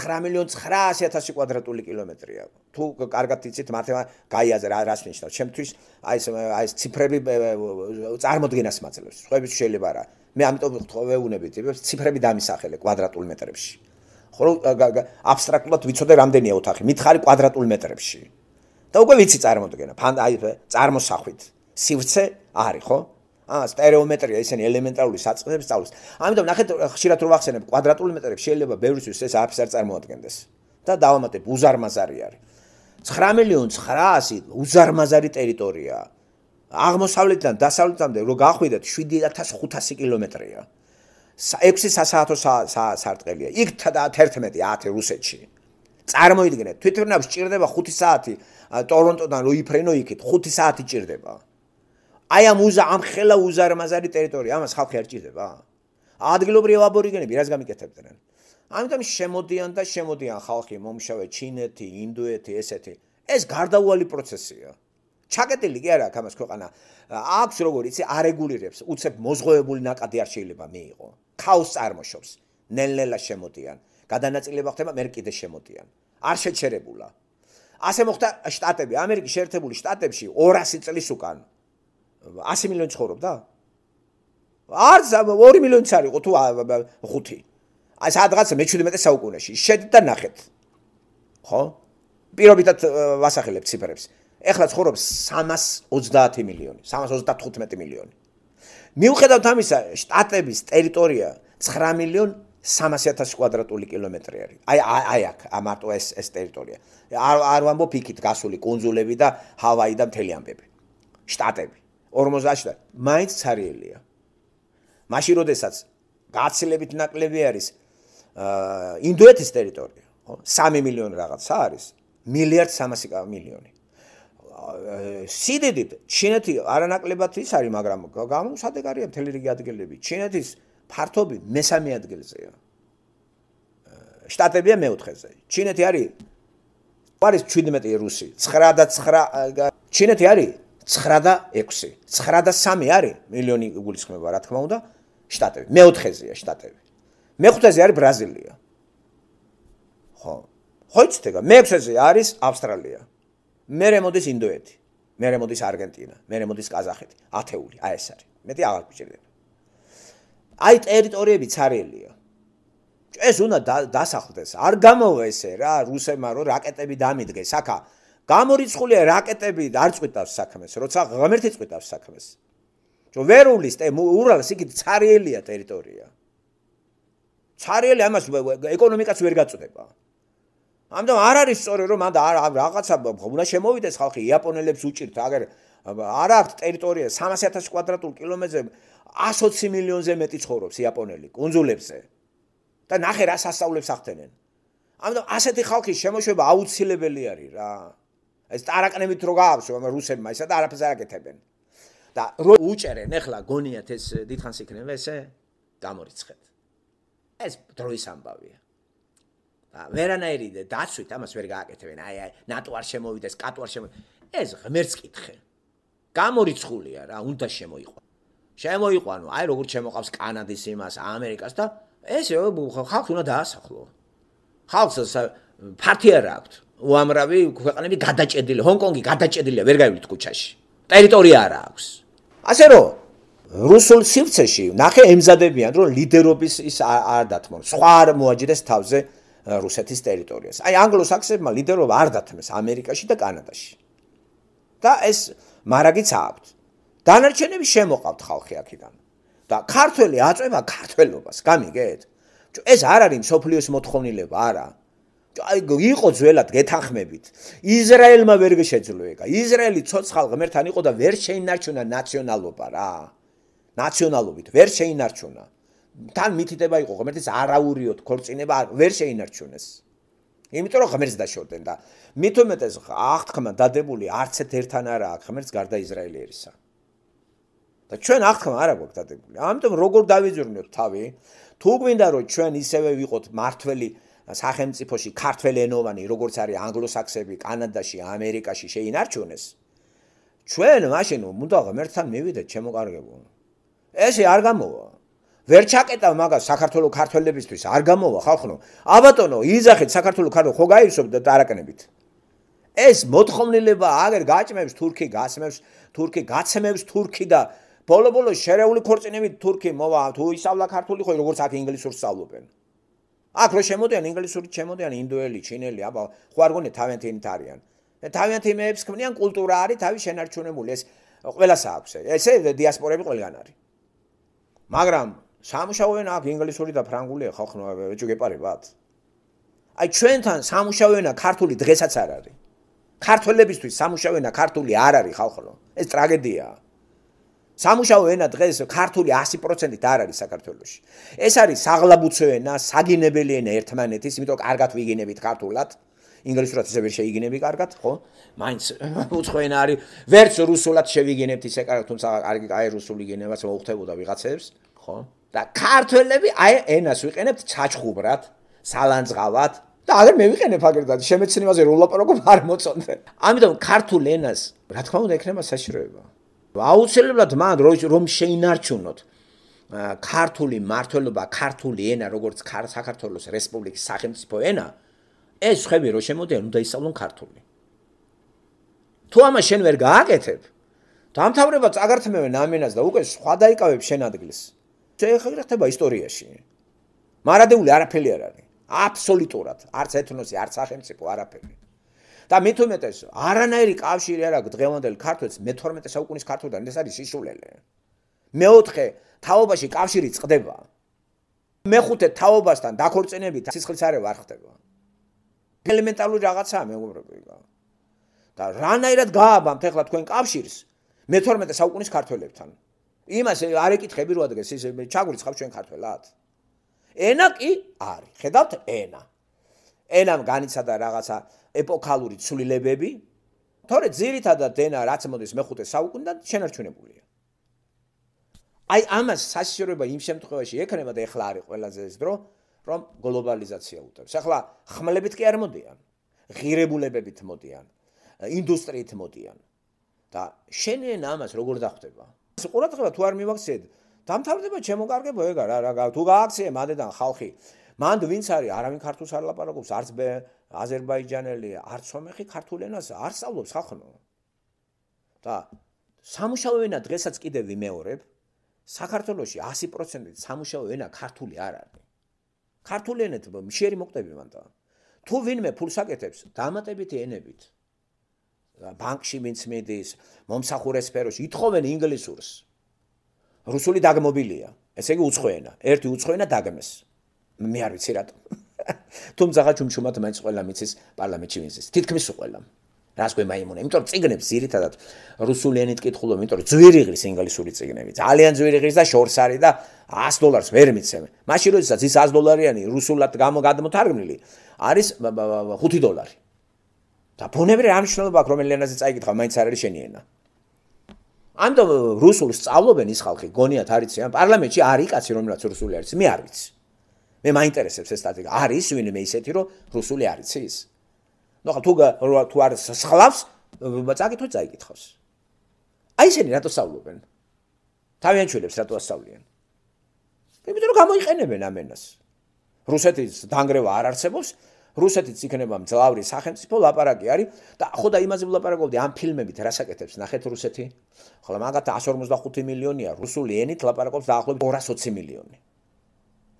9.900.000 კვადრატული კილომეტრი აქვს. თუ კარგად იცით მათემატიკა გაიაზე რა რას ნიშნავს. ჩემთვის აი ეს აი ეს ციფრები წარმოდგენას მაძლევს. სხვაებს შეიძლება რა. მე ამიტომ ხთვეუნებით, ციფრები დამისახელე კვადრატულ მეტრებში. ხო აბსტრაქტულად ვიცოდე რამდენია ოთახი, მithari კვადრატულ მეტრებში. და უკვე ვიცი წარმოდგენა, ფანდა აი წარმოსახვით. სივრცე არის, ხო? აა სტერეომეტრია ისინი ელემენტარული საწყისები სწავლის. ამიტომ ნახეთ ხშირად რო ვახსენებ კვადრატული მეტრები შეიძლება ბევრისთვის ეს აფს არ წარმოადგენდეს. და დავამატებ უზარმაზარი არის. 9 მილიონ 900 უზარმაზარი ტერიტორია. აღმოსავლეთიდან დასავლეთამდე რო გახვიდეთ 7500 კილომეტრია. 6 სასაათო საარტყელია. იქ და 11 10 რუსეთში. წარმოიდგინეთ, თვითონაც ჭირდება 5 საათი ტორონტოდან რო იფრენო იქით, 5 საათი ჭირდება. აი ამ უზა ამ ხელა უზა რამაზარი ტერიტორია ამას ხალხი არ ჭირდება ადგილობრივი აბორიგენები რას გამიკეთებდნენ ამიტომ შემოდიან და შემოდიან ხალხი მომშავე ჩინეთი ინდოეთი ესეთი ეს გარდაუვალი პროცესია ჩაკეტილი კი არა აქ ამას ქვეყანა აქვს როგორ იცი არეგულირებს უცებ მოზღოვებული ნაკადი არ შეიძლება მიიღო ქაოს წარმოშობს ნელ-ნელა შემოდიან გადანაწილება ხდება მერ კიდე შემოდიან არ შეჩერებულა ასე მოხდა შტატები ამერიკის შეერთებული შტატებში 200 წლის უკან 100 მილიონი ცხოვრობდა? არც 2 მილიონიც არ იყო თუ 5. აი სადღაც მე-17 საუკუნეში. შედეთ და ნახეთ. ხო? პირობითად ვასახელებ ციფრებს. ეხლა ცხოვრობს 330 მილიონი, 335 მილიონი. მიუხედავთ ამისა, შტატების ტერიტორია 9 მილიონ 300.000 კვადრატული კილომეტრი არის. აი აი აქ ამარტო ეს ეს ტერიტორია. არ არ ვამბობ იქით გასული კონძულები და ჰავაი და მთელი ამბები. შტატები. 50 და მაინც ცარიელია. მაშინ როდესაც გაცილებით ნაკლები არის აა ინდოეთის ტერიტორია, ხო? 3 მილიონი რაღაცა არის, მილიარდ 300 მილიონი. სიდიდით ჩინეთი არანაკლებად ის არის, მაგრამ გამომსადეგარია მთელი რიგი ადგილები. ჩინეთის ფართობი მესამე ადგილზეა. შტატებია მეოთხეზე. ჩინეთი არის პარის 17 რუსი, 9 და 9 ჩინეთი არის 9 და 6. 9 და 3 არის მილიონი გულისხმება, რა თქმა უნდა, შტატები. მეოთხეზეა შტატები. მეხუთეზე არის ბრაზილია. ხო. ხოიცდება, მეექვსეზე არის ავსტრალია. მერე მოდის ინდოეთი, მერე მოდის არგენტინა, მერე მოდის ყაზახეთი, ათეული, აი ეს არის. მეტი აღარ გვჭირდება. აი ტერიტორიები ცარიელია. ეს უნდა დასახლდეს. არ გამოვა ესე რა რუსებმა რომ რაკეტები დამიდგეს, აკა გამორიცხულია რაკეტები და არ წვითავს საქმეს, როცა ღმერთი წვითავს საქმეს. ჩვენ ვერ ვulis ტე ურალს იქით ცარიელია ტერიტორია. ცარიელი ამას ეკონომიკაც ვერ გაწდება. ამიტომ არ არის სწორი რომ ანდა არ რაღაცა უნდა შემოვიდეს ხალხი იაპონელებს უჭირთ, აგერ არ აქვს ტერიტორია 300000 კვადრატულ კილომეტრზე 120 მილიონზე მეტი ცხოვრობს იაპონელი კონძულებზე. და ნახე რა სასწაულებს ახდენენ. ამიტომ ასეთი ხალხის შემოშვება აუცილებელი არის რა. ეს ტარაკნებით რო გააბს რუსებმა ისა და არაფერს არ აკეთებენ და რო უჭერენ ახლა გონიათ ეს დიდხანს იქნება ესე გამორიცხეთ ეს დროის ამბავია და ვერანაირი დაცვით ამას ვერ გააკეთებენ აი აი ნატო არ შემოვიდეს კატო არ შემო ეს ღმერთს კითხე გამორიცხულია რა უნდა შემოიყვა შემოიყვანო აი როგორ შემოყავს კანადის იმას ამერიკას და ეს ხალხს უნდა დაასახლო ხალხს ფარტი არ აქვს უამრავი ქვეყნები გადაჭედილი, ჰონკონგი გადაჭედილია ვერ გაივლით ქუჩაში. ტერიტორია არა აქვს. ასე რომ რუსულ სივრცეში ნახე ემზადებიან რომ ლიდერობის ის არ დათმონ. სხვა არ მოაჯდეს თავზე რუსეთის ტერიტორიას. აი ანგლოსაქსებმა ლიდერობა არ დათმეს ამერიკაში და კანადაში. და ეს მარაგიც აქვთ. დანარჩენები შემოყავთ ხალხი აქედან. და ქართველი აწובה ქართველობას, გამიგეთ? ეს არ არის სოფლიოს მოთხოვნილება, არა. იყო ძველად გეთანხმებით. ისრაელმა ვერ შეძლო ეგა. ისრაელი ცოცხალ ღმერთთან იყო და ვერ შეინარჩუნა ნაციონალობა რა. ნაციონალობით ვერ შეინარჩუნა. თან მითითება იყო ღმერთის არაურიო თქორწინება ვერ შეინარჩუნეს. იმიტომ რომ ღმერთს დაშორდნენ და მითუმეტეს აღთქმა დადებული არც ერთ ერთთან არა აქვს ღმერთს გარდა ისრაელიერისა. და ჩვენ აღთქმა არა გვაქვს დადებული. ამიტომ როგორ დავიზრუნებთ თავი? თუ გვინდა რომ ჩვენ ისევე ვიყოთ მართველი სახელმწიფოში ქართველენოვანი როგორც არის ანგლოსაქსები კანადაში ამერიკაში შეინარჩუნეს ჩვენ მაშინ უნდა ღმერთთან მივიდეთ შემოკარგებო ესე არ გამოვა ვერ ჩაკეტა მაგას საქართველოს ქართველებისთვის არ გამოვა ხალხო აბატონო იძახეთ საქართველოს ქართველ ხო გაიცობ და დარაკნებით ეს მოთხოვნილება აგერ გაჭმევს თურქი გასმევს თურქი გაცმევს თურქი და ბოლო-ბოლო შერეული ქორწინებით თურქი მოვა თუ ისავლა ქართული ხო როგორც აქ ინგლისურს სწავლობენ აქ რო შემოდიან ინგლისური შემოდიან ინდოელი, ჩინელი, აბა, ხო არ გონე თავენთინით არიან. და თავენთიმეებს ქმნიან კულტურა არის თავი შენარჩუნებული, ეს ყველას აქვს. ესე დიასპორები ყველგან არის. მაგრამ სამუშაოენ აქ ინგლისური და ფრანგული ხალხო ეჭუგებარებათ. აი ჩვენთან სამუშაოენა ქართული დღესაც არ არის. ქართველებისთვის სამუშაოენა ქართული არ არის ხალხო. ეს ტრაგედიაა. სამუშაო ენა დღეს ქართული 100%-ით არ არის საქართველოსში. ეს არის საღლაბუცო ენა, საგინებელი ენა ერთმანეთის, იმიტომ კარგად ვიგინებით ქართულად. ინგლისურად ისევ შეიგინები კარგად, ხო? მაინც უცხო ენა არის. ვერც რუსულად შევიგინებთ ისე კარგად, თუმცა კარგი აი რუსული გინებაც მოხდებოდა ვიღაცებს, ხო? და ქართველები აი ენას ვიყენებთ ჩაჩხუბრად, სალანძღავად და აღარ მევიყენებ აგერდა შემეცნებაზე რულაპარაკო არ მოწონდა. ამიტომ ქართულ ენას რა თქმა უნდა ექნება საშიროება. აუცილებლად მან რომ შეინარჩუნოთ ქართული მართლობა, ქართული ენა, როგორც საქართველოს რესპუბლიკის სახელმწიფო ენა, ეს ხები რო შემოდიან, უნდა ისწავლონ ქართული. თუ ამას შენ ვერ გააკეთებ, დამთავრება წაგართმევე ნამენას და უკვე სხვა დაიკავებ შენ ადგილს. ეს ეხლა ხდება ისტორიაში. მარადეული არაფერი არ არის. აბსოლუტურად. არც ეთნოსი, არც სახელმწიფო არაფერი. და მეთომეთეს არანაირი კავშირი არ აქვს დღევანდელ ქართლს მე12 საუკუნის ქართლთან ეს არის სიშულელე მეოთხე თაობაში კავშირი წდება მეხუთე თაობასთან დაქორწინებით სიცხლის არევ არ ხდება ელემენტალური რაღაცაა მეგობრები და რანაირად გააბამთ ახლა თქვენ კავშირს მე12 საუკუნის ქართლებთან იმას არ ეკითხები რა დღეს ეს ჩაგურიცხავ ჩვენ ქართლად ენა კი არის ხედავთ ენა ენამ განიცადა რაღაცა ეპოქალური ცვლილებები. თორე ძირითადად ენა რაც მოდის მეხუთე საუკუნიდან შენარჩუნებულია. აი ამას საშიშროება იმ შემთხვევაში ექნება და ეხლა არის ყველაზე ეს დრო, რომ გლობალიზაცია უტევს. ახლა ხმლებით კი არ მოდიან, ღირებულებებით მოდიან, ინდუსტრიით მოდიან. და შენ ენა ამას როგორ დახვდება? ეს ყურადღება თუ არ მიმაქციეთ, დამთავრდება ჩემო კარგებო ეგა რა რა თუ გააქციე მანდედან ხალხი მანდ ვინც არის არავინ ქართულს არ ლაპარაკობს არც აზერბაიჯანელი არც სომეხი ქართულ ენას არ სწავლობს ხახნო და სამუშაო ენა დღესაც კიდე ვიმეორებ საქართველოში 100% სამუშაო ენა ქართული არ არის ქართული ენეთ მშიერი მოკვდები მანდა თუ ვინმე ფულს აკეთებს დამატებითი ენებით ბანკში ვინც მედის მომსახურეს სფეროში ეთხოვენ ინგლისურს რუსული დაგმობილია ესე იგი უცხო ენა ერთი უცხო ენა დაგმეს მე არ ვიცი რატო. (laughs) თუმცა ხაჩუმჩუმად მაინც ყველა მიცის პარლამენტში ვიზის. თითქმის ყველა. რას გვე მაიმუნა? იმიტომ წიგნებს ძირითადად რუსული ენით კითხულობ, იმიტომ ძვირიღლის ინგლისური წიგნები. ძალიან ძვირიღლის და შორს არის და 100 დოლარს ვერ მიცემ. მაშინ როდესაც ის 100 დოლარიანი რუსულად გამოგადმოთარგმნილი არის 5 დოლარი. და ფონები რა მნიშვნელობა აქვს რომელი ენაზე წაიკითხავ, მაინც არ არის შენი ენა. ანუ რუსულს სწავლობენ ის ხალხი, გონიათ არიციან პარლამენტში არის კაცი რომელიც რუსული არის. მე არ ვიცი. მე მაინტერესებს ეს სტატიკა. არის ვინმე ისეთი, რომ რუსული არ იცის? ნუ ახლა თუ თუ არ სხლავს, წაკითხო, წაიკითხოს. აი ესენი რატო სწავლობენ? თავიანთ შვილებს რატო ასწავლიან? იმიტომ რომ გამოიყენებენ ამენას. რუსეთის დაنگრევა არ არსებობს. რუსეთიც იქნება მძლავრი სახელმწიფო ლაპარაკი არის და ხო და იმაზე ვლაპარაკობდი ამ ფილმებით რასაკეთებს ნახეთ რუსეთი ხოლმე მაგათ 155 მილიონია რუსული ენით ლაპარაკობს დაახლოებით 240 მილიონი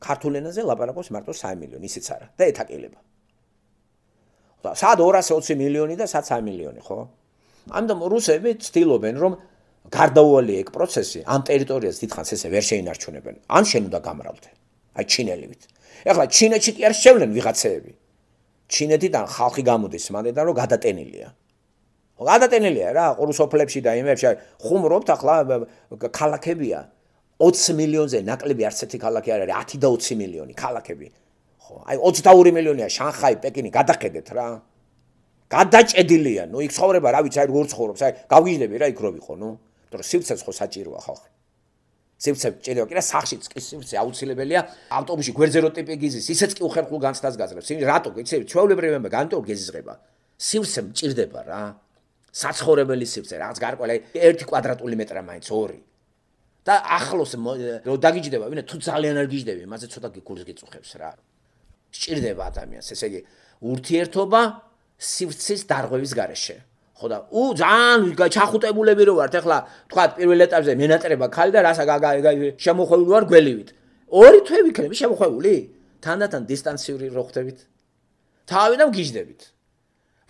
ქართულ ენაზე ლაპარაკობს მარტო 3 მილიონი, ისიც არა და ეთაკილება. და სად 220 მილიონი და სად 3 მილიონი, ხო? ამიტომ რუსები ცდილობენ, რომ გარდაუვალი ეგ პროცესი ამ ტერიტორიაზე თითქოს ესე ვერ შეინარჩუნებენ. ან შენ უნდა გამრავლდე. აი ჩინელივით. ეხლა ჩინეთში კი არ შევლენ ვიღაცეები. ჩინეთიდან ხალხი გამოდის მანდედან რომ გადატენილია. გადატენილია რა, ყურუსოფლებში და იმებში ხუმრობთ ახლა ქალაქებია. 20 მილიონზე ნაკლები არც ერთი ქალაქი არ არის 10 და 20 მილიონი ქალაქები ხო აი 22 მილიონია შანხაი პეკინი გადახედეთ რა გადაჭედილია ნუ იქ ცხოვრება რა ვიცი აი როგორ ცხოვრობს აი გავგიჟდები რა იქ რო ვიყო ნუ იმიტომ რომ სივცეც ხო საჭიროა ხალხი სივცე ჭირო კი რა სახშიც კი სივცე აუცილებელია ავტობუსში გვერდზე რო ტიპი გიზის ისეც კი უხერხულ განცდას გაძლევს იმ რატო იცი ჩვეულებრივი მე განტო გეზიზღება სივცე მჭirdება რა საცხოვრებელი სივცე რაღაც გარკვეული ერთი კვადრატული მეტრა მაინც ორი და ახლოს რომ დაგიჯდება, ვინა თუ ძალიან არ გიჯდები, მაგაზე ცოტა გულს გიწუხებს რა. სჭირდება ადამიანს, ესე იგი, ურთიერთობა სივრცის დარღვევის გარეშე. ხო და უ ძალიან ჩახუტებულები რო ვართ, ეხლა თქვა პირველ ეტაპზე მენატრება ხალი და რასა შემოხვეული ვარ გველივით. ორი თვე ვიქნები შემოხვეული? თანდათან დისტანციური რო ხდებით? თავიდან გიჯდებით.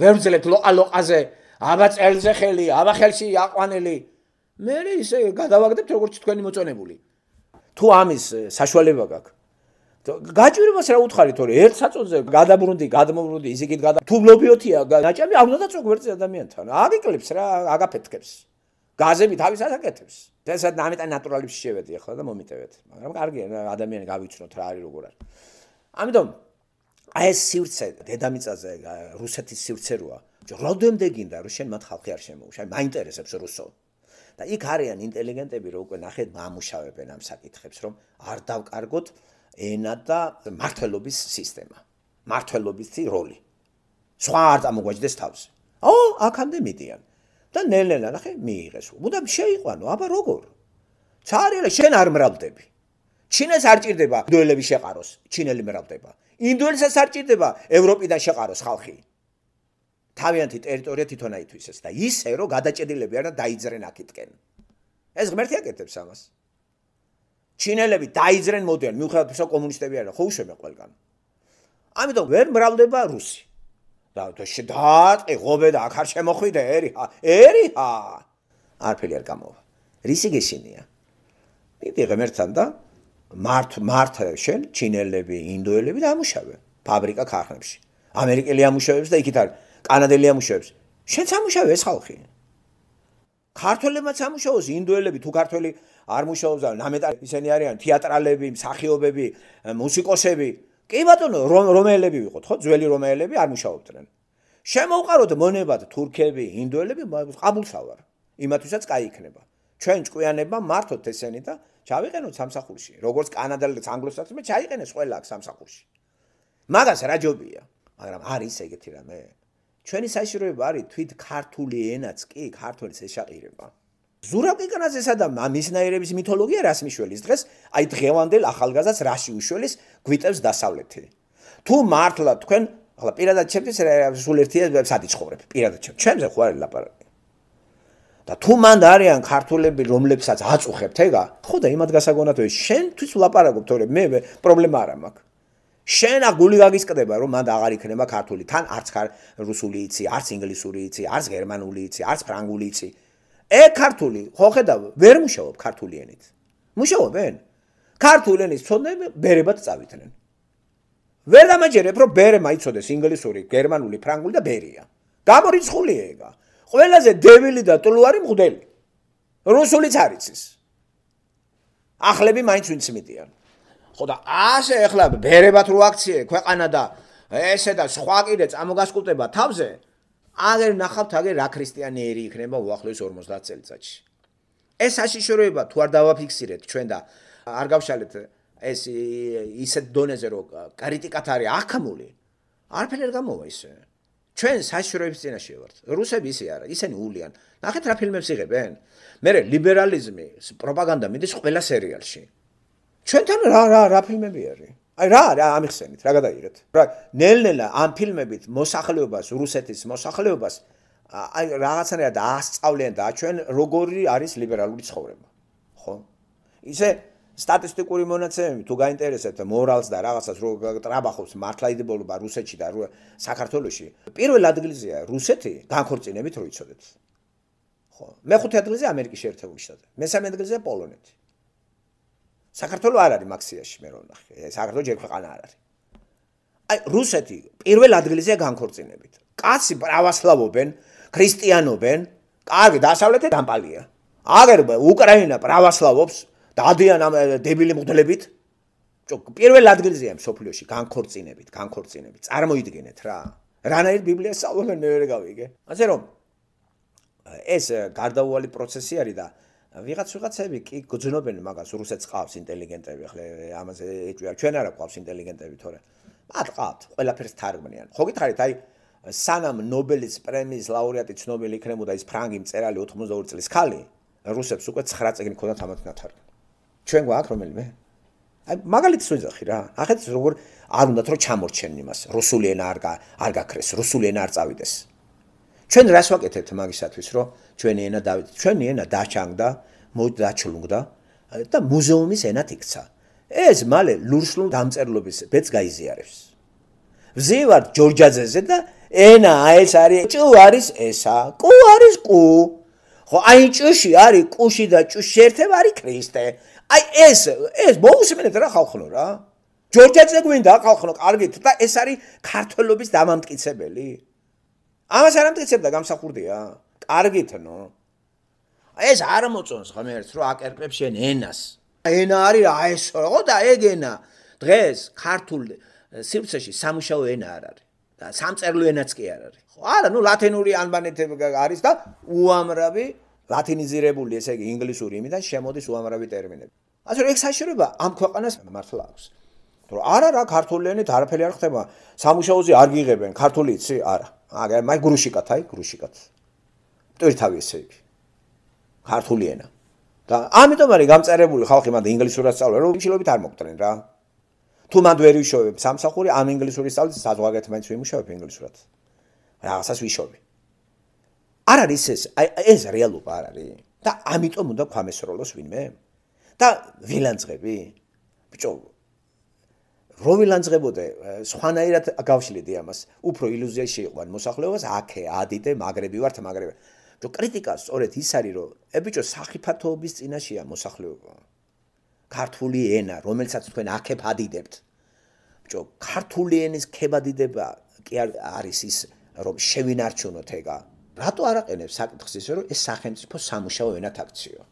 ვერ ვძლებთ ლოყა ლოყაზე, აბა წელზე ხელი, აბა ხელში აყვანელი. მე ისე გადავაგდებთ როგორც თქვენი მოწონებული თუ ამის საშუალება გაქვს გაჭირებას რა უთხარით ორი ერთ საწოლზე გადაბრუნდი გადმოვრუნდი იზიკით გადა თუ ბლობიოთია ნაჭამი არ უნდა და წუგ ვერც ადამიანთან აგიკლებს რა აგაფეთქებს გაზები თავის ასაკეთებს ეს ამ ამიტან ნატურალებს შევედი ახლა და მომიტევეთ მაგრამ კარგია ადამიანი გავიცნოთ რა არის როგორ არის ამიტომ აი ეს სივრცე დედამიწაზე რუსეთის სივრცე როა რომდენ დე გინდა რომ შენ მათ ხალხი არ შემოუშ აი მაინტერესებს რუსო და იქ არიან ინტელიგენტები რომ უკვე ნახეთ მამუშავებენ ამ საკითხებს რომ არ დავკარგოთ ენა და მართლობის სისტემა მართლობისი როლი სხვა არ დამოგვაჯდეს თავს ო აქამდე მიდიან და ნელ-ნელა ნახე მიიღეს უბრალოდ შეიყვანო აბა როგორ ჩარიელა შენ არ მრავლდები ჩინეს არ ჭირდება ინდოელები შეყაროს ჩინელი მრავლდება ინდოელსაც არ ჭირდება ევროპიდან შეყაროს ხალხი თავიანთი ტერიტორია თვითონ აითვისეს და ისე რომ გადაჭედილები არა დაიძრენ აქეთკენ. ეს ღმერთი აკეთებს ამას. ჩინელები დაიძრენ მოდიან, მიუხედავად ისა კომუნისტები არა, ხო უშვებია ყველგან. ამიტომ ვერ მრავლდება რუსი. და დააყე ღობე და აქ არ შემოხვიდე ერიჰა, ერიჰა. არფილი არ გამოვა. რისი გეშინია? მიდი ღმერთთან და მართ მართ შენ ჩინელები, ინდოელები და ამუშავე ფაბრიკა ქარხნებში. ამერიკელი ამუშავებს და იქით არის კანადელი ამუშავებს. შენ სამუშავე ეს ხალხი. ქართველებმაც ამუშავოს ინდოელები თუ ქართველი არ მუშაობს და ნამეტარი ისინი არიან თეატრალები, მსახიობები, მუსიკოსები. კი ბატონო, რომაელები ვიყოთ, ხო? ძველი რომაელები არ მუშაობდნენ. შემოვყაროთ მონებად თურქები, ინდოელები, ყაბულსავარ. იმათვისაც კაი იქნება. ჩვენ ჭკვიანება მართოთ ესენი და ჩავიყენოთ სამსახურში, როგორც კანადელებს, ანგლოსაქსებს, მე ჩაიყენეს ყველა აქ სამსახურში. მაგას რა ჯობია? მაგრამ არის ეგეთი რამე. ჩვენი საშიროება არის თვით ქართული ენაც კი ქართულს ეშაყირება ზურაბი განაზესა და მამისნაირების მითოლოგია რას მიშველის დღეს აი დღევანდელ ახალგაზრდას რას უშველის გვიტებს დასავლეთი თუ მართლა თქვენ ახლა პირადად ჩემთვის სულ ერთია სადი ცხოვრებ პირადად ჩემ ჩემზე ხო არის ლაპარაკი და თუ მანდ არიან ქართულები რომლებსაც აწუხებთ ეგა ხო და იმად გასაგონათ ვე შენთვის ლაპარაკობ თორე მე პრობლემა არ მაქვს შენ აგული გაგისკდება რომ მანდ აღარ იქნება ქართული თან არც ხარ რუსული იცი არც ინგლისური იცი არც გერმანული იცი არც ფრანგული იცი ე ქართული ხო ხედავ ვერ მუშაობ ქართული ენით მუშაობენ ქართული ენის ცოდნები ბერებად წავიდნენ ვერ დამაჯერებ რომ ბერე მაიცოდეს ინგლისური გერმანული ფრანგული და ბერია გამორიცხულია ეგა ყველაზე დევილი და ტლუარი მღდელი რუსულიც არიცის ახლები მაინც ვინც მიდიან ხო და ასე ახლა ბერებათ რო აქციე ქვეყანა და ესე და სხვა კიდე წამოგასკუტება თავზე აგერ ნახავთ აგერ რა ქრისტიანი ერი იქნება უახლეს 50 წელიწადში ეს საშიშროება თუ არ დავაფიქსირეთ ჩვენ და არ გავშალეთ ეს ისეთ დონეზე რო კრიტიკათ არის ახმული არაფერ გამოვა ისე ჩვენ საშიშროების წინაშე ვართ რუსები ისე არა ისინი უულიან ნახეთ რა ფილმებს იღებენ მე ლიბერალიზმი პროპაგანდა მიდის ყველა სერიალში ჩვენთან რა რა რა ფილმები არის? აი რა რა ამიხსენით, რა გადაიღეთ? რა ნელ-ნელა ამ ფილმებით მოსახლეობას, რუსეთის მოსახლეობას აი რაღაცნაირად დაასწავლიან და ჩვენ როგორი არის ლიბერალური ცხოვრება. ხო? ისე სტატისტიკური მონაცემები თუ გაინტერესებთ მორალს და რაღაცას რო გტრაბახობს მართლაიდებლობა რუსეთში და საქართველოში პირველ ადგილზეა რუსეთი განხორციელებით რო იცოდეთ ხო მე ხუთი ადგილზე ამერიკის შეერთებული შტატები მესამე ადგილზე პოლონეთი საქართველო არ არის მაქსიაში მე რომ ნახე საქართველო ჯერ ქვეყანა არ არის აი რუსეთი პირველ ადგილზეა განქორწინებით კაცი პრავასლავობენ ქრისტიანობენ კარგი დასავლეთი დამპალია აგერ უკრაინა პრავასლავობს დადიან ამ э, დებილი მუდლებით პირველ ადგილზეა სოფლიოში განქორწინებით განქორწინებით წარმოიდგინეთ რა რანაირ ბიბლიას სწავლობენ მე ვერ გავიგე ასე რომ ეს э, გარდაუვალი პროცესი არის და ვიღაც ვიღაცები კი გძნობენ მაგას რუსეთს ყავს ინტელიგენტები ახლა ამაზე ეჭვია ჩვენ არა ყავს ინტელიგენტები თორე მათ ყავთ ყველაფერს თარგმნიან ხო გითხარით აი სანამ ნობელის პრემიის ლაურეატი ცნობილი იქნებოდა ის ფრანგი მწერალი 82 წლის ხალი რუსებს უკვე 9 წელი ქონდათ ამათ ნათარგმნი ჩვენ გვაქვს რომელიმე აი მაგალითს ვიძახი რა ახეთს როგორ არ უნდათ რომ ჩამორჩენ იმას რუსული ენა არ გა არ გაქრეს რუსული ენა არ წავიდეს ჩვენ რას ვაკეთებთ მაგისათვის, რომ ჩვენი ენა დავით, ჩვენი ენა დაჩანგდა, მოდაჩლუნგდა და მუზეუმის ენად იქცა. ეს მალე ლურსლუნ დამწერლობის ბეც გაიზიარებს. ვზივარ ჯორჯაძეზე და ენა ეს არის, ჭუ არის ესა, კუ არის კუ. ხო, აი ჭუში არის კუში და ჭუში ერთება არის ქრისტე. აი ეს ეს მოუსმენეთ რა ხალხო რა. ჯორჯაძე გვინდა ხალხო, კარგით და ეს არის ქართველობის დამამტკიცებელი. ამას არ ამტკიცებდა გამსახურდია. კარგითნო. ეს არ მოწონს ხოლმე ერთს რომ აკერპებს შენ ენას. ენა არის რა ეს? ხო და ეგ ენა. დღეს ქართულ სივრცეში სამუშაო ენა არ არის. და სამწერლო ენაც კი არ არის. ხო არა, ნუ ლათინური ანბანეთები არის და უამრავი ლათინიზირებული, ესე იგი ინგლისური იმიდან შემოდის უამრავი ტერმინები. ასე რომ ეგ საშიშროება ამ ქვეყანას მართლა აქვს. რომ არა რა ქართულიენით არაფერი არ ხდება. სამუშაოზე არ გიღებენ ქართულიც? არა. აგა მაგ გრუშიკათ აი გრუშიკათ პტვირთავი ესე იგი ქართული ენა და ამიტომ არის გამწერებული ხალხი მანდ ინგლისურად სწავლა რომ შეიძლება არ მოკტრენ რა თუ მანდ ვერ ვიშოვებ სამსახური ამ ინგლისურის სწავლის საზღვარგარეთ მაინც ვიმუშავებ ინგლისურად რაღაცას ვიშოვე არ არის ეს აი ეს რეალობა არ არის და ამიტომ უნდა ქამესროლოს ვინმე და ვილანძღები ბიჭო რომ ვილანძღებოდე სხვანაირად გავშლიდი ამას უფრო ილუზიაში შეიყვან მოსახლეობას აქე ადიდე მაგრები ვართ მაგრები ჯო კრიტიკა სწორედ ის არის რომ ე ბიჭო სახიფათოობის წინაშეა მოსახლეობა ქართული ენა რომელსაც თქვენ აქე ფადიდებთ ბიჭო ქართული ენის ქებადიდება კი არის ის რომ შევინარჩუნოთ ეგა რატო არაყენებს საკითხს ისე რომ ეს სახელმწიფო სამუშაო ენათ აქციო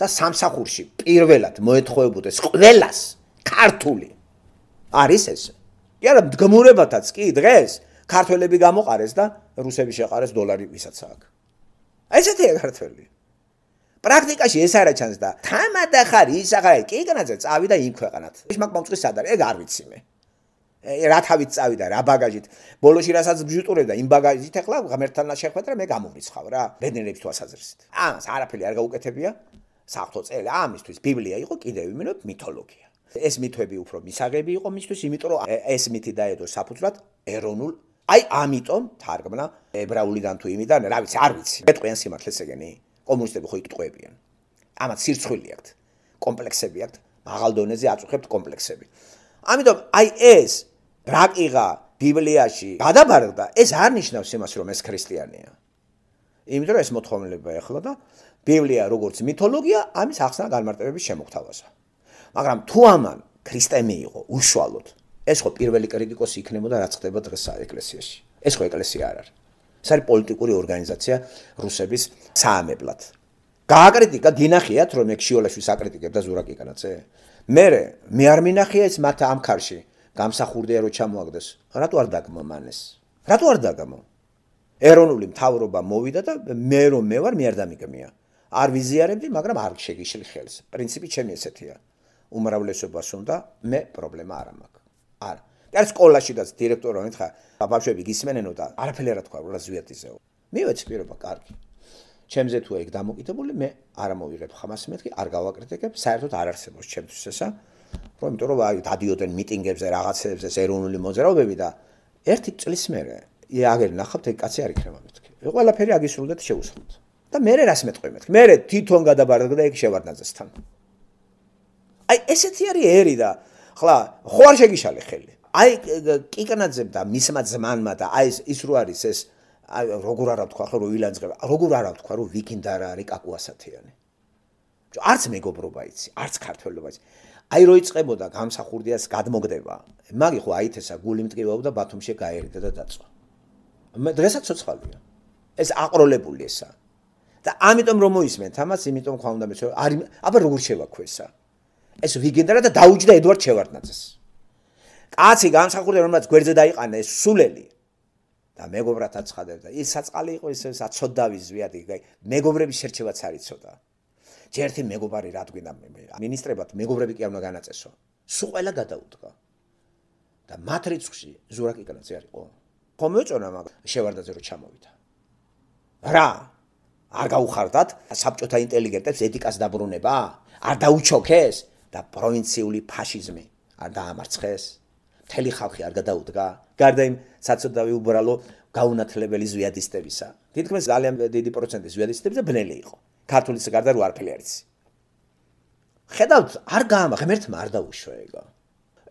და სამსახურში პირველად მოეთხოვებოდეს ყველას ქართული არის ეს. კი არა, მდგმურებათაც კი დღეს ქართველები გამოყარეს და რუსები შეყარეს დოლარი ვისაც აქ. ესეთია ქართველი. პრაქტიკაში ეს არა ჩანს და თამადა ხარ ის აღარ კი განაცა წავიდა იმ ქვეყანად. ეს მაგ მომწვის სად არის? ეგ არ ვიცი მე. ე რა თავით წავიდა რა ბაგაჟით. ბოლოში რასაც ბჟუტურებდა იმ ბაგაჟით ახლა ღმერთთანა შეხვედრა მე გამომრიცხავ რა. ბედნიერებს თუ ასაზრისით. ამას არაფერი არ გაუკეთებია. საფთო წელი ამისთვის ბიბლია იყო კიდევ იმენო მითოლოგია. ეს მითები უფრო მისაღები იყო მისთვის, იმიტომ რომ ეს მითი დაედო საფუძვლად ერონულ აი ამიტომ თარგმნა ებრაულიდან თუ იმიდან, რა ვიცი, არ ვიცი. მეტყვიან სიმართლეს ეგენი. კომუნისტები ხო იკითხებიან. ამათ სირცხვილი აქვთ, კომპლექსები აქვთ, მაღალ დონეზე აწუხებთ კომპლექსები. ამიტომ აი ეს რაკიღა ბიბლიაში გადაბარდა, ეს არ ნიშნავს იმას, რომ ეს ქრისტიანია. იმიტომ რომ ეს მოთხოვნილება ეხლა და ბიბლია როგორც მითოლოგია, ამის ახსნა განმარტებების შემოგთავაზა. მაგრამ თუ ამან ქრისტემი იყო უშუალოდ ეს ხო პირველი კრიტიკოსი იქნებოდა რაც ხდება დღეს ეკლესიაში ეს ხო ეკლესია არ არის ეს არის პოლიტიკური ორგანიზაცია რუსების საამებლად გააკრიტიკა დინახიათ რომ ეგ შიოლაშვილი საკრიტიკებდა ზურაკიკანაცე მერე მე არ მინახია ეს მათ ამქარში გამსახურდია რო ჩამოაგდეს რატო არ დაგმო მანეს რატო არ დაგმო ეროვნული მთავრობა მოვიდა და მე რომ მე ვარ მე არ დამიგმია არ ვიზიარებდი მაგრამ არ შეგიშლი ხელს პრინციპი ჩემი ესეთია უმრავლესობას უნდა მე პრობლემა არ მაქვს. არა. და სკოლაში და დირექტორო მითხა, ბავშვები გისმენენო და არაფერი არ თქვა, რა ზვიათიზეო. მე ვეცხირობა კარგი. ჩემზე თუ ეგ დამოკიდებული, მე არ მოვიღებ ხმას მეთქი, არ გავაკრიტიკებ, საერთოდ არ არსებობს ჩემთვის ესა. რომ იმიტომ რომ აი დადიოდნენ მიტინგებზე, რაღაცებზე, ეროვნული მოძრაობები და ერთი წლის მერე ე აგერ ნახავთ ეგ კაცი არ იქნება მეთქი. ეს ყველაფერი აგისრულდა და შეუსრულდა. და მე რას მეტყვი მეთქი? მე თვითონ გადაბარდა და ეგ შევარდა ძესთან. აი ესეთი არის ერი და ხლა ხო არ შეგიშალე ხელი აი კიკნაძემ და მისმა ძმანმა და აი ეს ის რო არის ეს აი როგორ არა თქვა ხო რომ ვილანძღება როგორ არა თქვა რომ ვიკინდარა არის კაკუასათიანი არც მეგობრობა იცი არც ქართველობა იცი აი რო იწებოდა გამსახურდიას გადმოგდება მაგი ხო აი თესა გული მტკივაობდა ბათუმში გაერიდა და დაწვა მე დღესაც ცოცხალია ეს აყროლებული ესა და ამიტომ რომ მოისმენთ ამას იმიტომ ხვა უნდა მეცო არ აბა როგორ შევაქვესა ეს ვიგენდარა და დაუჯდა ედვარდ ჩევარდნაძეს. კაცი განსახურდა რომ რაც გვერდზე დაიყანა ეს სულელი და მეგობრათა ცხადებდა. ის საწყალი იყო ისე საწოდავი ზვიადი, აი მეგობრების შერჩევაც არის ცოტა. ჯერთი მეგობარი რადგენა მინისტრებად მეგობრები კი არ უნდა განაწესო. სუ ყველა გადაუდგა. და მათ რიცხვში ზურაკი განაცე არისო. ხომეწონა მაგ შევარდაძე რო ჩამოვიდა. რა? არ გაუხარდათ საბჭოთა ინტელიგენტებს ეთიკას დაბრუნება? არ დაუჩოქეს? და პროვინციული ფაშიზმი არ დაამარცხეს, მთელი ხალხი არ გადაუდგა, გარდა იმ საცოდავი უბრალო გაუნათლებელი ზვიადისტებისა. თითქმის ძალიან დიდი პროცენტი ზვიადისტებზე ბნელი იყო. ქართულის გარდა რა არფილი არის? ხედავთ, არ გაამაღ, ერთმა არ დაუშვა ეგო.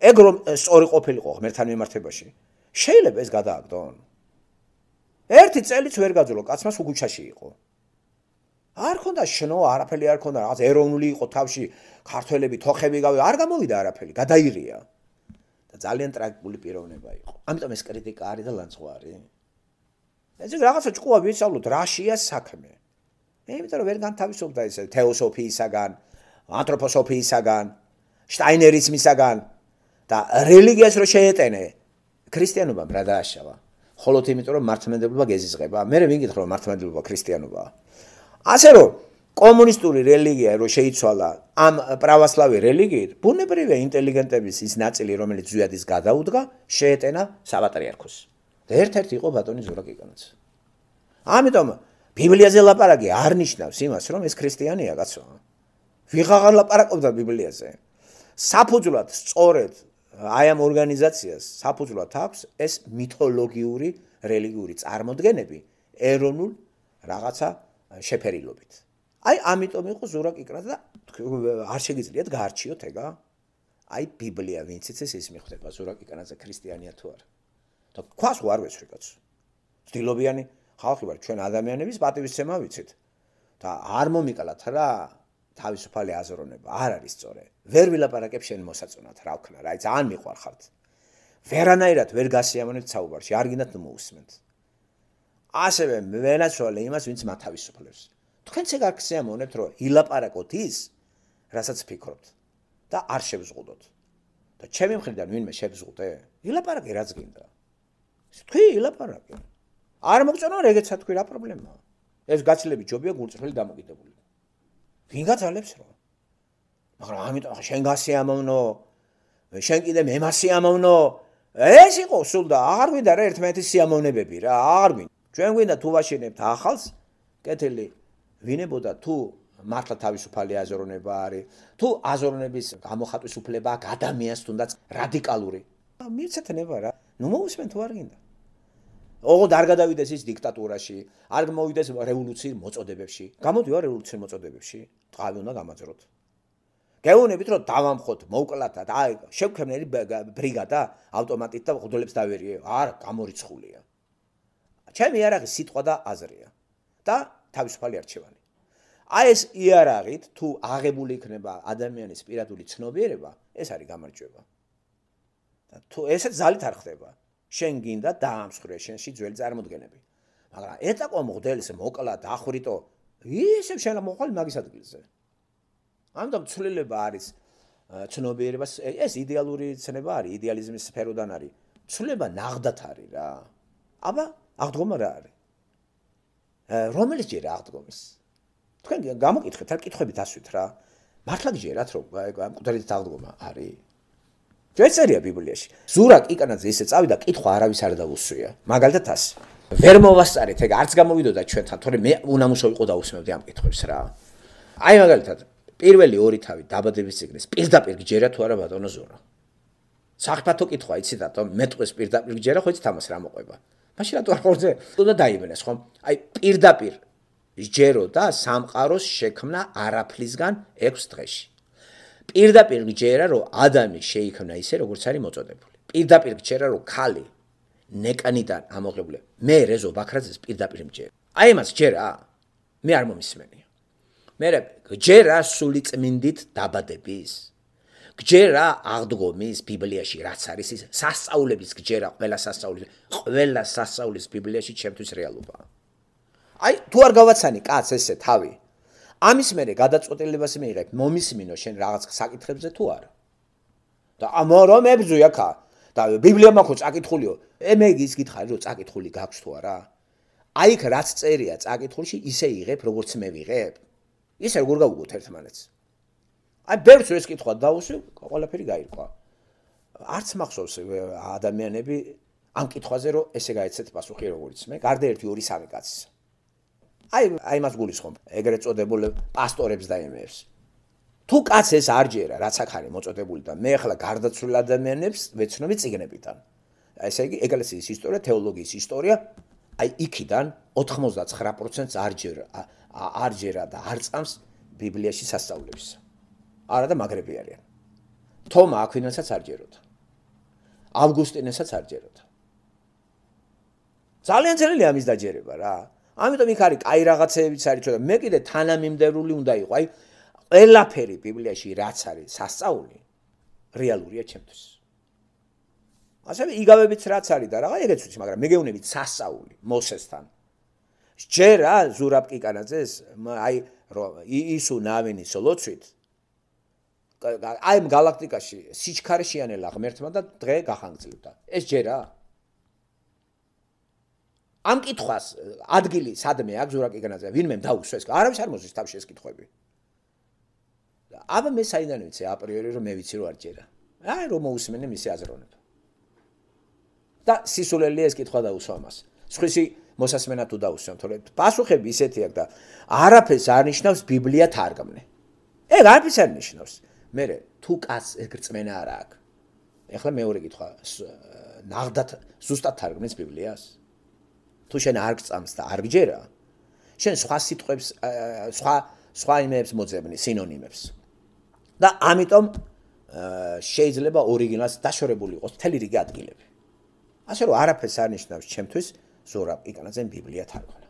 ეგ რომ სწორი ყოფილიყო ღმერთთან მიმართებაში, შეიძლება ეს გადააგდონ. ერთი წელიც ვერ გაძლო, კაცმა სუგუჩაში იყო. არ ხონდა შნო, არაფერი არ ხონდა, რაღაც ეროვნული იყო თავში, ქართველები თოხები გავე, არ გამოვიდა არაფერი, გადაირია. და ძალიან ტრაგიკული პიროვნება იყო. ამიტომ ეს კრიტიკა არის და ლანძღვა არის. ეს რაღაცა ჭკუა ვიცავლოთ, რაშია საქმე. იმიტომ რომ ვერ განთავისუფდა ეს თეოსოფიისაგან, ანთროპოსოფიისაგან, შტაინერიზმისაგან და რელიგიას რო შეეტენე, ქრისტიანობა ბრადააშავა. ხოლოთ იმიტომ რომ მართლმადიდებლობა გეზიზღება. მე მე მიგიტხრო მართლმადიდებლობა ქრისტიანობაა. ასე რომ კომუნისტური რელიგია რო შეიცვალა ამ პრავასლავი რელიგიით, ბუნებრივია ინტელიგენტების ის ნაწილი, რომელიც ზუიადის გადაუდგა, შეეტენა საპატრიარქოს. და ერთ-ერთი იყო ბატონი ზურაკიკანაც. ამიტომ ბიბლიაზე ლაპარაკი არნიშნავს იმას, რომ ეს ქრისტიანია კაცო. ვიღაღარ ლაპარაკობდა ბიბლიაზე. საფუძვლად სწორედ აი ამ ორგანიზაციას საფუძვლად აქვს ეს მითოლოგიური რელიგიური წარმოდგენები ეროვნულ რაღაცა შეფერილობით. აი ამიტომ იყო ზურაკ იკრაზა და არ შეგიძლიათ გაარჩიოთ ეგა? აი ბიბლია ვინც იცის ის მიხვდება ზურაკ იკრაზა ქრისტიანია თუ არა. და ქვას ვარ ვეცრიკაც. ძდილობიანი ხალხი ვარ ჩვენ ადამიანების პატივისცემა ვიცით. და არ მომიკალათ რა თავისუფალი აზროვნება არ არის სწორე. ვერ ვილაპარაკებ შენ მოსაწონად რა ვქნა რა ძალიან მიყვარხართ. ვერანაირად ვერ გასიამოვნებ საუბარში არ გინდათ მოუსმენთ. ასევე ვენაცვალე იმას, ვინც მათავისუფლებს. თქვენც ეგ აქსიამონებთ, რომ ილაპარაკოთ ის, რასაც ფიქრობთ და არ შევზღუდოთ. და ჩემი მხრიდან ვინმე შევზღუდე? ილაპარაკი რაც გინდა. თქვი ილაპარაკი. არ მოგწონო რეგეცა თქვი რა პრობლემაა? ეს გაცილები ჯობია გულწრფელი დამოკიდებული. ვინ გაძალებს რა? მაგრამ ამიტომ შენ გასიამოვნო. შენ კიდე მემასიამოვნო. ეს იყო სულ და აღარ ვიდა რა ერთმანეთის სიამოვნებები რა, აღარ ვიდა. ჩვენ გვინდა თუ ვაშენებთ ახალს კეთილი ვინებოდა თუ მართლა თავისუფალი აზროვნება არის თუ აზროვნების გამოხატვის უფლება აქვს ადამიანს თუნდაც რადიკალური მიეცეთნება რა ნუ მოუსმენ თუ არ გინდა ოღონდ არ გადავიდეს ის დიქტატურაში არ მოვიდეს რევოლუციის მოწოდებებში გამოდივარ რევოლუციის მოწოდებებში ტყავი უნდა გამაძროთ გეუბნებით რომ დავამხოთ მოკლათად აი შევქმნელი ბრიგადა ავტომატით და ღვდლებს დავერიე არ გამორიცხულია ჩემი იარაღი სიტყვა და აზრია და თავისუფალი არჩევანი. აი ეს იარაღით თუ აღებული იქნება ადამიანის პირადული ცნობიერება, ეს არის გამარჯვება. და თუ ესეც ზალით არ ხდება, შენ გინდა დაამსხვრე შენში ძველი წარმოდგენები. მაგრამ ეტაყო მოგდელს მოკლა დახრიტო, ისე შენ მოხალ მაგის ადგილზე. ამიტომ ცვლილება არის ცნობიერებას, ეს იდეალური ცნება არის, იდეალიზმის სფეროდან არის. ცვლილება ნაღდათ არის რა. აბა აღდგომა რა არის? რომელიც ჯერ აღდგომის? თქვენ გამოკითხეთ, არ კითხებით ასვით რა. მართლა გჯერათ რომ მკვდარი დაღდგომა არის? ჯეცერია ბიბლიაში. ზურა კიკანაც ესე წავიდა, კითხვა არავის არ დაუსვია. მაგალითად ას. ვერ მოვასწარეთ, ეგ არც გამოვიდოდა ჩვენთან, თორე მე უნამუშო ვიყო და უსმევდი ამ კითხვებს რა. აი მაგალითად პირველი ორი თავი დაბადების ციგნის პირდაპირ გჯერა თუ არა ბატონო ზურა. საერთოდ თო კითხვა იცი რატომ მეტყვის პირდაპირ გჯერა ხო იცით ამას რა მოყვება? მაშინ რატო არ ხორძე? უნდა დაიბნეს ხომ? აი პირდაპირ ჯერო და სამყაროს შექმნა არაფლისგან 6 დღეში. პირდაპირ ჯერა რომ ადამი შეიქმნა ისე როგორც არის მოწოდებული. პირდაპირ ჯერა რომ ხალი ნეკანიდან ამოღებული. მე რეზო ბაქრაძეს პირდაპირ ჯერა. აი მას ჯერა მე არ მომისმენია. მე რა ჯერა სული წმინდით დაბადების გჯერა აღდგომის ბიბლიაში რაც არის ის სასწაულების გჯერა ყველა სასწაულის ყველა სასწაულის ბიბლიაში ჩემთვის რეალობაა აი თუ არ გავაცანი კაც ესე თავი ამის მერე გადაწყვეტილებას მიიღებ მომისმინო შენ რაღაც საკითხებზე თუ არა და ამ რომ ებძუი ახა და ბიბლია მაქო წაკითხულიო ემეგ ის გითხარი რომ წაკითხული გაქვს თუ არა აიქ რაც წერია წაკითხულში ისე იღებ როგორც მე ვიღებ ისე როგორ გავუკეთ ერთმანეთს აი ბევრს ეს კითხვა დაუსვივ, ყველაფერი გაირკვა. არც მახსოვს ადამიანები ამ კითხვაზე რომ ესე გაეცეთ პასუხი როგორც მე, გარდა 1 2 3 კაცის. აი აი მას გულისხმობ, ეგრეთ წოდებულ პასტორებს და იმებს. თუ კაც ეს არ ჯერა, რაც აქ არის მოწოდებული და მე ახლა გარდაცვლილ ადამიანებს ვეცნობი ციგნებიდან. აი ესე იგი ეკლესიის ისტორია, თეოლოგიის ისტორია, აი იქიდან 99%-ს არ ჯერა არ ჯერა და არ წამს ბიბლიაში სასწაულებს. არადა მაგრები არიან. თომა აქვინასაც არ ჯეროდა. ავგუსტინესაც არ ჯეროდა. ძალიან ძლიერი ამის დაჯერება რა. ამიტომ იქ არის კაი რაღაცეებიც არის ჩვენ და მე კიდე თანამიმდევრული უნდა იყო. აი ყველაფერი ბიბლიაში რაც არის სასწაული რეალურია ჩემთვის. ასე იგავებიც რაც არის და რაღა ეგეც ვიცი, მაგრამ მე გეუნები სასწაული მოსესთან. შეერა ზურაბკი კანაძეს აი ისუ ნავინის ლოცვით აი ამ galaktikashi sichkarishianela ღმერთმა და დღე გახანგრძლივდა. ეს ჯერა? ამ კითხვას ადგილი სადმე აქვს ზურაკი განაზია, ვინმე დაუსვეს? არავის არ მოსვის თავში ეს კითხვები. აბა მე საიდან ვიცი აპრიორი რომ მე ვიცი რომ არ ჯერა? აი რომ მოусმენე მისი აზროვნება. და სისულელი ეს კითხვა დაუსვა მას. სხვისი მოსასმენა თუ დაუსვა, თორე პასუხები ისეთი აქვს და არაფერს არ ნიშნავს ბიბლია თარგმნე. ეგ არაფერს არ ნიშნავს. მე თუ კაც ეგრწმენა არა აქვს ეხლა მეორე კითხვა ნაღდათ ზუსტად თარგმნის ბიბლიას თუ შენ არ გწამს და არ გჯერა შენ სხვა სიტყვებს სხვა სხვა იმებს მოძებნი სინონიმებს და ამიტომ შეიძლება ორიგინალს დაშორებული იყოს მთელი რიგი ადგილები ასე რომ არაფერს არ ნიშნავს ჩემთვის ზურაბ იკანაზე ბიბლია თარგმნა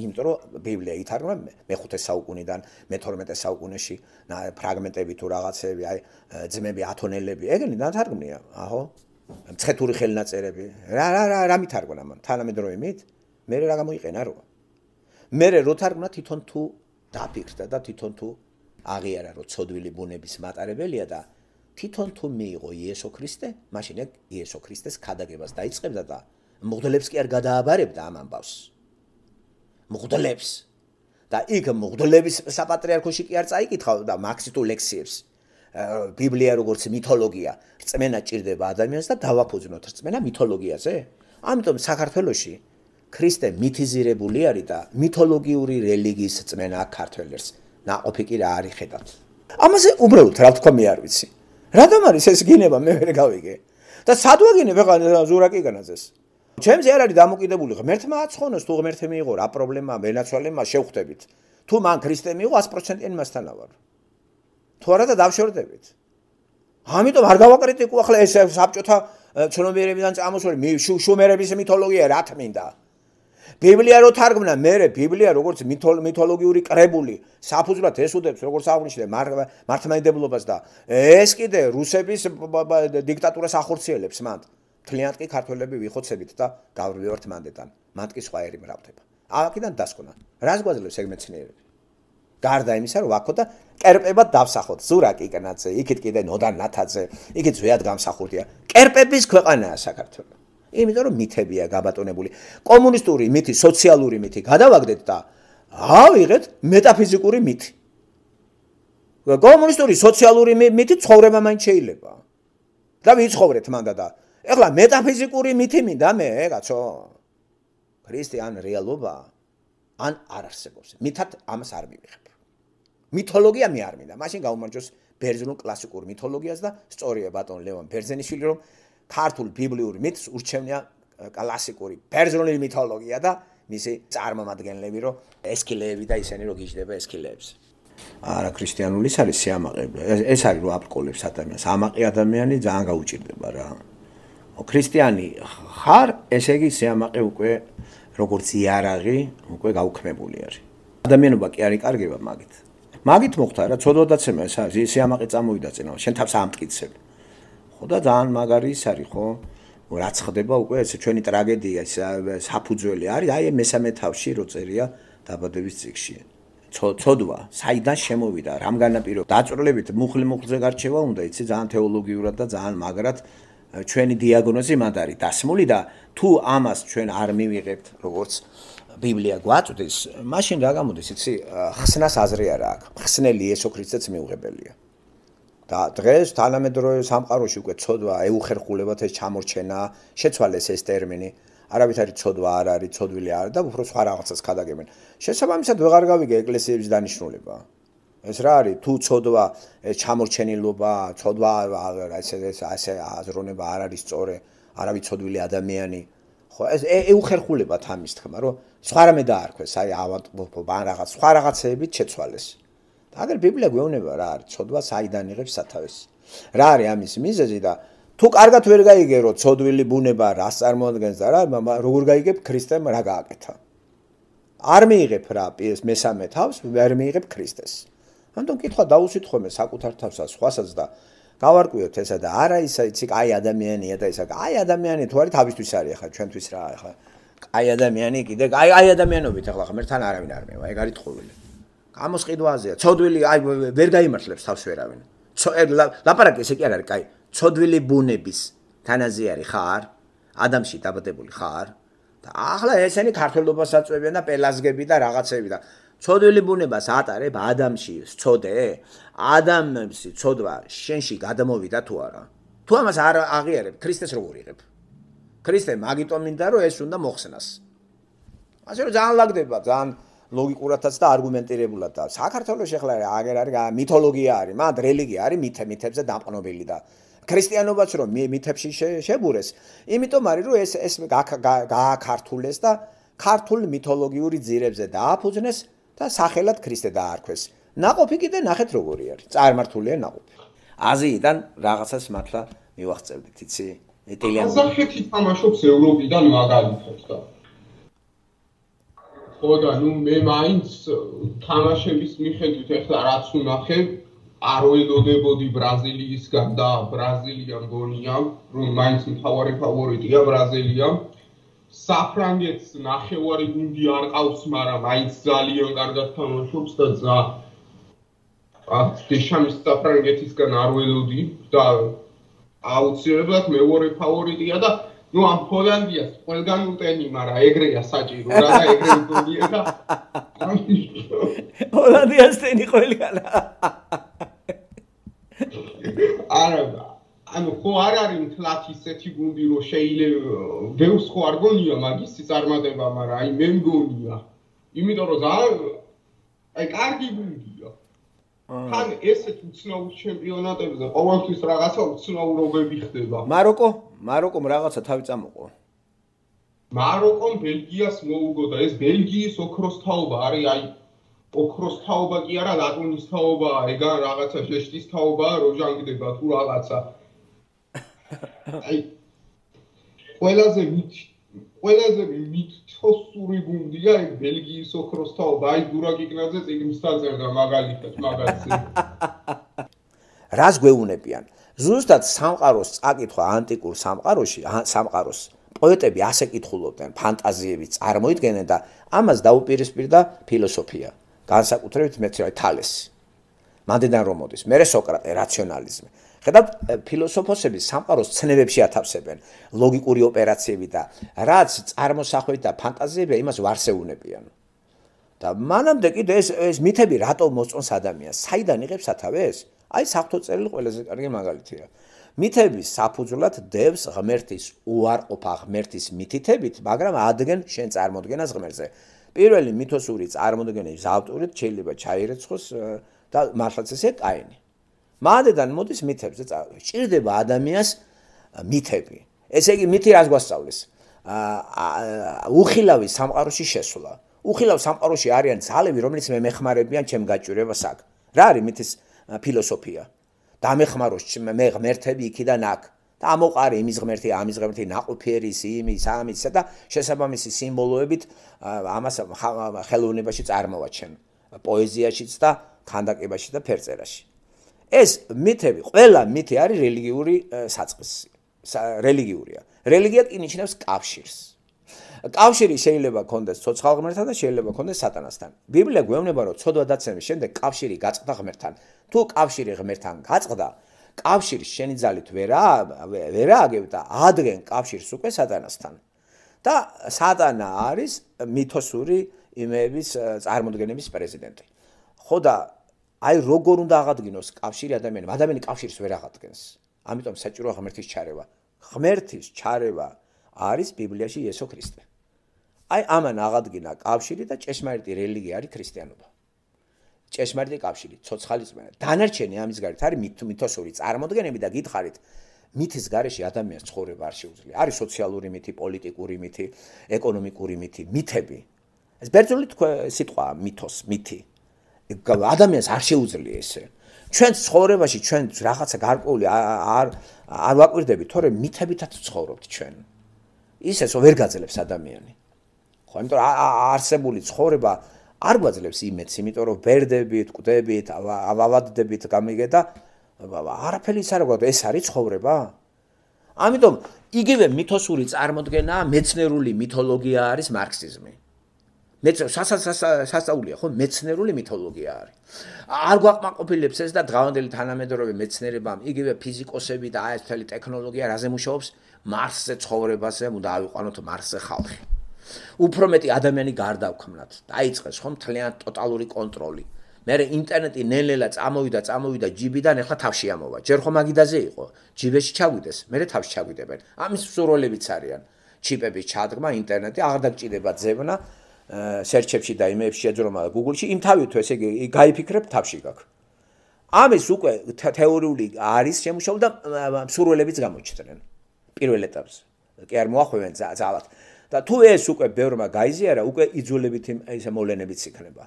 იმიტომ რომ ბიბლია ითარგმნა მე-5 საუკუნიდან მე-12 საუკუნეში ფრაგმენტები თუ რაღაცები, აი ძმები ათონელები, ეგენი დათარგმნია, აჰო. ცხეთური ხელნაწერები. რა რა რა რა მითარგმნა მან თანამედროვემით? მე რა გამოიყენა როა? მე რო თარგმნა თვითონ თუ დაფიქრდა და თვითონ თუ აღიარა რომ ცოდვილი ბუნების მატარებელია და თვითონ თუ მიიღო იესო ქრისტე, მაშინ ეგ იესო ქრისტეს ხადაგებას დაიწყებდა და მოგდელებს კი არ გადააბარებდა ამ ამბავს. მღვდლებს და იქ მღვდლების საპატრიარქოში კი არ წაიკითხავ და მაქსიტულ ლექსიებს ბიბლია როგორც მითოლოგია რწმენა ჭირდება ადამიანს და დავაფუძნოთ რწმენა მითოლოგიაზე ამიტომ საქართველოსში ქრისტე მითიზირებული არის და მითოლოგიური რელიგიის წმენა ქართველებს ناقოფი კი რა არის ხედავთ ამაზე უბრალოდ რა თქვა მე არ ვიცი რადგან არის ეს გინება მე ვერ გავიგე და სად ვაგინებ ეხლა ზურაკი განაძეს ჩემზე არ არის დამოკიდებული ღმერთმა აცხონოს თუ ღმერთი მიიღო რა პრობლემა ვენაცვალებმა შევხვდებით თუ მან ქრისტე მიიღო 100%-იან მასთან ავარ თუ არა და დავშორდებით ამიტომ არ გავაკრიტიკო ახლა ეს საბჭოთა ჩნობიერებიდან წამოსული შუმერების მითოლოგია რა თმინდა ბიბლია რო თარგმნა მე ბიბლია როგორც მითოლოგიური კრებული საფუძვლად ესუდებს როგორც აღნიშნე მართლმადიდებლობას და ეს კიდე რუსების დიქტატურას ახორციელებს მანდ თლიანად კი ქართველები ვიხოცებით და გავრივართ მანდეტან. მათ კი სხვა ერი მრავლდება. აქედან დასკვნა. რას გვაძლევს ეგ მეცნიერები? გარდა იმისა, რომ აქო და კერპებად დავსახოთ ზურაკი კნაცე, იქით კიდე ნოდან ნათაძე, იქით ზეად გამსახურდია. კერპების ქვეყანაა საქართველო. იმიტომ რომ მითებია გაბატონებული. კომუნისტური მითი, სოციალური მითი გადავაგდეთ და ავიღეთ მეტაფიზიკური მითი. კომუნისტური სოციალური მითი ცხოვრება მაინც შეიძლება. და ვიცხოვრეთ მანდა და ეხლა მეტაფიზიკური მითი მინდა მე, კაცო. ქრისტე ან რეალობა ან არ არსებობს. მითად ამას არ მივიღებ. მითოლოგია მე არ მინდა. მაშინ გავუმარჯოს ბერძნულ კლასიკურ მითოლოგიას და სწორია ბატონ ლევან ბერძენიშვილი რომ ქართულ ბიბლიურ მითს ურჩევნია კლასიკური ბერძნული მითოლოგია და მისი წარმომადგენლები რომ ესქილეები და ისინი რომ გიჟდება ესქილეებს. არა ქრისტიანულიც არის სიამაყე. ეს არის რომ აპკოლებს ადამიანს. ამაყი ადამიანი ძალიან გაუჭირდება რა. ქრისტიანი ხარ, ესე იგი სიამაყე უკვე როგორც იარაღი უკვე გაუქმებული არის. ადამიანობა კი არ იკარგება მაგით. მაგით მოხდა რა, ცოდვადაცემა ეს არის, სიამაყე წამოვიდა წინა, შენ თავს ამტკიცებ. ხო და ძალიან მაგარი ის არის, ხო? რაც ხდება უკვე ეს ჩვენი ტრაგედია, საფუძველი არის, აი მესამე თავში რო წერია დაბადების ციკში. ცოდვა, საიდან შემოვიდა, რამგანა ピ რო დაწრლებით მუხლი მუხლზე გარჩევა უნდა, იცი ძალიან თეოლოგიურად და ძალიან მაგრად ჩვენი დიაგნოზი მანდ არის დასმული და თუ ამას ჩვენ არ მივიღებთ როგორც ბიბლია გვაწვდის, მაშინ რა გამოდის, იცი, ხსნას აზრი არა აქვს. ხსნელი იესო ქრისტეც მიუღებელია. და დღეს თანამედროვე სამყაროში უკვე ცოდვა ეუხერხულებათ ეს ჩამორჩენა, შეცვალეს ეს ტერმინი. არავით არის ცოდვა არ არის, ცოდვილი არ და უფრო სხვა რაღაცას ხადაგებენ. შესაბამისად, ვეღარ გავიგე ეკლესიების დანიშნულება. ეს რა არის თუ ცოდვა ეს ჩამორჩენილობა ცოდვა ესე ეს ასე აზროვნება არ არის სწორე არავი ცოდვილი ადამიანი ხო ეს ეუხერხულებათ ამის თქმა რომ სხვა რამე დაარქვეს აი ავატობა რაღაც სხვა რაღაცეებით შეცვალეს მაგრამ ბიბლია გვეუბნება რა არის ცოდვა საიდან იღებს სათავეს რა არის ამის მიზეზი და თუ კარგად ვერ გაიგე რომ ცოდვილი ბუნება რას წარმოადგენს და რა როგორ გაიგებ ქრისტემ რა გააკეთა არ მიიღებ რა ეს მესამე თავს ვერ მიიღებ ქრისტეს ამიტომ კითხვა დაუსითხო მე საკუთარ თავსა სხვასაც და გავარკვიოთ ესა და არა ისა იცი კაი ადამიანია და ისა კაი ადამიანი თუ არის თავისთვის არის ახლა ჩვენთვის რა ახლა კაი ადამიანი კიდე კაი აი ადამიანობით ახლა ხა მერთან არავინ არ მევა ეგ არის ტყუილი გამოსყიდვაზეა ცოდვილი აი ვერ გამიმართლებს თავს ვერავინ ცო ლაპარაკი ესე კი არ არის კაი ცოდვილი ბუნების თანაზე არის ხარ ადამიანში დაბადებული ხარ და ახლა ესენი ქართველობას აწვევიან და პელასგები და რაღაცები და ცოდვილი ბუნებას ატარებ ადამიანში ცოდე ადამიანში ცოდვა შენში გადმოვიდა თუ არა თუ ამას არ აღიარებ ქრისტეს როგორ იღებ ქრისტე მაგიტომ მინდა რომ ეს უნდა მოხსნას ასე რომ ძალიან ლაგდება ძალიან ლოგიკურადაც და არგუმენტირებულად და საქართველოს ახლა აღარ არის მითოლოგია არის მაგ რელიგია არის მითებზე დაყნობილი და ქრისტიანობაც რომ მითებში შებურეს იმიტომ არის რომ ეს ეს გააქართულეს და ქართული მითოლოგიური ძირებზე დააფუძნეს და სახელად ქრისტე დაარქვეს. ناقოფი კიდე ნახეთ როგორი არის. წარმართულია ناقოფი. აზიიდან რაღაცას მართლა მივახწევდით, იცი? იტალიან. ასახეთი თამაშობს ევროპიდან მაგალითად და ხოდა ნუ მე მაინც თამაშების მიხედვით ახლა რაც უნახე არ ველოდებოდი ბრაზილიისგან და ბრაზილიამ გონია რომ მაინც მთავარი ფავორიტია ბრაზილიამ საფრანგეთს ნახევარი გუნდი არ ყავს, მაგრამ მაინც ძალიან კარგად თამაშობს და ზა აქტიშამის საფრანგეთისგან არ ველოდი და აუცილებლად მეორე ფავორიტია და ნუ ამ ჰოლანდიას ყველგან უტენი, მაგრამ ეგრეა საჭირო, რა და ეგრე გუნდია და (laughs) ჰოლანდიას ტენი ყველგან არა ანუ ხო არ არის მთლათ ისეთი გუნდი რომ შეიძლება ბევრს ხო არ გონია მაგისი წარმატება, მაგრამ აი მე მგონია. იმიტომ რომ ძალიან აი კარგი გუნდია. ხან ესეთ უცნაურ ჩემპიონატებზე ყოველთვის რაღაცა უცნაურობები ხდება. მაროკო, მაროკომ რაღაცა თავი წამოყო. მაროკომ ბელგიას მოუგო და ეს ბელგიის ოქროს თაობა არის აი ოქროს თაობა კი არა ლატონის თაობა, ეგა რაღაცა შეშტის თაობა რო ჟანგდება თუ რაღაცა. აი ყველაზე მით ყველაზე მითოსური გუნდია ეს ბელგიის ოქროს თაობა აი გურაკ იგნაძე წიგნსაც წერდა მაგალითად მაგალითად (laughs) რას გვეუნებიან ზუსტად სამყაროს წაკითხვა ანტიკურ სამყაროში სამყაროს პოეტები ასე კითხულობდნენ ფანტაზიების წარმოიდგენენ და ამას დაუპირისპირდა ფილოსოფია განსაკუთრებით მეცი აი თალესი მანდიდან რომ მოდის მე რე სოკრატე რაციონალიზმი ხედავთ ფილოსოფოსები სამყაროს ცნებებში ათავსებენ ლოგიკური ოპერაციები და რაც წარმოსახვით და ფანტაზიებია იმას ვარსეუნებიან და მანამდე კიდე ეს ეს მითები რატომ მოწონს ადამიანს საიდან იღებს ათავეს აი საფთოწელი ყველაზე კარგი მაგალითია მითების საფუძვლად დევს ღმერთის უარყოფა ღმერთის მითითებით მაგრამ ადგენ შენ წარმოდგენას ღმერთზე პირველი მითოსური წარმოდგენების ავტორი შეიძლება ჩაირეცხოს და მართლაც ესე კაინი მადედან მოდის მითებზე წავა. ჭირდება ადამიანს მითები. ესე იგი მითი რას გვასწავლის? აა უხილავი სამყაროში შესვლა. უხილავ სამყაროში არიან ძალები, რომლებიც მე მეხმარებიან ჩემ გაჭირებას აქ. რა არის მითის ფილოსოფია? დამეხმაროს მე ღმერთები იქიდან აქ. და მოყარი იმის ღმერთი, ამის ღმერთი, ناقფიერის იმის, ამისა და შესაბამისი სიმბოლოებით ამას ხელოვნებაში წარმოვაჩენ. პოეზიაშიც და ქანდაკებაში და ფერწერაში. ეს მითები, ყველა მითი არის რელიგიური საწყისი, რელიგიურია. რელიგია კი ნიშნავს კავშირს. კავშირი შეიძლება ქონდეს ცოცხალ ღმერთთან და შეიძლება ქონდეს სატანასთან. ბიბლია გვევნება, რომ ცოდვა დაცემის შემდეგ კავშირი გაწყდა ღმერთთან. თუ კავშირი ღმერთთან გაწყდა, კავშირი შენი ძალით ვერა ვერა აგებდა ადგენ კავშირს უკვე სატანასთან. და სატანა არის მითოსური იმების წარმოდგენების პრეზიდენტი. ხო და აი როგორ უნდა აღადგინოს კავშირი ადამიანს? ადამიანი კავშირს ვერ აღადგენს. ამიტომ საჭიროა ღმერთის ჩარევა. ღმერთის ჩარევა არის ბიბლიაში იესო ქრისტე. აი ამან აღადგინა კავშირი და ჭეშმარიტი რელიგია არის ქრისტიანობა. ჭეშმარიტი კავშირი, ცოცხალი წმენა. დანარჩენი ამის გარეთ არის მითოსური წარმოდგენები და გითხარით მითის გარეშე ადამიანს ცხოვრება არ შეუძლია. არის სოციალური მითი, პოლიტიკური მითი, ეკონომიკური მითი, მითები. ეს ბერძნული სიტყვაა მითოს, მითი. ადამიანს არ შეუძლია ესე. ჩვენ ცხოვრებაში ჩვენ რაღაცა გარკვეული არ არ ვაკვირდები, თორემ მითებითაც ცხოვრობთ ჩვენ. ისე რომ ვერ გაძლებს ადამიანი. ხო, იმიტომ არსებული ცხოვრება არ გვაძლებს იმეც, იმიტომ რომ ვერდებით, კვდებით, ავავადდებით გამიგედა. არაფერი არ გვაქვს, ეს არის ცხოვრება? ამიტომ იგივე მითოსური წარმოდგენა, მეცნიერული მითოლოგია არის მარქსიზმი. მე სასასასასაულია ხო მეცნიერული მითოლოგია არის არ გვაკმაყოფილებს ეს და დღევანდელი თანამედროვე მეცნიერებამ იგივე ფიზიკოსები და აი ეს მთელი ტექნოლოგია რაზე მუშაობს მარსზე ცხოვრებაზე უნდა ავიყვანოთ მარსზე ხალხი უფრო მეტი ადამიანი გარდავქმნათ დაიწყეს ხო მთლიან ტოტალური კონტროლი მე ინტერნეტი ნელ-ნელა წამოვიდა წამოვიდა ჯიბიდან ახლა თავში ამოვა ჯერ ხომ მაგიდაზე იყო ჯიბეში ჩავიდეს მე თავში ჩავიდებენ ამის სურვილებიც არიან ჩიპების ჩადგმა ინტერნეტი აღარ დაგჭირება ძებნა სერჩებში და იმებს შეძრომა Google-ში, იმ თავი თუ ესე იგი გაიფიქრებ თავში გაქვს. ამის უკვე თეორიული არის შემოშოვ და მსურველებიც გამოჩნდნენ პირველ ეტაპზე. კი არ მოახვევენ ძალად. და თუ ეს უკვე ბევრმა გაიზიარა, უკვე იძულებით ისე მოვლენებიც იქნება.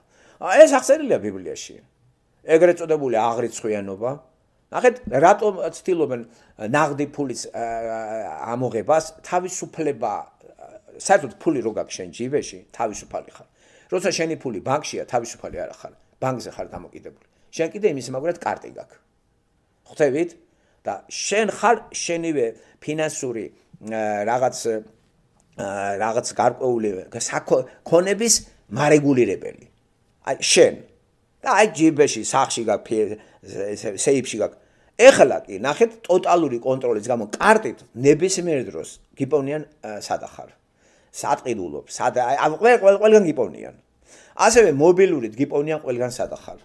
ეს აღწერილია ბიბლიაში. ეგრეთ წოდებული აღრიცხვიანობა. ნახეთ, რატომ ცდილობენ ნაღდი ფულის ამოღებას, თავისუფლება საერთოდ ფული რო გაქვს შენ ჯიბეში, თავისუფალი ხარ. როცა შენი ფული ბანკშია, თავისუფალი არ ხარ. ბანკზე ხარ დამოკიდებული. შენ კიდე იმის მაგრად კარტი გაქვს. ხვდებით? და შენ ხარ შენივე ფინანსური რაღაც რაღაც გარკვეული კონების მარეგულირებელი. აი შენ და აი ჯიბეში, სახში გაქვს, სეიფში გაქვს ეხლა კი ნახეთ ტოტალური კონტროლის გამო კარტით ნებისმიერ დროს გიპონიან სადახარო სატყიდულობ სად ან ყველ ყველგან გიპოვნიან ასევე მობილურით გიპოვნიან ყველგან სადახალ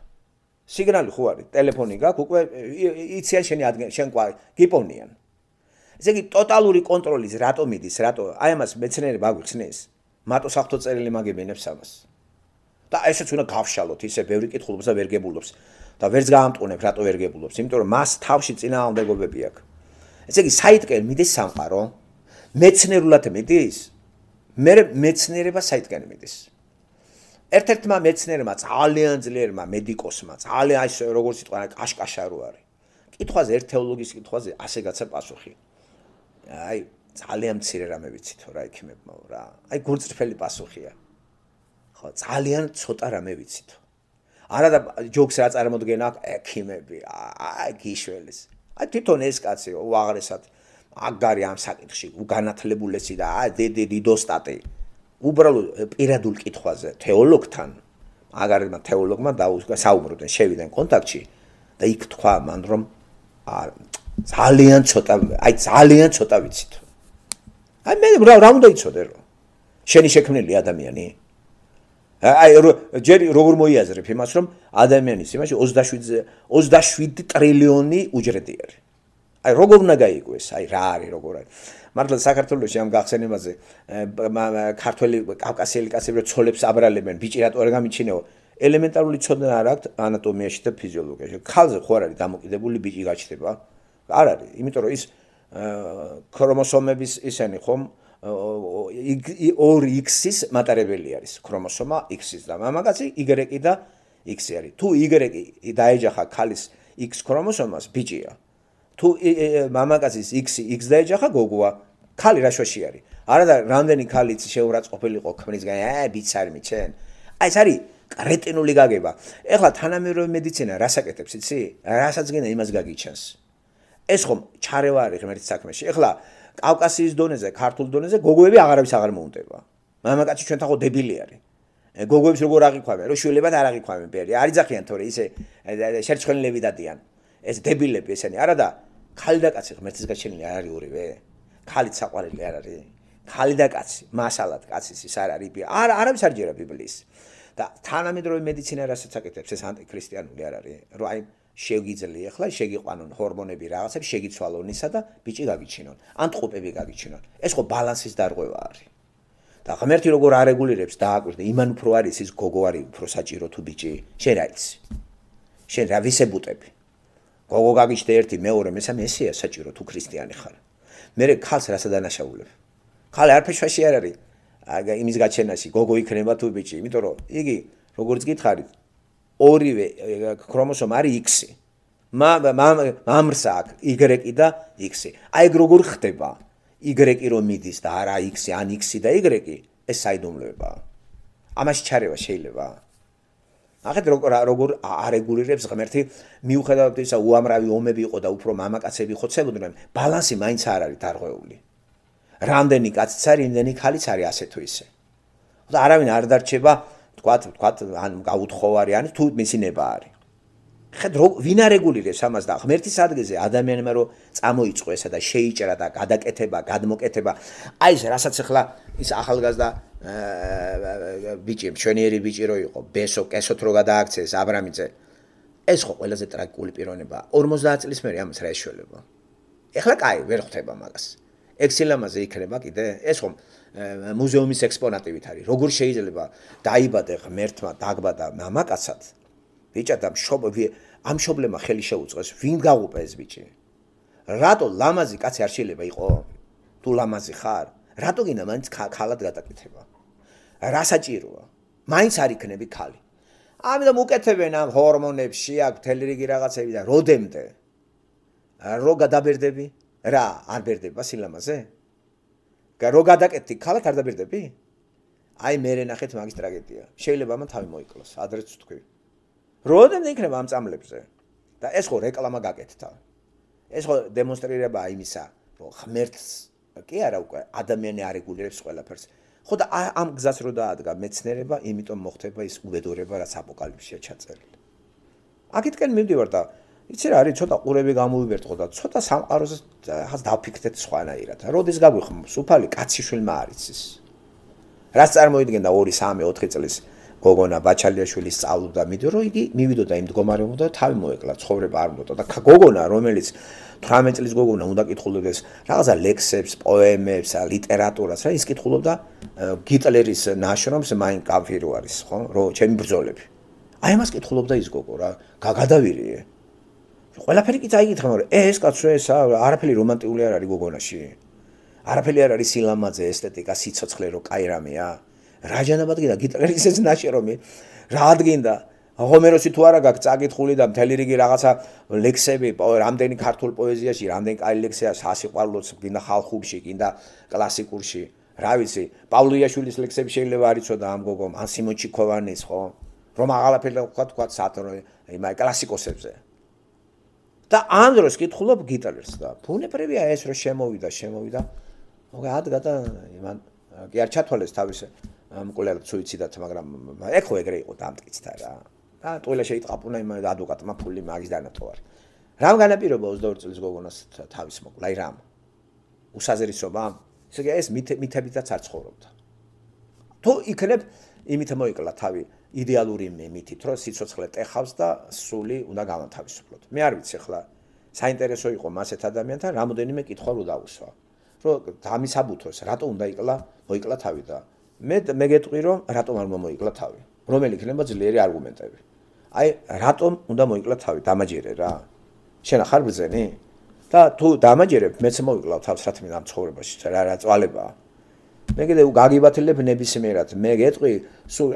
სიგნალი ხო არის ტელეფონი გაქვს უკვე იციან შენი შენ ყვა გიპოვნიან ესე იგი ტოტალური კონტროლის რატო მიდის რატო აი ამას მეცნიერები აგვიხსნის მათო საფთო წერილი მაგებინებს ამას და ესეც უნდა გავშალოთ ისე ბევრი კითხულობს და ვერ გებულობს და ვერც გაამტყუნებ რატო ვერ გებულობს იმიტომ რომ მას თავში წინააღმდეგობები აქვს ესე იგი საიტკენ მიდის სამყარო მეცნიერულად მიდის მე მეცნიერება საიტგან მიდის. ერთ-ერთმა მეცნიერმა ძალიან ძლიერმა მედიკოსმა ძალიან ის როგორც იტყვა კაშკაშა რო არის. კითხვაზე ერთეოლოგის კითხვაზე ასე გაცა პასუხი. აი ძალიან მცირე რამე ვიცი თო რა იქნება რა. აი გულწრფელი პასუხია. ხო ძალიან ცოტა რამე ვიცი თო. არა და ჯოქს რა წარმოგდენ აქ ექიმები აი გიშველის. აი თვითონ ეს კაცი უაღრესად აგარი ამ საკითხში განათლებულიცი და დიდი დიდოსტატი უბრალოდ პირადულ კითხვაზე თეოლოგთან აგარებმა თეოლოგმა დაუსვა საუბრობდნენ შევიდნენ კონტაქტში და იქ თქვა მან რომ ძალიან ცოტა აი ძალიან ცოტა ვიცით აი მე რა რა უნდა იცოდე რომ შენი შექმნილი ადამიანი აი ჯერი როგორ მოიაზრებ იმას რომ ადამიანის იმაში 27 27 ტრილიონი უჯრედი არის აი როგორ უნდა გაიგოს, აი რა არის როგორ არის. მართლა საქართველოს ამ გახსენებაზე ქართველი კავკასიელი კაცები რო ცოლებს აბრალებენ, ბიჭი რატო არ გამიჩინეო? ელემენტარული ცოდნა არ აქვს ანატომიაში და ფიზიოლოგიაში. ხალზე ხო არ არის დამოკიდებული ბიჭი გაჩნდება? არ არის, იმიტომ რომ ის ქრომოსომების ისენი ხომ 2x-ის მატარებელი არის ქრომოსომა x-ის და მამაკაცი y-ი და x-ი არის. თუ y-ი დაეჯახა ქალის x ქრომოსომას ბიჭია. თუ მამაკაცის X-ი X-და ეჯახა გოგოა, ხალი რა შეში არის? არა და რამდენი ხალიც შეურაცხყოფილიყო ქმრისგან, აა ბიცარმი ჩვენ. აი ეს არის კრეტინული გაგება. ეხლა თანამედროვე მედიცინა რასაკეთებს, იცი? რასაცგენა იმას გაგიჩანს. ეს ხომ ჩარევა არის ღმერთის საქმეში. ეხლა კავკასიის დონეზე, ქართულ დონეზე გოგოები აღარავის აღარ მოუნდება. მამაკაცი ჩვენ თავო დებილი არის. გოგოებს როგორ აღიქვამენ, რომ შვილებად არ აღიქვამენ, ბერი. არის ძახიან თორე ისე შერჩხენლები დადიან. ეს დებილები ესენი. არადა ხალი და კაცი ღმერთის გაჩენილი არ არის ორივე? ხალი საყვარელი არ არის? ხალი და კაცი, მასალად კაცის ის არ არის ბი. არა, არავის არ ჯერა ბიბლიის. და თანამედროვე მედიცინა რასაც აკეთებს ეს ანტიქრისტიანული არ არის? რომ აი შეგიძლიე ხლა შეგიყვანონ ჰორმონები რაღაცები შეგიცვალონისა და ბიჭი გაგიჩინონ ან ტყუპები გაგიჩინონ ეს ხო ბალანსის დარღვევა არის და ღმერთი როგორ არეგულირებს დააკვირდე იმან უფრო არის ის გოგო არის უფრო საჭირო თუ ბიჭი შენ რა იცი შენ რა ვისებ უტები გოგო გაგიჩნდა ერთი მეორე მესამე ესეა საჭირო თუ ქრისტიანი ხარ მერე ხალს რასა დანაშაულებ ხალე არფეშვაში არ არის აი იმის გაჩენაში გოგო იქნება თუ ბიჭი იმიტომ რომ იგი როგორც გითხარით ორივე ქრომოსომ არის X-ი მა მამრსა Y-ი და X-ი აი როგორ ხდება Y-ი რომ მიდის და არა X-ი ან X-ი და Y-ი ეს საიდუმლოება ამაში ჩარევა შეიძლება აა ახეთ როგორ როგორ არეგულირებს ღმერთი მიუხედავად ისა უამრავი ომები იყო და უფრო მამაკაცები ხო ცელოდნენ ბალანსი მაინც არ არის დარღვეული რამდენი კაცც არის იმდენი ხალიც არის ასე თუ ისე და არავინ არ დარჩება თქვა თქვა ან გაუთხოვარი ან თუ მისინება არის ხეთ რო ვინ არეგულირებს ამას და ღმერთის ადგილზე ადამიანებმა რო წამოიწყო ესა და შეიჭრა და გადაკეთება გადმოკეთება აი ეს რასაც ახლა ის ახალგაზრდა ბიჭი მშვენიერი ბიჭი რო იყო ბესო კესოთ რო გადააქცეს აბრამიძე ეს ხო ყველაზე ტრაგიკული პიროვნებაა 50 წლის მერე ამას რა ეშველება ეხლა კაი ვერ ხვდება მაგას ექსილამაზე იქნება კიდე ეს ხო მუზეუმის ექსპონატივით არის როგორ შეიძლება დაიბადა ღმერთმა დაგბა და მამაკაცად ბიჭა და მშობ ამ შობლემა ხელი შეუწყეს ვინ გაუპა ეს ბიჭი რატო ლამაზი კაცი არ შეიძლება იყოს თუ ლამაზი ხარ რატო გინდა მანც ქალად გადაკეთება რა საჭიროა? მაინც არ იქნები ქალი. ამიტომ უკეთებენ ამ ჰორმონებში აქ თელი რიგი რაღაცები და როდემდე? რო გადაბერდები? რა, არ ბერდება სილამაზე? რო გადაკეთდი ქალად არ დაბერდები? აი მერე ნახეთ მაგის ტრაგედია. შეიძლება ამან თავი მოიკლოს, ადრეც თქვი. როდემდე იქნება ამ წამლებზე? და ეს ხო რეკლამა გაკეთდა. ეს ხო დემონსტრირება იმისა, რომ ღმერთს კი არა უკვე ადამიანი არეგულირებს ყველაფერს. ხო და ამ გზას რო დაადგა მეცნერება, იმიტომ მოხდება ის უბედურება, რაც აპოკალიფსია ჩაწერილი. აგიტკენ მივდივარ და იცი რა არის, ცოტა ყურები გამოვიბერტყო და ცოტა სამყაროზე ხას დაფიქრეთ სხვანაირად. როდის გაგვიხმობს უფალი კაციშვილმა არიცის. რაც წარმოიდგენდა 2 3 4 წელს გოგონა ბაჩალიაშვილი სწავლობდა მიდრო იგი მივიდოდა იმ მდგომარეობაში და თავი მოეკლა, ცხოვრება არ მოუტო და გოგონა რომელიც 18 წლის გოგონა უნდა კითხულობდეს რაღაცა ლექსებს, პოემებს, ლიტერატურას, რა ის კითხულობდა გიტლერის ნაშრომს მაინ კამფიროვარის, ხო? რო ჩემი ბრძოლები. აი ამას კითხულობდა ის გოგო რა, გაგადავირიე. ყველაფერი კი წაიგითხა, მაგრამ ეს კაცო ესა, არაფერი რომანტიკული არ არის გოგონაში. არაფერი არ არის სილამაზე, ესთეტიკა, სიცოცხლე რო კაირამია. რა ჯანაბადგინა გიტლერის ეს ნაშრომი? რა ადგინდა? ჰომეროსი თუ არა გაქვს წაკითხული და მთელი რიგი რაღაცა ლექსები, რამდენი ქართულ პოეზიაში, რამდენი კაი ლექსია სასიყვარულო წინა ხალხუბში, კიდა კლასიკურში, რა ვიცი, პავლე იაშვილის ლექსები შეიძლება არ იყოს და ამ გოგომ, ან სიმონჩიკოვანის, ხო? რომ აღალაფერდა თქვა თქვა სათორო იმაი კლასიკოსებზე. და ამ დროს კითხულობ გიტარს და ფუნეპრევია ეს რო შემოვიდა, შემოვიდა. მოგა ადგა და იმან კი არ ჩათვალეს თავისე ამ კოლერ ცუიცი და თ მაგრამ ეხო ეგრე იყო დამტკიცდა რა და ტყილა შეიტყაპუნა იმ ადვოკატმა ფული მაგის დანატოვარი. რამ განაპირობა 22 წლის გოგონას თავის მოკლა? აი რამ. უსაზერისობა? ესე იგი ეს მითებითაც არ ცხოვრობდა. თუ იქნებ იმით მოიკლა თავი იდეალური მემითით, რომ სიცოცხლე ტეხავს და სული უნდა გამათავისუფლოთ. მე არ ვიცი ხოლმე საინტერესო იყო მასეთ ადამიანთან რამოდენიმე კითხვა რო დაუსვა. რო დამისაბუთოს, რატო უნდა იკლა, მოიკლა თავი და მე მე გეტყვი რომ რატომ არ მომოიკლა თავი. რომელი იქნება ძლიერი არგუმენტები. აი რატომ უნდა მოიკლა თავი დამაჯერე რა შენ ახარ ბზენი და თუ დამაჯერებ მეც მოიკლა თავს რა თქმა უნდა ამცხოვრებაში რა რა წვალება მე კიდე გაგიბათლებ ნებისმიერად მე გეტყვი სულ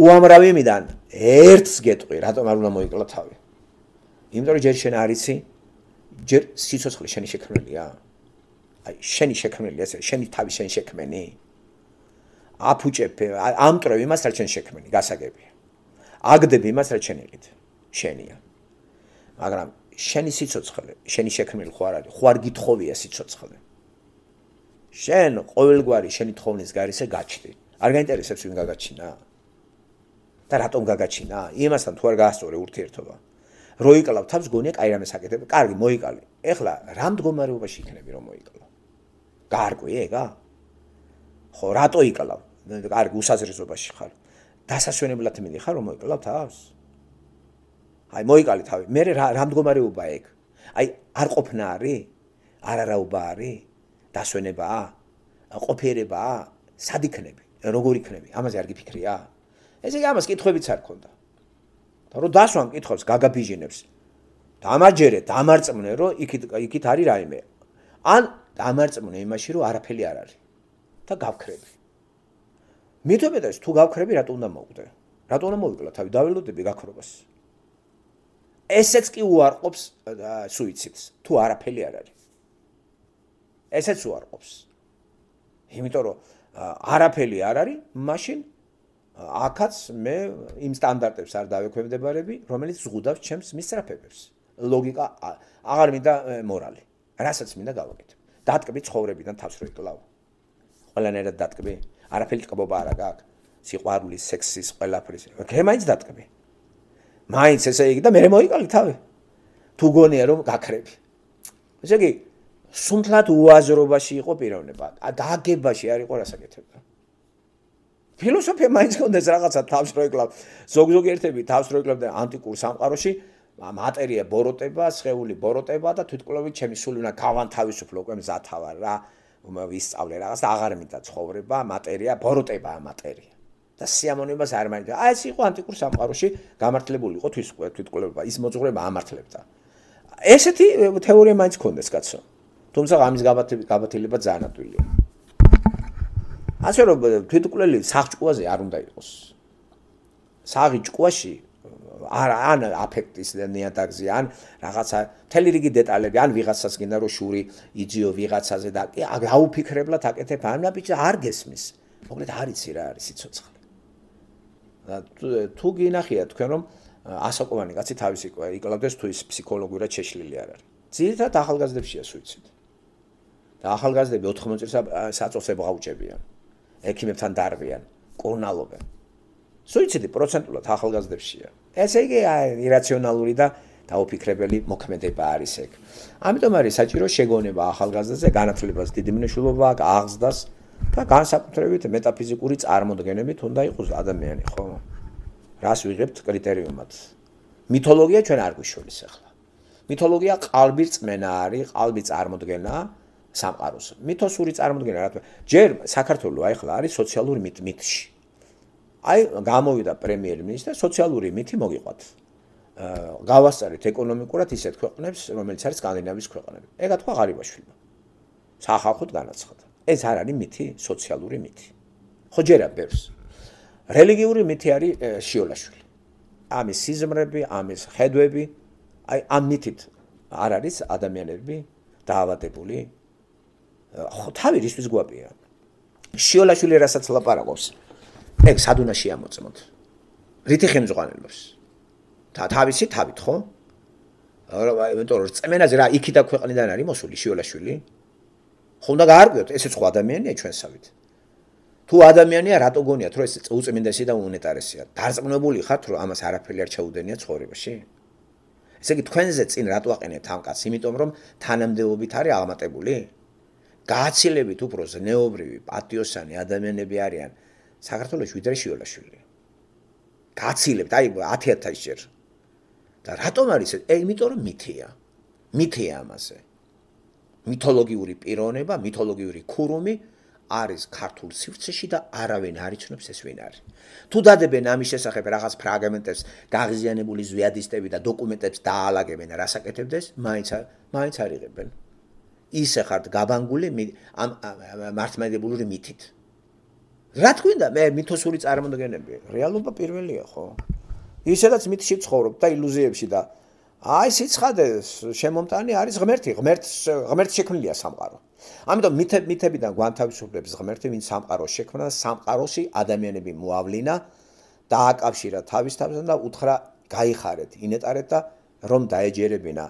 უამრავი მიდან ერთს გეტყვი რატომ არ უნდა მოიკლა თავი იმიტომ რომ ჯერ შენ არიცი ჯერ სიცოცხლე შენი შექმნელია აი შენი შექმნელია ესე შენი თავი შენ შექმენი აფუჭებ ამტრევ იმას რა შენ შექმენი გასაგებია აგდები იმას, რაც შენიგით. შენია. მაგრამ შენი სიცოცხლე, შენი შექმნილი ხო არ არის? ხო არ გითხოვია სიცოცხლე? შენ ყოველგვარი შენი თხოვნის გარეშე გაჩდი. არ გაინტერესებს ვინ გაგაჩინა? და რატომ გაგაჩინა? იმასთან თუ არ გაასწორე ურთიერთობა. როიკლავ თავს გონია კაი რამეს აკეთებ. კარგი, მოიკალე. ეხლა რა მდგომარეობაში იქნები რომ მოიკლო? გარკვე ეგა? ხო, რატო იკლავ? კარგი, უსაზრესობაში ხარ. დასასვენებლად მიდიხარ რომ მოიკლავ თავს? აი მოიკალი თავი. მე რა რა მდგომარეობა ეგ? აი არ ყოფნა არის? არ არაობა არის? დასვენებაა? ყოფიერებაა? სად იქნები? როგორ იქნები? ამაზე არ გიფიქრია? ესე იგი ამას კითხვებიც არ ქონდა. და რომ დასვან კითხავს გაგაბიჟინებს. დამაჯერე, დამარწმუნე რომ იქით იქით არის რაიმე. ან დამარწმუნე იმაში რომ არაფერი არ არის. და გავქრები. მითუმეტეს თუ გავქრები რატომ უნდა მოვკვდე? რატომ უნდა მოვიკლა თავი დაველოდები გაქრობას? ესეც კი უარყოფს სუიციდს, თუ არაფერი არ არის. ესეც უარყოფს. იმიტომ რომ არაფერი არ არის, მაშინ აკაც მე იმ სტანდარტებს არ დავეკვემდებარები, რომელიც ზღუდავს ჩემს მისწრაფებებს. ლოგიკა აღარ მინდა მორალი, რასაც მინდა გავაკეთო. დატკბი ცხოვრებიდან თავს როიკლავ. ყველანაირად დატკბი. არაფერი ტკბობა არა გაქვს სიყვარულის სექსის ყველაფრის გემაიც დატკბე მაინც ესე იგი და მე მოიყალი თავი თუ გონია რომ გაქრები ესე იგი სუნთლად უაზრობაში იყო პიროვნება დაგებაში არ იყო რასაკეთებდა ფილოსოფია მაინც კონდეს რაღაცა თავს როეკლავ ზოგზოგიერთები თავს როეკლავდა ანტიკურ სამყაროში მატერია ბოროტება, სხეული ბოროტება და თვითკლავი ჩემი სული უნდა გავანთავისუფლო, ყველა მზათავარ რა. ვისწავლე რაღაც აღარ მითა ცხოვრება, მატერია, ბოროტება მატერია. და სიამონებას არ მაინდა. აი ეს იყო ანტიკურ სამყაროში გამართლებული იყო თვის თვითკვლება, ის მოძღვრება ამართლებდა. ესეთი თეორია მაინც ქონდეს კაცო. თუმცა ამის გაბათები გაბათილება ძალიან ადვილია. ასე რომ თვითკვლელი სახჭკუაზე არ უნდა იყოს. საღი ჭკუაში არ ან აფექტის ნიადაგზე ან რაღაცა მთელი რიგი დეტალები ან ვიღაცას გინდა რომ შური იძიო ვიღაცაზე და აუფიქრებლად აკეთებ ამ ნაბიჯს არ გესმის მოკლედ არიცი რა არის სიცოცხლე და თუ გინახია თქვენ რომ ასაკოვანი კაცი თავისი იკლავდეს თუ ის ფსიქოლოგიურად შეშლილი არ არის ძირითადად ახალგაზრდებშია სუიციდი და ახალგაზრდები 80 წელს საწოლებ გაუჭებიან ექიმებთან დარბიან კონალობენ სუიციდი პროცენტულად ახალგაზრდებშია ესე იგი irrationality და დაუფიქრებელი მოქმედება არის ეგ. ამიტომ არის საჭირო შეგონება ახალგაზრდაზე, განათლებას დიდი მნიშვნელობა აქვს, აღზდას და განსაკუთრებით მეტაფიზიკური წარმოდგენებით უნდა იყოს ადამიანი, ხო? რას ვიღებთ კრიტერიუმად? მითოლოგია ჩვენ არ გვიშვის ახლა. მითოლოგია ყალბი წმენა არის, ყალბი წარმოდგენა სამყაროს. მითოსური წარმოდგენა რა თქმა უნდა, ჯერ საქართველოს აი ახლა არის სოციალური მითში. აი გამოვიდა პრემიერ-მინისტრი, სოციალური მითი მოგიყვათ. აა გავასწარეთ ეკონომიკურად ისეთ ქვეყნებს, რომელიც არის სკანდინავიის ქვეყნები. ეგა თქვა ღარიბაშვილმა. საახალხოდ განაცხადა. ეს არ არის მითი, სოციალური მითი. ხო ჯერა ბევრს. რელიგიური მითი არის შიოლაშვილი. ამის სიზმრები, ამის ხედვები, აი ამ მითით არ არის ადამიანები დაავადებული. ხო თავი რისთვის გვაპია? შიოლაშვილი რასაც ლაპარაკობს. ეგ სად უნდა შეამოწმოთ? რითი ხელმძღვანელობს? და თავისი თავით, ხო? რა ვიტყოდო, წმენაზე რა იქი და ქვეყნიდან არის მოსული შიოლაშვილი? ხო უნდა გაარკვიოთ, ესე სხვა ადამიანია ჩვენსავით. თუ ადამიანია, რატო გონიათ, რომ ეს უწმინდესი და უნეტარესია? დარწმუნებული ხართ, რომ ამას არაფერი არ ჩაუდენია ცხოვრებაში? ესე იგი თქვენზე წინ რატო აყენებთ ამ კაცს? იმიტომ რომ თანამდებობით არის აღმატებული? გააცილებით უბრალოდ ნეობრივი პატიოსანი ადამიანები არიან. საქართველოს ვიდრეში ოლაშვილი. გაცილებთ, აი 10000 ჯერ. და რატომ არის ეს? აი, იმიტომ რომ მითია. მითია ამაზე. მითოლოგიური პიროვნება, მითოლოგიური ქურუმი არის ქართულ სივრცეში და არავინ არ იცნობს ეს ვინ არის. თუ დადებენ ამის შესახებ რაღაც ფრაგმენტებს, გაღიზიანებული ზვიადისტები და დოკუმენტებს დაალაგებენ, რასაკეთებდეს? მაინც მაინც არიღებენ. ისე ხართ გაბანგული ამ მართმადებლური მითით. რა თქვიდა მე მითოსური წარმოდგენები რეალობა პირველია ხო ისედაც მითში ცხოვრობ და ილუზიებში და აი სიცხადეს შემომტანი არის ღმერთი ღმერთს ღმერთს შექმნილია სამყარო ამიტომ მითები მითებიდან გვანთავისუფლებს ღმერთი ვინ სამყაროს შექმნა სამყაროსი ადამიანები მოავლინა და აკავშირა თავისთავად და უთხრა გაიხარეთ ინეტარეთ და რომ დაეჯერებინა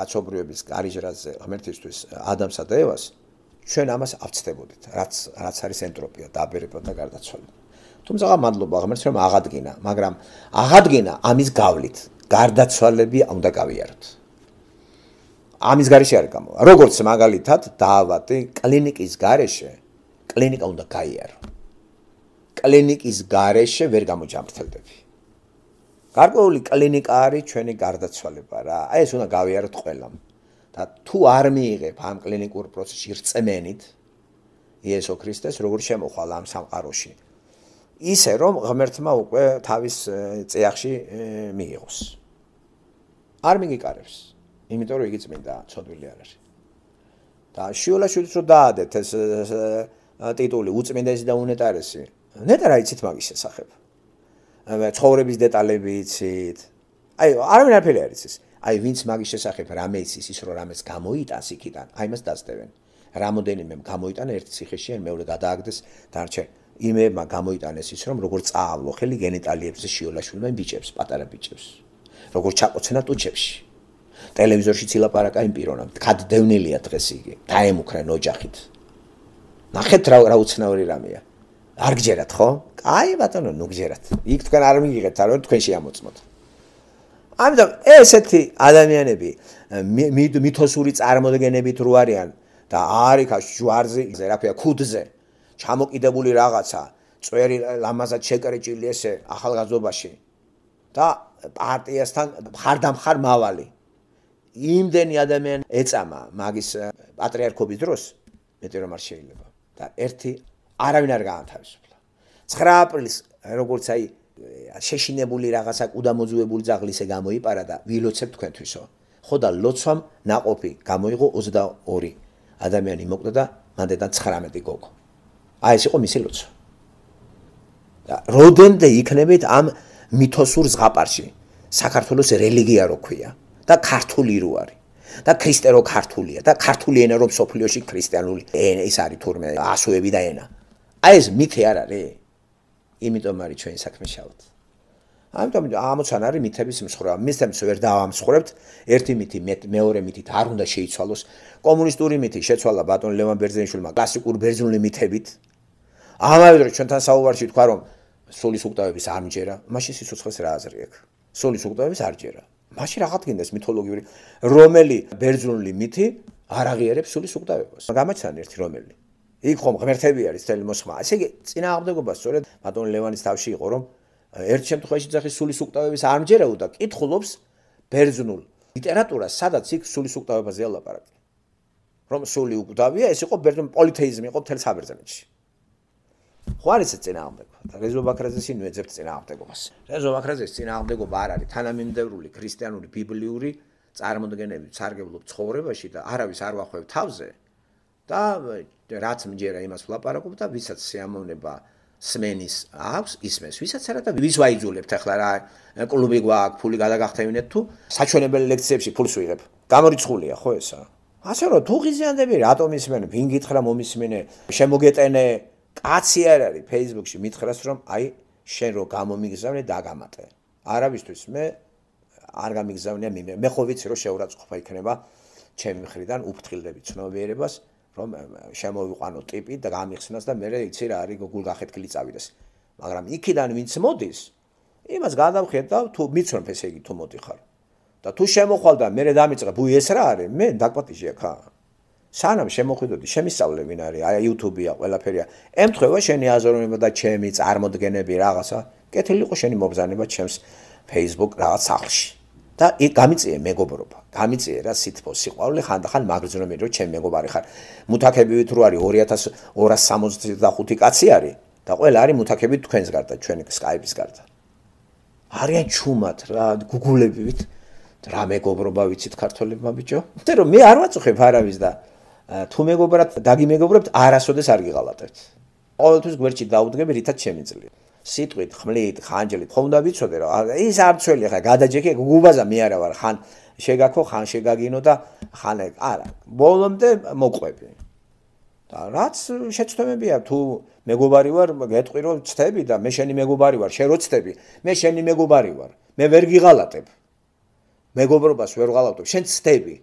კაცობრიობის კარიჟრაზე ღმერთისთვის ადამსა და ევას ჩვენ ამას აფცხდებოდით, რაც რაც არის ენტროპია, დაბერებოდა გარდაცვალება. თუმცა მადლობა ღმერთს რომ აღადგენა, მაგრამ აღადგენა ამის გავლით, გარდაცვალები უნდა გავიაროთ. ამის გარეშე არ გამო. როგორც მაგალითად დაავადე კლინიკის გარეშე, კლინიკა უნდა გაიარო. კლინიკის გარეშე ვერ გამოჯამრთელდები. გარკვეული კლინიკა არის ჩვენი გარდაცვალება რა. აი ეს უნდა გავიაროთ ყველამ. და თუ არ მიიღებ ამ კლინიკურ პროცესში რწმენით იესო ქრისტეს როგორ შემოხვალ ამ სამყაროში ისე რომ ღმერთმა უკვე თავის წეახში მიიღოს არ მიგიკარებს იმიტომ რომ იგი წმინდა ცოდვილი არ არის და შიოლაშვილს რო დაადეთ ეს ტიტული უწმინდესი და უნეტარესი ნეტარ აიცით მაგის შესახებ ცხოვრების დეტალები იცით აი არ მინარფელი არის ეს აი ვინც მაგის შესახებ რამე ის ის რომ რამეს გამოიტანს იქიდან აი მას დაწდებენ რამოდენიმემ გამოიტანა ერთი ციხეში ან მეორე გადააგდეს დარჩა იმემა გამოიტანეს ის რომ როგორ წაავლო ხელი გენიტალიებზე შეოლაშულმე ბიჭებს პატარა ბიჭებს როგორ ჩაკოცნა ტუჩებში ტელევიზორში ცილაპარაკა იმ პიროვნამ გადდევნილია დღეს იგი დაემუქრენ ოჯახით ნახეთ რა რა უცნაური რამეა არ გჯერათ ხო? აი ბატონო ნუ გჯერათ. იქ თქვენ არ მიიღეთ არ ვარ თქვენ შეამოწმოთ. ამიტომ ესეთი ადამიანები მითოსური წარმოდგენებით რო არიან და არიქას ჯვარზე ზერაფია ქუდზე ჩამოკიდებული რაღაცა წვერი ლამაზად შეკრეჭილი ესე ახალგაზრდობაში და პარტიასთან ხარდამხარ მავალი იმდენი ადამიან ეწამა მაგის პატრიარქობის დროს მეტი რომ არ შეიძლება და ერთი არავინ არ გაანთავისუფლა 9 აპრილს როგორც აი შეშინებული რაღაცა უდამოძუებული ძაღლი ისე გამოიპარა და ვილოცებ თქვენთვისო. ხო და ლოცვამ ناقოფი გამოიღო 22 ადამიანი მოკვდა და მანდედან 19 გოგო. აი ეს იყო მისი ლოცვა. და როდემდე იქნებით ამ მითოსურ ზღაპარში? საქართველოს რელიგია როქვია და ქართული რო არის. და ქრისტე რო ქართულია და ქართული ენა რო სოფლიოში ქრისტიანული ენა ის არის თურმე ასოები და ენა. აი ეს მითი არ არის? იმიტომ არის ჩვენი საქმე შავად. ამიტომ ამოცან არის მითების მსხრობა. მისთვის ვერ დავამსხრობთ. ერთი მითი მეორე მითით არ უნდა შეიცვალოს. კომუნისტური მითი შეცვალა ბატონ ლევან ბერძენიშვილმა კლასიკურ ბერძნული მითებით. ამავე დროს ჩვენთან საუბარში თქვა რომ სულის უკტავების არჯერა, მაშინ სიცოცხლეს რა აზრი აქვს? სულის უკტავების არჯერა. მაშინ რაღაცნაირად მითოლოგიური რომელი ბერძნული მითი არ აღიარებს სულის უკტავებას? გამაჩნდა ერთი რომელი. იქ ხომ ღმერთები არის წელი მოსხმა. ესე იგი, ძინა აღმდეგობა სწორედ ბატონ ლევანის თავში იყო, რომ ერთ შემთხვევაში ძახის სულის უკტავების არ მჯერაოდა, კითხულობს ბერძნულ ლიტერატურას, სადაც იქ სულის უკტავებაზე ელაპარაკი. რომ სული უკდავია, ეს იყო ბერძნული პოლითეიზმი იყო თელ საბერძნეთში. ხო არის ეს ძინა აღმდეგობა? რეზო ბაქრაძეს ინუეძებ ძინა აღმდეგობას. რეზო ბაქრაძეს ძინა აღმდეგობა არ არის თანამიმდევრული ქრისტიანული ბიბლიური წარმოდგენები სარგებლობ ცხოვრებაში და არავის არ ვახვევ თავზე. და რაც მჯერა იმას ვლაპარაკობ და ვისაც შეამონება სმენის აქვს ისმეს ვისაც არა და ვის ვაიძულებთ ახლა რა კლუბი გვაქვს ფული გადაგახთევინეთ თუ საჩვენებელი ლექციებში ფულს ვიღებ გამორიცხულია ხო ესა ასე რომ თუ ღიზიანდები რატომ ისმენ ვინ გითხრა მომისმენე შემოგეტენე კაცი არ არის ფეისბუქში მითხრას რომ აი შენ რო გამომიგზავნე და გამატე არავისთვის მე არ გამიგზავნია მე ხო ვიცი რომ შეურაცხყოფა იქნება ჩემი მხრიდან უფრთხილდები ცნობიერებას რომ შემოვიყვანო ტიპი და გამიხსნას და მე ვიცი რა არის გულ გახეთკილი წავიდეს. მაგრამ იქიდან ვინც მოდის, იმას გადავხედავ თუ მიცრომ ეს იგი თუ მოდიხარ. და თუ შემოხვალ და მე დამიწყე, ბუი ეს რა არის? მე დაკვატიჟე ხა. სანამ შემოხვიდოდი, შემისწავლე ვინ არის, აი YouTube-ია, ყველაფერია. ემთხება შენი აზროვნება და ჩემი წარმოდგენები რაღაცა, კეთილი იყო შენი მომზანება ჩემს Facebook რაღაც სახლში. და გამიწიე მეგობრობა გამიწიე რა სითფო სიყვარული ხანდახან მაგრძნობელი რომ ჩემ მეგობარი ხარ მუთაკებივით რო არის 2275 კაცი არის და ყველა არის მუთაკები თქვენს გარდა ჩვენ Skype-ის გარდა არიან ჩუმად რა გუგულებივით რა მეგობრობა ვიცით ქართველებმა ბიჭო მე რომ მე არ ვაწუხებ არავის და თუ მეგობრად დაგიმეგობრებთ არასოდეს არ გიღალატებთ ყოველთვის გვერდში დაუდგები რითაც შემიძლია სიტყვით, ხმლით, ხანჯლით ხომ უნდა ვიცოდე რა. ის არცველი ხა გადაჯექი გუბაზა მე არა ვარ ხან შეგაქო ხან შეგაგინო და ხან არა. ბოლომდე მოყვები. და რაც შეცდომებია თუ მეგობარი ვარ, გეტყვირო ცდები და მე შენი მეგობარი ვარ, შენ რო ცდები, მე შენი მეგობარი ვარ. მე ვერ გიღალატებ. მეგობრობას ვერ ვღალატებ, შენ ცდები.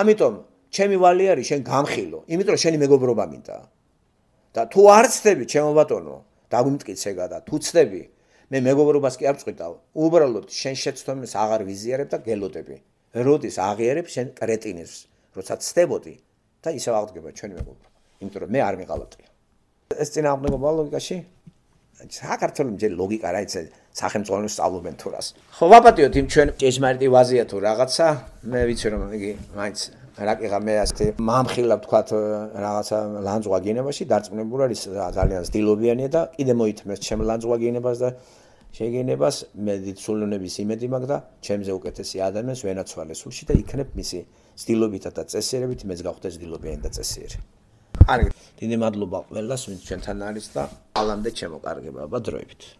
ამიტომ ჩემი ვალი არის შენ გამხილო, იმიტომ რომ შენი მეგობრობა მინდა. და თუ არ ცდები, ჩემო ბატონო, დაგვიმტკიცე გადა თუ ცდები მე მეგობრობას კი არ წყვიტავ უბრალოდ შენ შეცდომას აღარ ვიზიარებ და გელოდები როდის აღიერებ შენ კრეტინებს როცა ცდებოდი და ისევ აღდგება ჩვენ მეგობრო იმიტომ რომ მე არ მიყალოდი ეს წინააღმდეგობა ლოგიკაში საქართველოს მე ლოგიკა რა იცი სახელმწიფოს სწავლობენ თურას ხო ვაპატიოთ იმ ჩვენ ჭეშმარიტი ვაზია თუ რაღაცა მე ვიცი რომ იგი მაინც რაკიღა მე ასე მამხილა ვთქვა რაღაცა ლანძღვა გინებაში დარწმუნებული არის ძალიან ძილობიანია და კიდე მოითმეს ჩემ ლანძღვა გინებას და შეგენებას მე ძულუნების იმედი მაქვს და ჩემზე უკეთესი ადამიანს ვენაცვალე სულში და იქნებ მისი ძილობითა და წესერებით მეც გავხდე ძილობიანი და წესიერი კარგი დიდი მადლობა ყველას ვინც ჩვენთან არის და ალანდე ჩემო კარგებაა დროებით